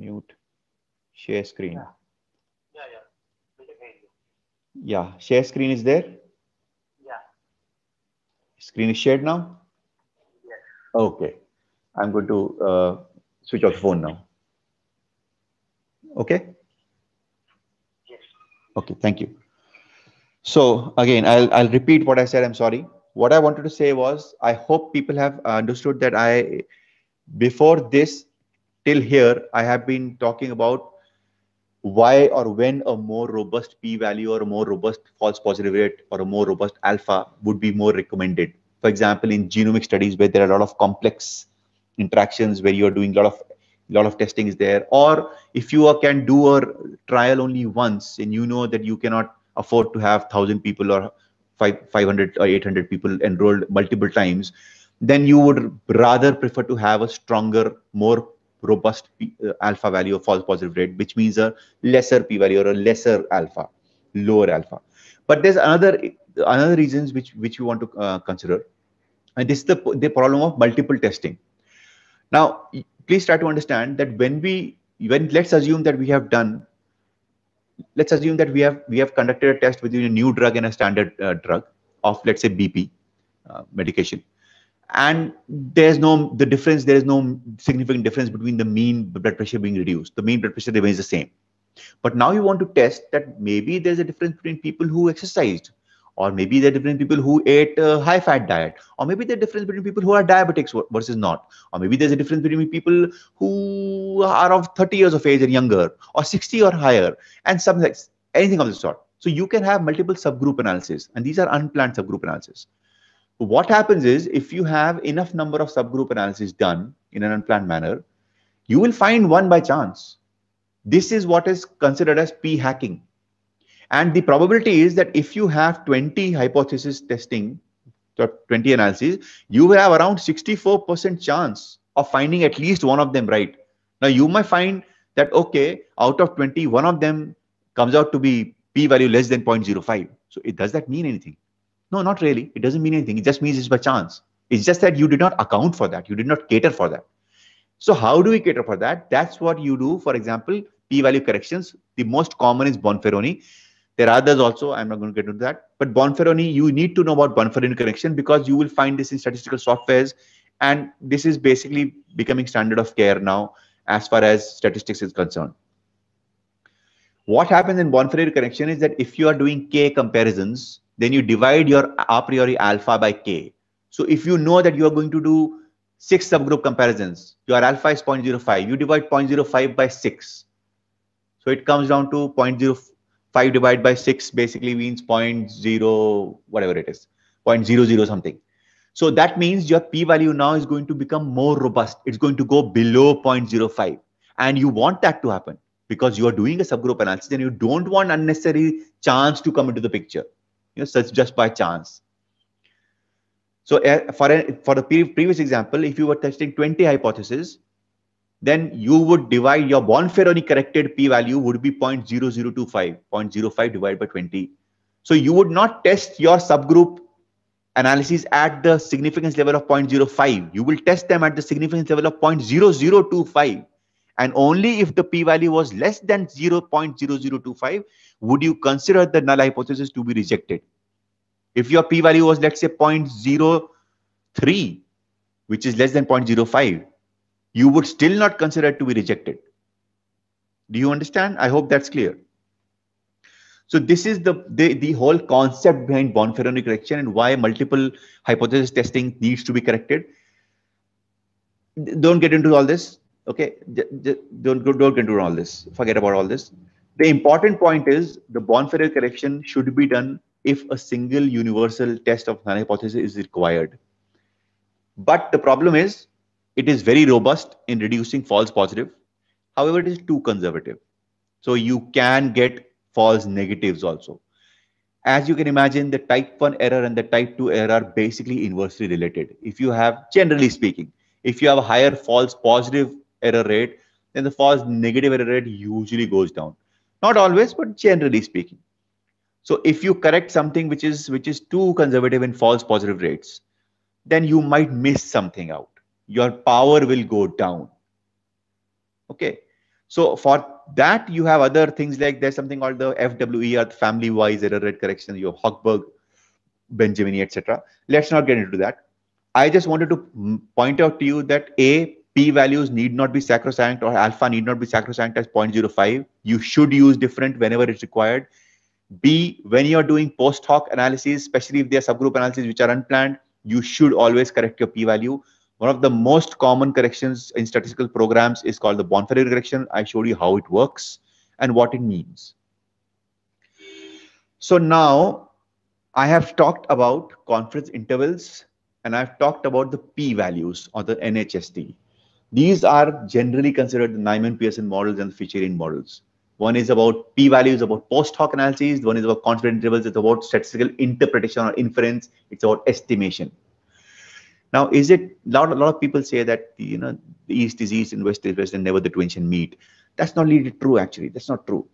mute share screen. Yeah, yeah. yeah. Yeah, share screen is there? Yeah. Screen is shared now? Yes. Okay. I'm going to uh, switch off phone now. Okay? Yes. Okay, thank you. So again, I'll, I'll repeat what I said. I'm sorry. What I wanted to say was, I hope people have understood that I, before this, till here, I have been talking about why or when a more robust p value or a more robust false positive rate or a more robust alpha would be more recommended. For example, in genomic studies where there are a lot of complex interactions where you're doing a lot of lot of testing is there or if you can do a trial only once and you know that you cannot afford to have 1000 people or 500 or 800 people enrolled multiple times then you would rather prefer to have a stronger more robust p, uh, alpha value of false positive rate, which means a lesser p-value or a lesser alpha, lower alpha. But there's another another reasons which which you want to uh, consider, and this is the the problem of multiple testing. Now, please try to understand that when we when let's assume that we have done let's assume that we have we have conducted a test between a new drug and a standard uh, drug of let's say bp uh, medication and there's no the difference there is no significant difference between the mean blood pressure being reduced the mean blood pressure remains the same but now you want to test that maybe there's a difference between people who exercised or maybe there are different people who ate a high fat diet or maybe there is a difference between people who are diabetics versus not or maybe there's a difference between people who are of 30 years of age and younger or 60 or higher and something anything of the sort so you can have multiple subgroup analysis and these are unplanned subgroup analysis what happens is if you have enough number of subgroup analysis done in an unplanned manner, you will find one by chance. This is what is considered as p hacking. And the probability is that if you have 20 hypothesis testing, 20 analyses, you will have around 64% chance of finding at least one of them right. Now, you might find that, okay, out of 20, one of them comes out to be p value less than 0.05. So, it, does that mean anything? No, not really. It doesn't mean anything. It just means it's by chance. It's just that you did not account for that. You did not cater for that. So how do we cater for that? That's what you do. For example, p-value corrections. The most common is Bonferroni. There are others also. I'm not going to get into that. But Bonferroni, you need to know about Bonferroni correction because you will find this in statistical softwares. And this is basically becoming standard of care now as far as statistics is concerned. What happens in Bonferroni correction is that if you are doing k comparisons, then you divide your a priori alpha by k. So if you know that you are going to do six subgroup comparisons, your alpha is 0.05. You divide 0.05 by six. So it comes down to 0.05 divided by six basically means 0.0, whatever it is, 0.00 something. So that means your p-value now is going to become more robust. It's going to go below 0.05. And you want that to happen because you are doing a subgroup analysis and you don't want unnecessary chance to come into the picture you know, such just by chance. So eh, for, a, for the pre previous example, if you were testing 20 hypotheses, then you would divide your Bonferroni corrected p-value would be 0.0025, 0.05 divided by 20. So you would not test your subgroup analysis at the significance level of 0.05. You will test them at the significance level of 0.0025. And only if the p-value was less than 0.0025 would you consider the null hypothesis to be rejected. If your p-value was, let's say, 0.03, which is less than 0.05, you would still not consider it to be rejected. Do you understand? I hope that's clear. So this is the, the, the whole concept behind Bonferroni correction and why multiple hypothesis testing needs to be corrected. Don't get into all this. Okay, don't go, don't do all this. Forget about all this. The important point is the Bonferrero correction should be done if a single universal test of null hypothesis is required. But the problem is it is very robust in reducing false positive. However, it is too conservative. So you can get false negatives also. As you can imagine, the type 1 error and the type 2 error are basically inversely related. If you have, generally speaking, if you have a higher false positive error rate, then the false negative error rate usually goes down. Not always, but generally speaking. So if you correct something which is which is too conservative in false positive rates, then you might miss something out. Your power will go down. Okay. So for that, you have other things like there's something called the FWE or family-wise error rate correction, you have Hochberg, Benjamin, etc. Let's not get into that. I just wanted to point out to you that A, p values need not be sacrosanct or alpha need not be sacrosanct as 0.05 you should use different whenever it's required b when you're doing post hoc analyses especially if they are subgroup analyses which are unplanned you should always correct your p value one of the most common corrections in statistical programs is called the Bonferroni correction i showed you how it works and what it means so now i have talked about confidence intervals and I've talked about the p values or the NHST. These are generally considered the Nyman Pearson models and the Fisherian models. One is about p values, about post hoc analysis. One is about confidence intervals. It's about statistical interpretation or inference. It's about estimation. Now, is it a lot, a lot of people say that you know the East is East and West is West and never the twins shall meet. That's not really true, actually. That's not true.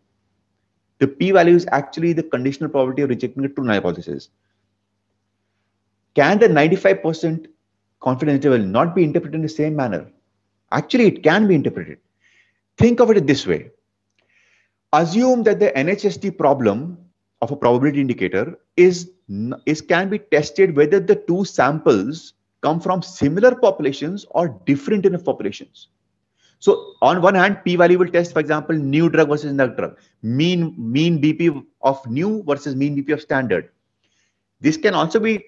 The p-value is actually the conditional probability of rejecting a true null hypothesis. Can the 95% confidence interval not be interpreted in the same manner? Actually, it can be interpreted. Think of it this way assume that the NHST problem of a probability indicator is, is can be tested whether the two samples come from similar populations or different enough populations. So on one hand, p-value will test, for example, new drug versus new drug, mean mean BP of new versus mean BP of standard. This can also be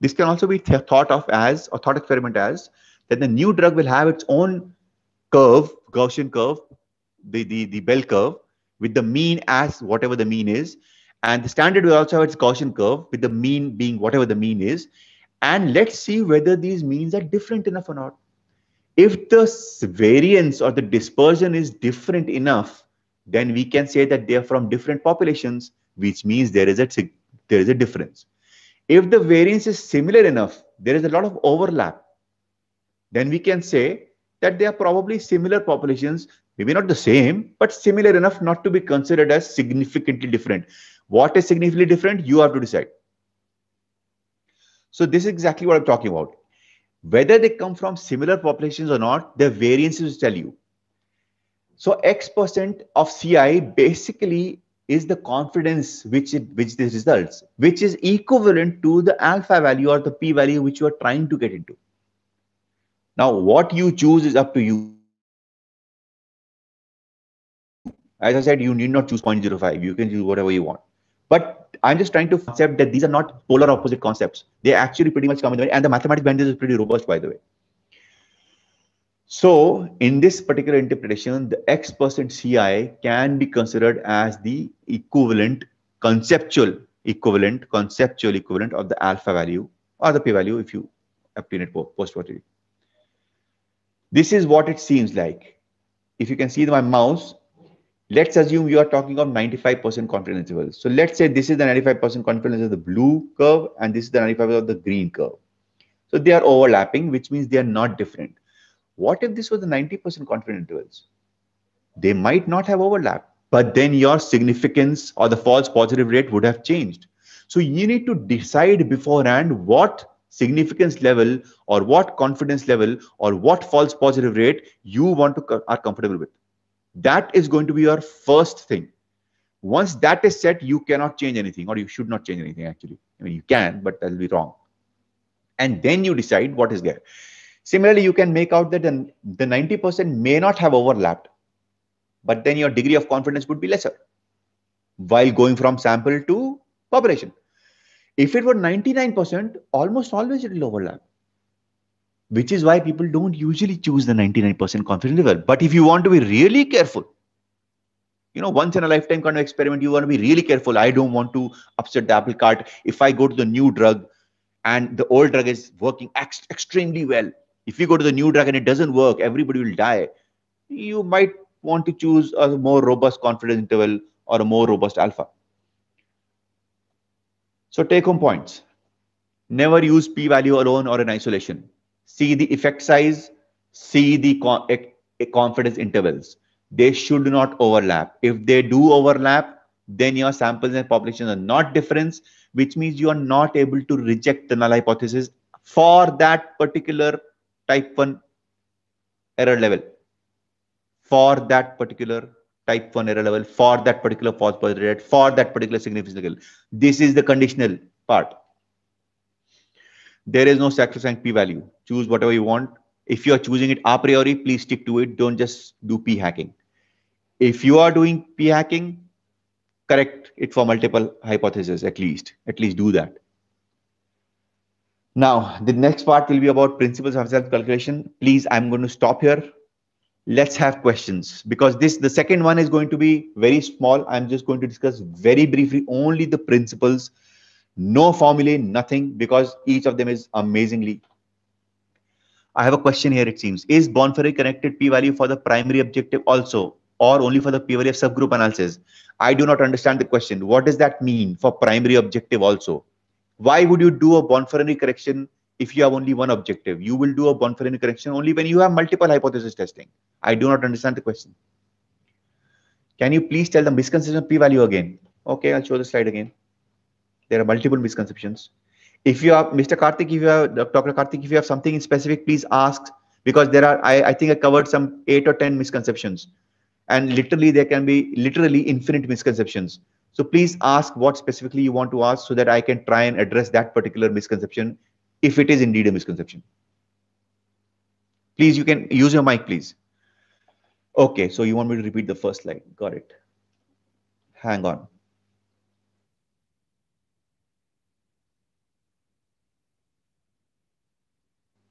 this can also be th thought of as or thought experiment as then the new drug will have its own curve, Gaussian curve, the, the, the bell curve, with the mean as whatever the mean is. And the standard will also have its Gaussian curve with the mean being whatever the mean is. And let's see whether these means are different enough or not. If the variance or the dispersion is different enough, then we can say that they are from different populations, which means there is a, there is a difference. If the variance is similar enough, there is a lot of overlap then we can say that they are probably similar populations, maybe not the same, but similar enough not to be considered as significantly different. What is significantly different? You have to decide. So this is exactly what I'm talking about. Whether they come from similar populations or not, the variances tell you. So X percent of CI basically is the confidence which it, which this results, which is equivalent to the alpha value or the p value which you are trying to get into. Now, what you choose is up to you. As I said, you need not choose 0.05. You can choose whatever you want. But I'm just trying to accept that these are not polar opposite concepts. They actually pretty much come in the way. And the mathematics behind this is pretty robust, by the way. So in this particular interpretation, the X percent CI can be considered as the equivalent, conceptual equivalent, conceptual equivalent of the alpha value or the p-value if you obtain it post-mortem. This is what it seems like. If you can see my mouse, let's assume you are talking of 95% confidence interval. So let's say this is the 95% confidence of the blue curve and this is the 95 percent of the green curve. So they are overlapping, which means they are not different. What if this was the 90% confidence intervals? They might not have overlap, but then your significance or the false positive rate would have changed. So you need to decide beforehand what significance level or what confidence level or what false positive rate you want to are comfortable with that is going to be your first thing once that is set you cannot change anything or you should not change anything actually i mean you can but that'll be wrong and then you decide what is there similarly you can make out that the 90% may not have overlapped but then your degree of confidence would be lesser while going from sample to population if it were 99%, almost always it will overlap, which is why people don't usually choose the 99% confidence level. But if you want to be really careful, you know, once in a lifetime kind of experiment, you want to be really careful. I don't want to upset the apple cart. If I go to the new drug and the old drug is working ex- extremely well, if you go to the new drug and it doesn't work, everybody will die. You might want to choose a more robust confidence interval or a more robust alpha. So take home points. Never use p-value alone or in isolation. See the effect size, see the confidence intervals. They should not overlap. If they do overlap, then your samples and populations are not different, which means you are not able to reject the null hypothesis for that particular type 1 error level. For that particular type 1 error level for that particular false positive rate, for that particular significance level. This is the conditional part. There is no sacrosanct p-value. Choose whatever you want. If you are choosing it a priori, please stick to it. Don't just do p-hacking. If you are doing p-hacking, correct it for multiple hypotheses at least. At least do that. Now, the next part will be about principles of self-calculation. Please, I'm going to stop here let's have questions because this the second one is going to be very small i'm just going to discuss very briefly only the principles no formulae nothing because each of them is amazingly i have a question here it seems is bonferré connected p value for the primary objective also or only for the p value of subgroup analysis i do not understand the question what does that mean for primary objective also why would you do a bonferré correction if you have only one objective. You will do a Bonferroni correction only when you have multiple hypothesis testing. I do not understand the question. Can you please tell the misconception p-value again? Okay, I'll show the slide again. There are multiple misconceptions. If you have, Mr. Karthik, if you have, Dr. Karthik, if you have something specific, please ask because there are, I, I think I covered some eight or 10 misconceptions and literally there can be literally infinite misconceptions. So please ask what specifically you want to ask so that I can try and address that particular misconception if it is indeed a misconception. Please, you can use your mic, please. Okay, so you want me to repeat the first slide. Got it. Hang on.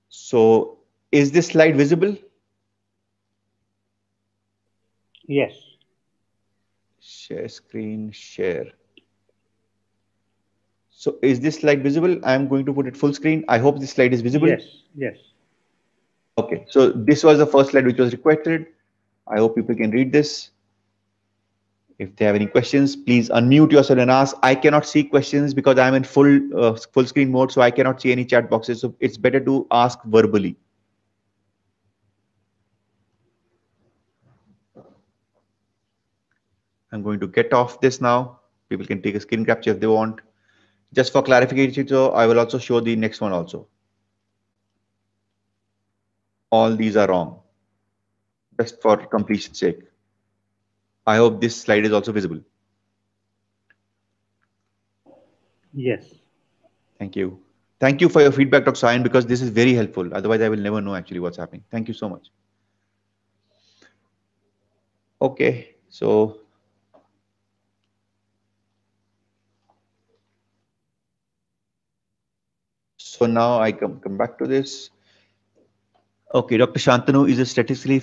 So is this slide visible? Yes. Share screen, share. So is this slide visible? I'm going to put it full screen. I hope this slide is visible. Yes, yes. Okay, so this was the first slide which was requested. I hope people can read this. If they have any questions, please unmute yourself and ask. I cannot see questions because I'm in full uh, full screen mode, so I cannot see any chat boxes. So it's better to ask verbally. I'm going to get off this now. People can take a screen capture if they want just for clarification, so I will also show the next one also. All these are wrong, just for completion's sake. I hope this slide is also visible. Yes. Thank you. Thank you for your feedback, Dr. Sayan, because this is very helpful. Otherwise, I will never know actually what's happening. Thank you so much. Okay, so So now I come, come back to this. Okay, Dr. Shantanu is a statistically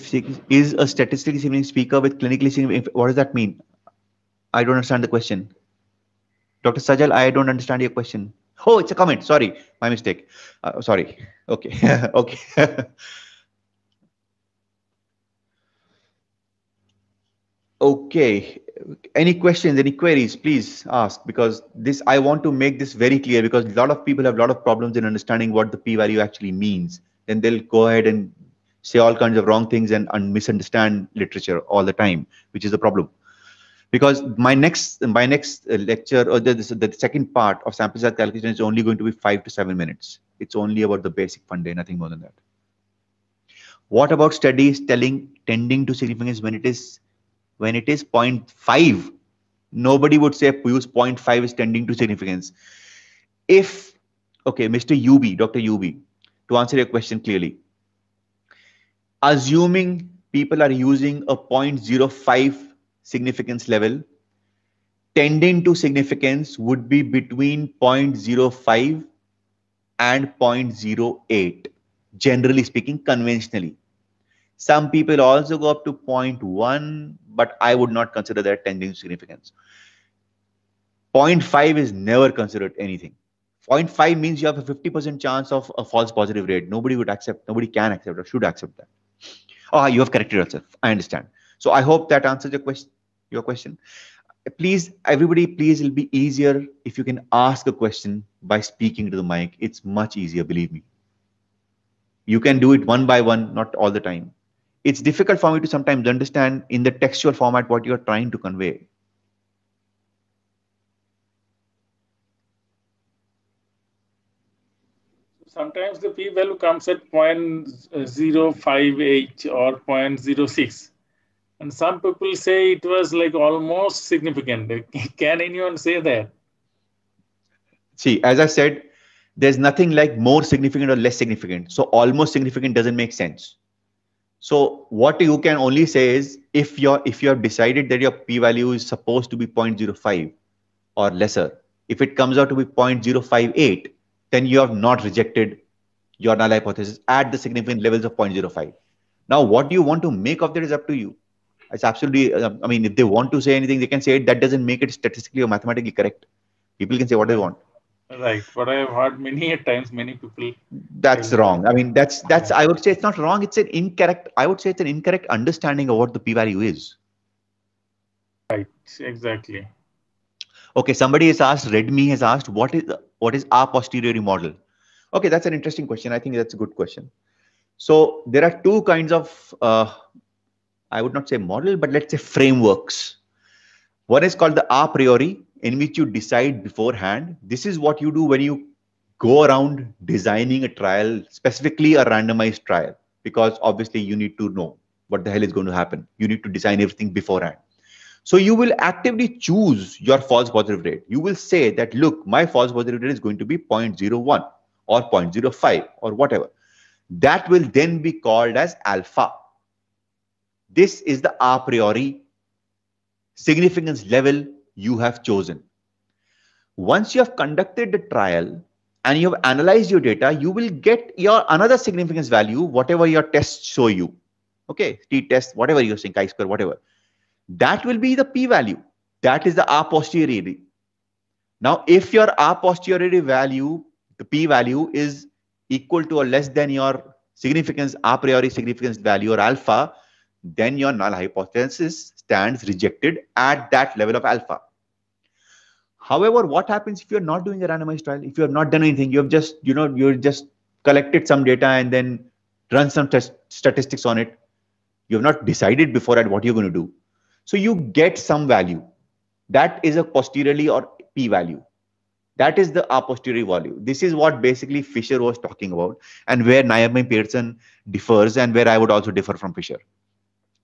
is a statistically significant speaker with clinically significant. What does that mean? I don't understand the question. Dr. Sajal, I don't understand your question. Oh, it's a comment. Sorry, my mistake. Uh, sorry. Okay. okay. okay any questions any queries please ask because this i want to make this very clear because a lot of people have a lot of problems in understanding what the p value actually means then they'll go ahead and say all kinds of wrong things and, and misunderstand literature all the time which is the problem because my next my next lecture or the, the, the second part of sample size calculation is only going to be five to seven minutes it's only about the basic funda nothing more than that what about studies telling tending to significance when it is when it is 0.5, nobody would say use 0.5 is tending to significance. If, okay, Mr. UB, Dr. UB, to answer your question clearly, assuming people are using a 0.05 significance level, tending to significance would be between 0.05 and 0.08, generally speaking, conventionally. Some people also go up to 0.1, but I would not consider that tangential significance. 0.5 is never considered anything. 0.5 means you have a 50% chance of a false positive rate. Nobody would accept, nobody can accept or should accept that. oh, you have corrected yourself. I understand. So I hope that answers your question. Your question. Please, everybody, please, it'll be easier if you can ask a question by speaking to the mic. It's much easier, believe me. You can do it one by one, not all the time it's difficult for me to sometimes understand in the textual format what you're trying to convey. Sometimes the p-value comes at 0.058 or 0.06. And some people say it was like almost significant. Can anyone say that? See, as I said, there's nothing like more significant or less significant. So almost significant doesn't make sense so what you can only say is if you're if you have decided that your p-value is supposed to be 0.05 or lesser, if it comes out to be 0.058, then you have not rejected your null hypothesis at the significant levels of 0.05. Now, what do you want to make of that is up to you. It's absolutely, um, I mean, if they want to say anything, they can say it. That doesn't make it statistically or mathematically correct. People can say what they want right but i have heard many times many people that's wrong i mean that's that's i would say it's not wrong it's an incorrect i would say it's an incorrect understanding of what the p value is right exactly okay somebody has asked redmi has asked what is what is a posteriori model okay that's an interesting question i think that's a good question so there are two kinds of uh, i would not say model but let's say frameworks one is called the a priori in which you decide beforehand this is what you do when you go around designing a trial specifically a randomized trial because obviously you need to know what the hell is going to happen you need to design everything beforehand so you will actively choose your false positive rate you will say that look my false positive rate is going to be 0.01 or 0.05 or whatever that will then be called as alpha this is the a priori significance level you have chosen. Once you have conducted the trial and you have analyzed your data, you will get your another significance value, whatever your tests show you. Okay, t test, whatever you're saying, chi square, whatever. That will be the p value. That is the a posteriori. Now, if your a posteriori value, the p value is equal to or less than your significance a priori significance value or alpha, then your null hypothesis stands rejected at that level of alpha. However, what happens if you're not doing a randomized trial? If you have not done anything, you have just, you know, you're just collected some data and then run some statistics on it. You have not decided before at what you're going to do. So you get some value. That is a posteriorly or p value. That is the a posteriori value. This is what basically Fisher was talking about and where Naomi Pearson differs and where I would also differ from Fisher.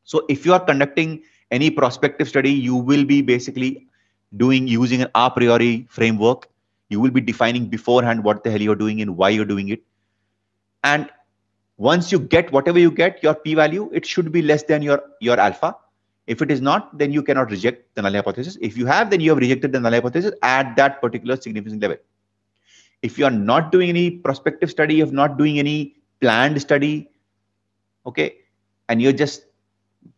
So if you are conducting any prospective study, you will be basically doing using an a priori framework. You will be defining beforehand what the hell you're doing and why you're doing it. And once you get whatever you get, your p-value, it should be less than your, your alpha. If it is not, then you cannot reject the null hypothesis. If you have, then you have rejected the null hypothesis at that particular significance level. If you are not doing any prospective study, if not doing any planned study, okay, and you're just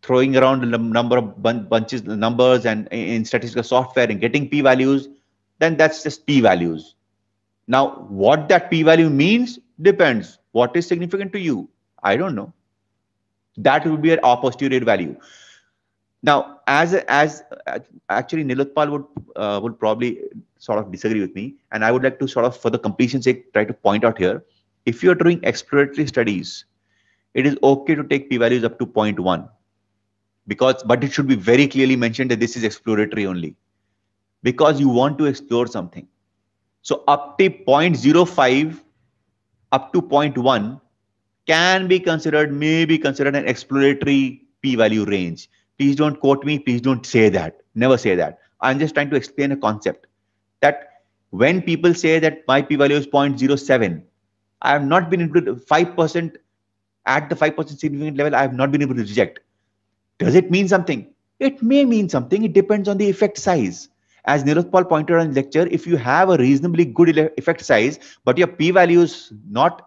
throwing around a number of bun- bunches numbers and in statistical software and getting p values then that's just p values now what that p value means depends what is significant to you i don't know that would be an a posteriori value now as as actually nilotpal would uh, would probably sort of disagree with me and i would like to sort of for the completion sake try to point out here if you are doing exploratory studies it is okay to take p values up to 0.1 because but it should be very clearly mentioned that this is exploratory only because you want to explore something so up to 0.05 up to 0.1 can be considered may be considered an exploratory p value range please don't quote me please don't say that never say that i'm just trying to explain a concept that when people say that my p value is 0.07 i have not been able to 5% at the 5% significant level i have not been able to reject does it mean something? It may mean something. It depends on the effect size. As Neil Paul pointed out in lecture, if you have a reasonably good effect size, but your p-value is not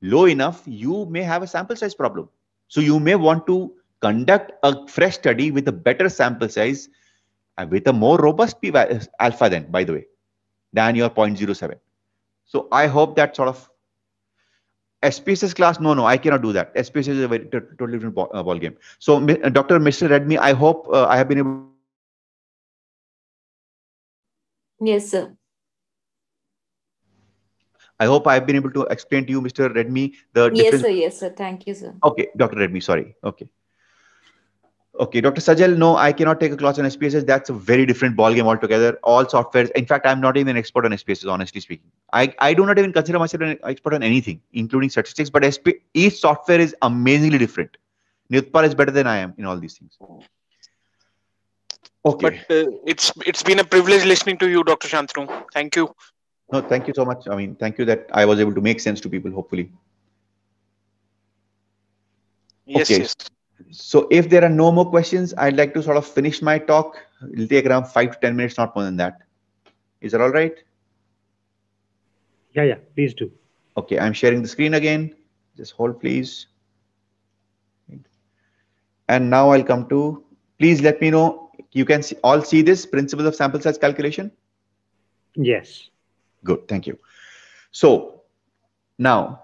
low enough, you may have a sample size problem. So you may want to conduct a fresh study with a better sample size and uh, with a more robust p alpha then, by the way, than your 0.07. So I hope that sort of SPSS class, no, no, I cannot do that. SPSS is a very totally different ball, uh, ball game. So, uh, Dr. Mr. Redmi, I hope uh, I have been able. Yes, sir. I hope I've been able to explain to you, Mr. Redmi, the difference. Yes, sir. Yes, sir. Thank you, sir. Okay, Dr. Redmi. Sorry. Okay. Okay, Dr. Sajal, no, I cannot take a class on SPSS. That's a very different ballgame altogether. All softwares. In fact, I'm not even an expert on SPSS, honestly speaking. I, I do not even consider myself an expert on anything, including statistics, but SP, each software is amazingly different. Nirutpal is better than I am in all these things. Okay. But uh, it's it's been a privilege listening to you, Dr. Shantanu. Thank you. No, thank you so much. I mean, thank you that I was able to make sense to people, hopefully. Yes, okay. yes so if there are no more questions, I'd like to sort of finish my talk. It'll take around five to 10 minutes, not more than that. Is that all right? Yeah, yeah, please do. Okay, I'm sharing the screen again. Just hold, please. And now I'll come to, please let me know, you can see, all see this, principles of sample size calculation? Yes. Good, thank you. So now,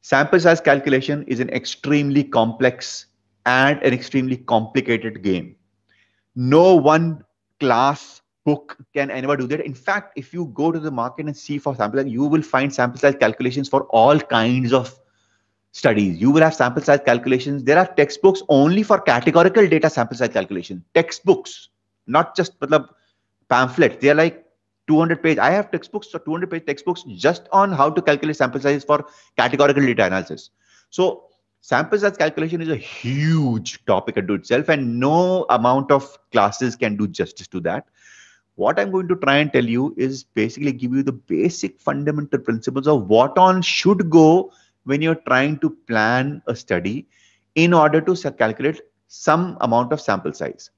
sample size calculation is an extremely complex and an extremely complicated game. No one class book can ever do that. In fact, if you go to the market and see for sample size, you will find sample size calculations for all kinds of studies. You will have sample size calculations. There are textbooks only for categorical data sample size calculation. Textbooks, not just pamphlets. They are like 200 page. I have textbooks, so 200 page textbooks just on how to calculate sample size for categorical data analysis. So sample size calculation is a huge topic unto itself and no amount of classes can do justice to that what i'm going to try and tell you is basically give you the basic fundamental principles of what on should go when you're trying to plan a study in order to calculate some amount of sample size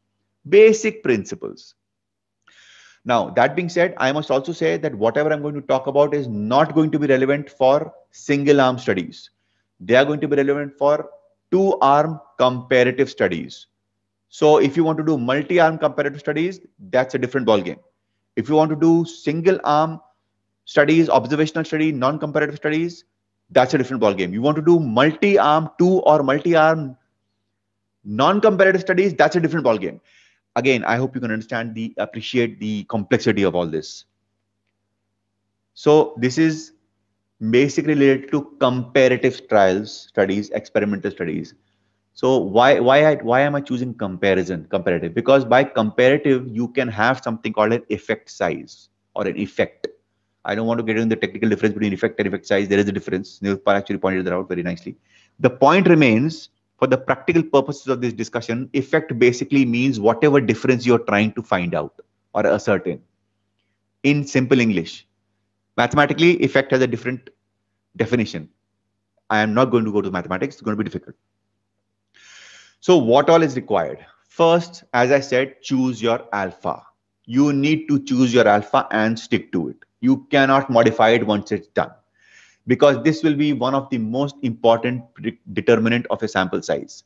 basic principles now, that being said, I must also say that whatever I'm going to talk about is not going to be relevant for single arm studies. They are going to be relevant for two-arm comparative studies. So if you want to do multi-arm comparative studies, that's a different ballgame. If you want to do single-arm studies, observational study, non-comparative studies, that's a different ballgame. You want to do multi-arm two or multi-arm non-comparative studies, that's a different ballgame. Again, I hope you can understand the appreciate the complexity of all this. So this is basically related to comparative trials studies experimental studies so why why I, why am i choosing comparison comparative because by comparative you can have something called an effect size or an effect i don't want to get into the technical difference between effect and effect size there is a difference nilpal actually pointed that out very nicely the point remains for the practical purposes of this discussion effect basically means whatever difference you're trying to find out or ascertain in simple english Mathematically, effect has a different definition. I am not going to go to mathematics. It's going to be difficult. So what all is required? First, as I said, choose your alpha. You need to choose your alpha and stick to it. You cannot modify it once it's done because this will be one of the most important determinant of a sample size.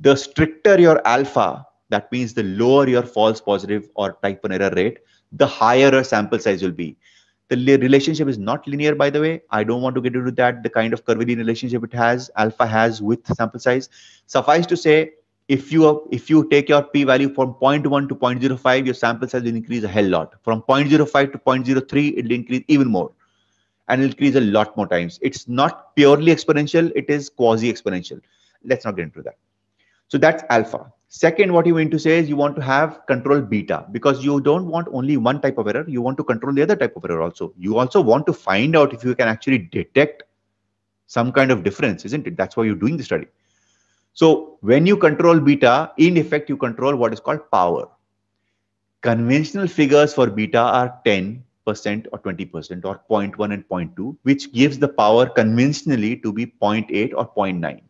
The stricter your alpha, that means the lower your false positive or type 1 error rate, the higher a sample size will be. The relationship is not linear, by the way. I don't want to get into that, the kind of curvilinear relationship it has, alpha has with sample size. Suffice to say, if you if you take your p value from 0.1 to 0.05, your sample size will increase a hell lot. From 0.05 to 0.03, it will increase even more. And it'll increase a lot more times. It's not purely exponential, it is quasi-exponential. Let's not get into that. So that's alpha. Second, what you mean to say is you want to have control beta because you don't want only one type of error. You want to control the other type of error also. You also want to find out if you can actually detect some kind of difference, isn't it? That's why you're doing the study. So when you control beta, in effect, you control what is called power. Conventional figures for beta are 10% or 20% or 0.1 and 0.2, which gives the power conventionally to be 0.8 or 0.9.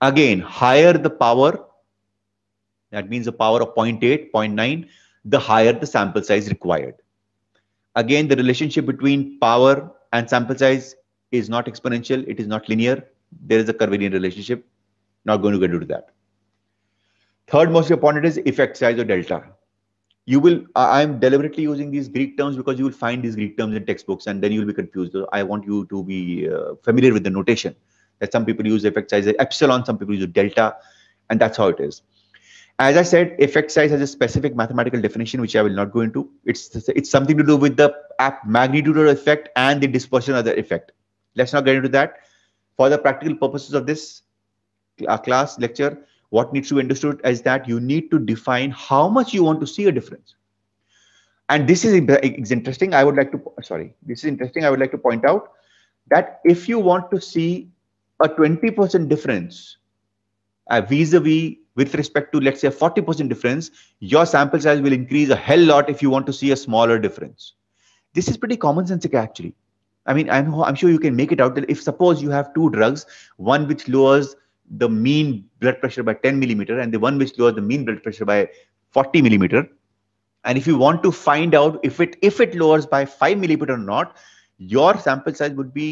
Again, higher the power, that means a power of 0.8, 0.9, the higher the sample size required. Again, the relationship between power and sample size is not exponential. It is not linear. There is a curvilinear relationship. Not going to get into that. Third most important is effect size or delta. You will, I'm deliberately using these Greek terms because you will find these Greek terms in textbooks and then you'll be confused. So I want you to be uh, familiar with the notation that some people use effect size epsilon, some people use delta, and that's how it is as I said, effect size has a specific mathematical definition, which I will not go into. It's it's something to do with the magnitude of effect and the dispersion of the effect. Let's not get into that. For the practical purposes of this uh, class lecture, what needs to be understood is that you need to define how much you want to see a difference. And this is interesting. I would like to sorry, this is interesting. I would like to point out that if you want to see a 20% difference uh, vis-a-vis -vis with respect to let's say a 40% difference your sample size will increase a hell lot if you want to see a smaller difference this is pretty commonsensical actually i mean i'm, I'm sure you can make it out that if suppose you have two drugs one which lowers the mean blood pressure by 10 millimeter and the one which lowers the mean blood pressure by 40 millimeter and if you want to find out if it if it lowers by 5 millimeter or not your sample size would be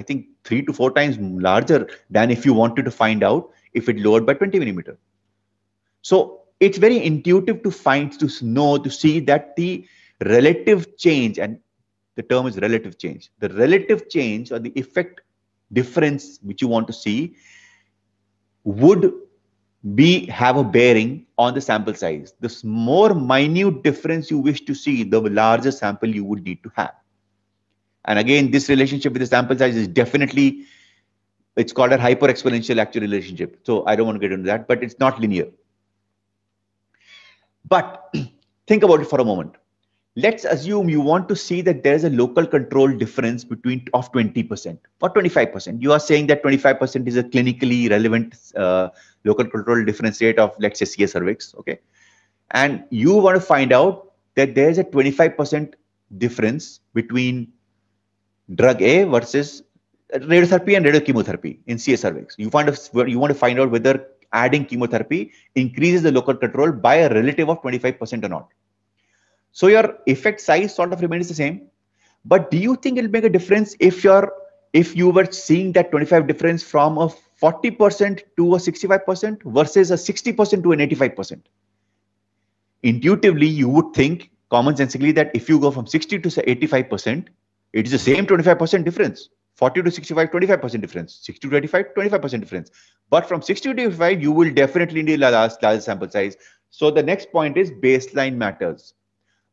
i think three to four times larger than if you wanted to find out if it lowered by 20 millimeter so it's very intuitive to find, to know, to see that the relative change, and the term is relative change, the relative change or the effect difference which you want to see would be have a bearing on the sample size. The more minute difference you wish to see, the larger sample you would need to have. And again, this relationship with the sample size is definitely, it's called a hyper exponential actual relationship. So I don't want to get into that, but it's not linear. But think about it for a moment. Let's assume you want to see that there is a local control difference between of 20% or 25%. You are saying that 25% is a clinically relevant uh, local control difference rate of let's say CA cervix, okay? And you want to find out that there is a 25% difference between drug A versus radiotherapy and radiochemotherapy in CA cervix. You find a, you want to find out whether adding chemotherapy increases the local control by a relative of 25% or not. So your effect size sort of remains the same. But do you think it'll make a difference if you're if you were seeing that 25 difference from a 40% to a 65% versus a 60% to an 85%? Intuitively, you would think commonsensically that if you go from 60 to 85%, it is the same 25% difference. 40 to 65 25% difference 60 to 25 25% difference but from 60 to 65, you will definitely need a large, large sample size so the next point is baseline matters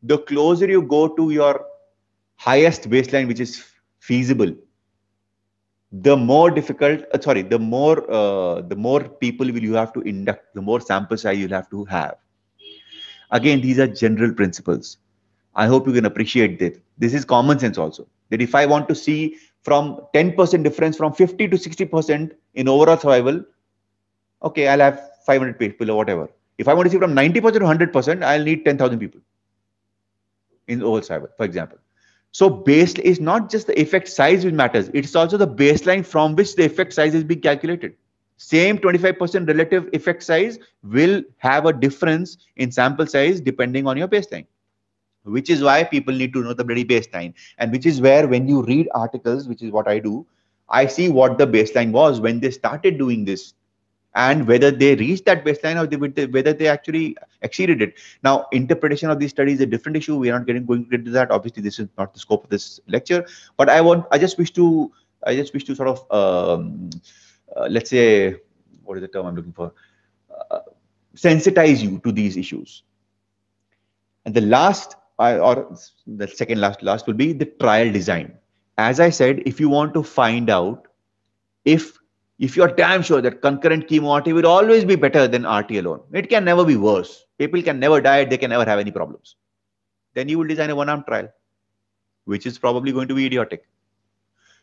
the closer you go to your highest baseline which is feasible the more difficult uh, sorry the more uh, the more people will you have to induct the more sample size you'll have to have again these are general principles i hope you can appreciate that this is common sense also that if i want to see from 10% difference from 50 to 60% in overall survival, okay, I'll have 500 people or whatever. If I want to see from 90% to 100%, I'll need 10,000 people in overall survival, for example. So base is not just the effect size which matters. It's also the baseline from which the effect size is being calculated. Same 25% relative effect size will have a difference in sample size depending on your baseline which is why people need to know the bloody baseline and which is where when you read articles which is what i do i see what the baseline was when they started doing this and whether they reached that baseline or they, whether they actually exceeded it now interpretation of these studies is a different issue we are not getting going into that obviously this is not the scope of this lecture but i want i just wish to i just wish to sort of um, uh, let's say what is the term i'm looking for uh, sensitize you to these issues and the last I, or the second last last will be the trial design. As I said, if you want to find out if if you're damn sure that concurrent chemo RT will always be better than RT alone, it can never be worse. People can never die, they can never have any problems. Then you will design a one-arm trial, which is probably going to be idiotic.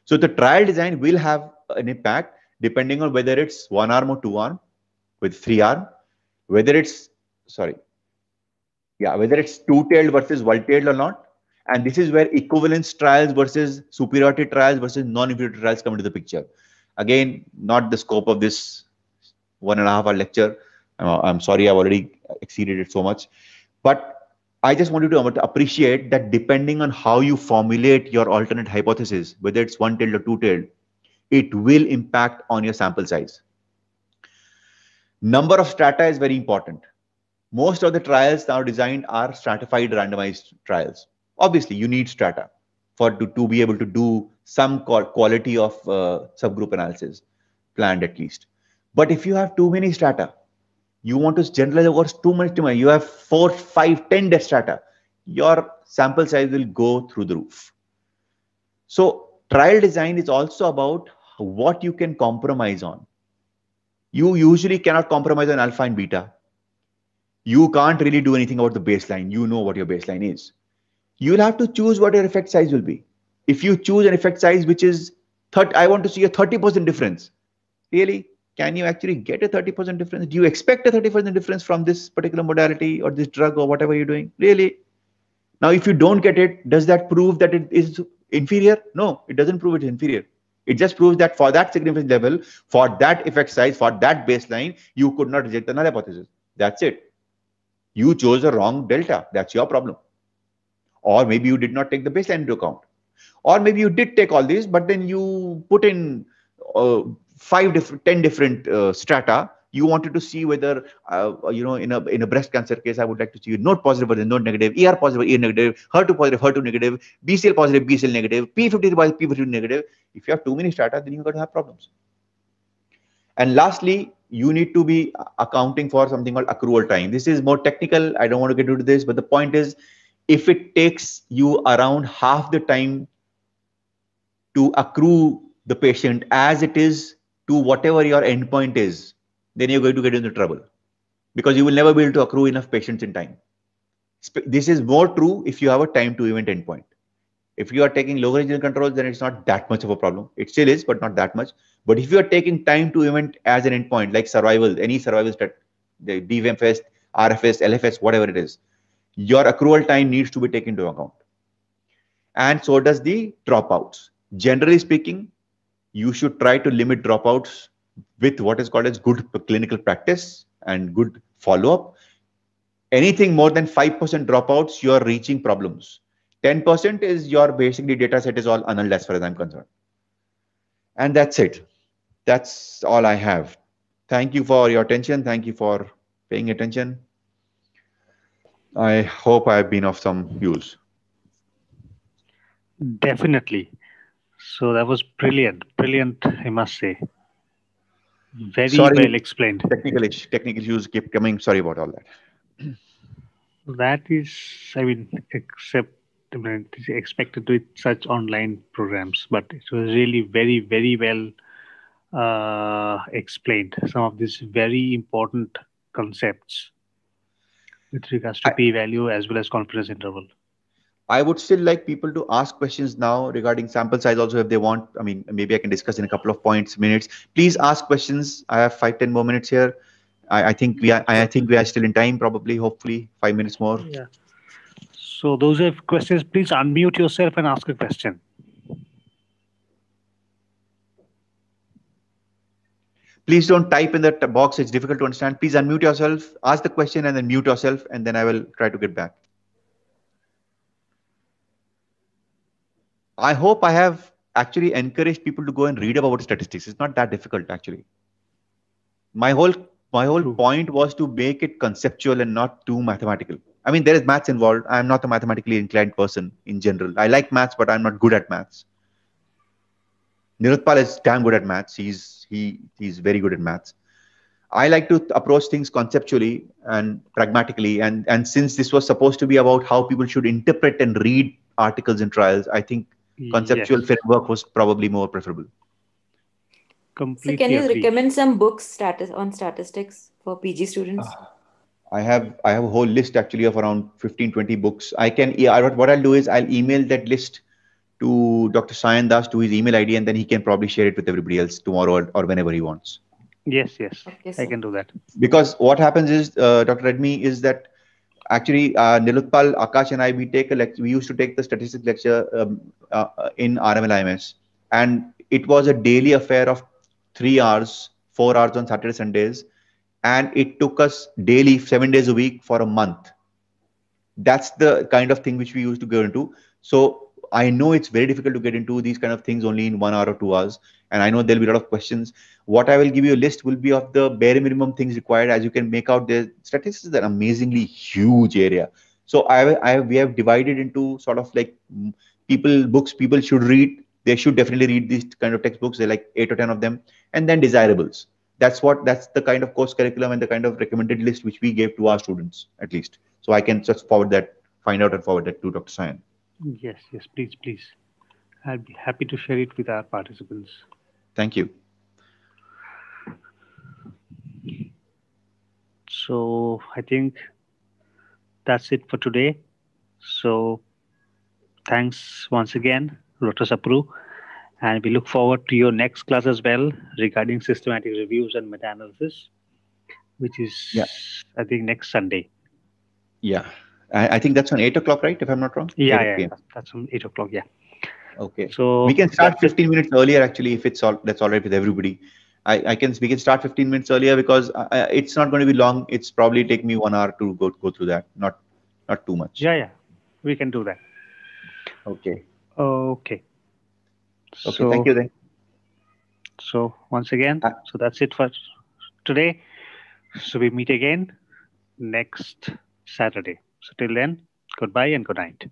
So the trial design will have an impact depending on whether it's one arm or two arm with three arm, whether it's sorry, yeah whether it's two-tailed versus one-tailed or not and this is where equivalence trials versus superiority trials versus non-inferiority trials come into the picture again not the scope of this one and a half hour lecture i'm sorry i've already exceeded it so much but i just wanted to appreciate that depending on how you formulate your alternate hypothesis whether it's one-tailed or two-tailed it will impact on your sample size number of strata is very important most of the trials now designed are stratified randomized trials. Obviously, you need strata for to, to be able to do some quality of uh, subgroup analysis, planned at least. But if you have too many strata, you want to generalize across too much much. you have four, five, ten death strata, your sample size will go through the roof. So trial design is also about what you can compromise on. You usually cannot compromise on alpha and beta you can't really do anything about the baseline. You know what your baseline is. You'll have to choose what your effect size will be. If you choose an effect size which is 30, I want to see a 30% difference. Really? Can you actually get a 30% difference? Do you expect a 30% difference from this particular modality or this drug or whatever you're doing? Really? Now, if you don't get it, does that prove that it is inferior? No, it doesn't prove it's inferior. It just proves that for that significance level, for that effect size, for that baseline, you could not reject the null hypothesis. That's it you chose the wrong delta. That's your problem. Or maybe you did not take the baseline into account. Or maybe you did take all these, but then you put in uh, five different, ten different uh, strata. You wanted to see whether, uh, you know, in a in a breast cancer case, I would like to see node positive versus node negative, ER positive, ER negative, HER2 positive, HER2 negative, BCL positive, BCL negative, P53 positive, P53 negative. If you have too many strata, then you're going to have problems. And lastly, you need to be accounting for something called accrual time. This is more technical. I don't want to get into this, but the point is if it takes you around half the time to accrue the patient as it is to whatever your endpoint is, then you're going to get into trouble because you will never be able to accrue enough patients in time. This is more true if you have a time to event endpoint. If you are taking logarithmic controls, then it's not that much of a problem. It still is, but not that much. But if you are taking time to event as an endpoint, like survival, any survival stat, the DVM fest, RFS, LFS, whatever it is, your accrual time needs to be taken into account. And so does the dropouts. Generally speaking, you should try to limit dropouts with what is called as good clinical practice and good follow-up. Anything more than 5% dropouts, you're reaching problems. 10% is your basically data set is all annulled as far as I'm concerned. And that's it that's all I have. Thank you for your attention. Thank you for paying attention. I hope I've been of some use. Definitely. So that was brilliant, brilliant, I must say. Very sorry, well explained. Technical technical issues keep coming. Sorry about all that. That is, I mean, except I mean, expected with such online programs, but it was really very, very well uh, explained some of these very important concepts with regards to p value as well as confidence interval. I would still like people to ask questions now regarding sample size also if they want. I mean, maybe I can discuss in a couple of points, minutes. Please ask questions. I have five, ten more minutes here. I, I think we are I, I think we are still in time, probably, hopefully, five minutes more. Yeah. So those have questions, please unmute yourself and ask a question. Please don't type in that box. It's difficult to understand. Please unmute yourself, ask the question, and then mute yourself, and then I will try to get back. I hope I have actually encouraged people to go and read about statistics. It's not that difficult, actually. My whole my whole True. point was to make it conceptual and not too mathematical. I mean, there is maths involved. I'm not a mathematically inclined person in general. I like maths, but I'm not good at maths. Nirutpal is damn good at maths. He's he he's very good at maths. I like to approach things conceptually and pragmatically. And and since this was supposed to be about how people should interpret and read articles and trials, I think conceptual yes. framework was probably more preferable. Completely so can you recommend some books status on statistics for PG students? Uh, I have I have a whole list actually of around 15, 20 books. I can Yeah. what I'll do is I'll email that list to Dr. Sayan Das to his email ID, and then he can probably share it with everybody else tomorrow or, or whenever he wants. Yes, yes, okay, I can do that. Because what happens is, uh, Dr. Redmi, is that actually uh, Nilutpal, Akash, and I we take a lecture. We used to take the statistics lecture um, uh, uh in RMLIMS, and it was a daily affair of three hours, four hours on Saturdays, and Sundays, and it took us daily, seven days a week for a month. That's the kind of thing which we used to go into. So I know it's very difficult to get into these kind of things only in one hour or two hours. And I know there'll be a lot of questions. What I will give you a list will be of the bare minimum things required. As you can make out, the statistics is an amazingly huge area. So I, I we have divided into sort of like mm, people books people should read. They should definitely read these kind of textbooks. They're like eight or ten of them, and then desirables. That's what that's the kind of course curriculum and the kind of recommended list which we gave to our students at least. So I can just forward that, find out and forward that to Dr. Sayan. Yes, yes, please, please. I'll be happy to share it with our participants. Thank you. So I think that's it for today. So thanks once again, Lotus Apru. And we look forward to your next class as well regarding systematic reviews and meta analysis, which is, yeah. I think, next Sunday. Yeah. I, I think that's on eight o'clock, right? If I'm not wrong. Yeah, yeah, yeah that's on eight o'clock. Yeah. Okay. So we can start 15 minutes earlier, actually, if it's all that's all right with everybody. I, I can we can start 15 minutes earlier because I, uh, uh, it's not going to be long. It's probably take me one hour to go go through that. Not not too much. Yeah, yeah, we can do that. Okay. Okay. Okay. So, thank you then. So once again, uh, so that's it for today. So we meet again next Saturday. So till then, goodbye and good night.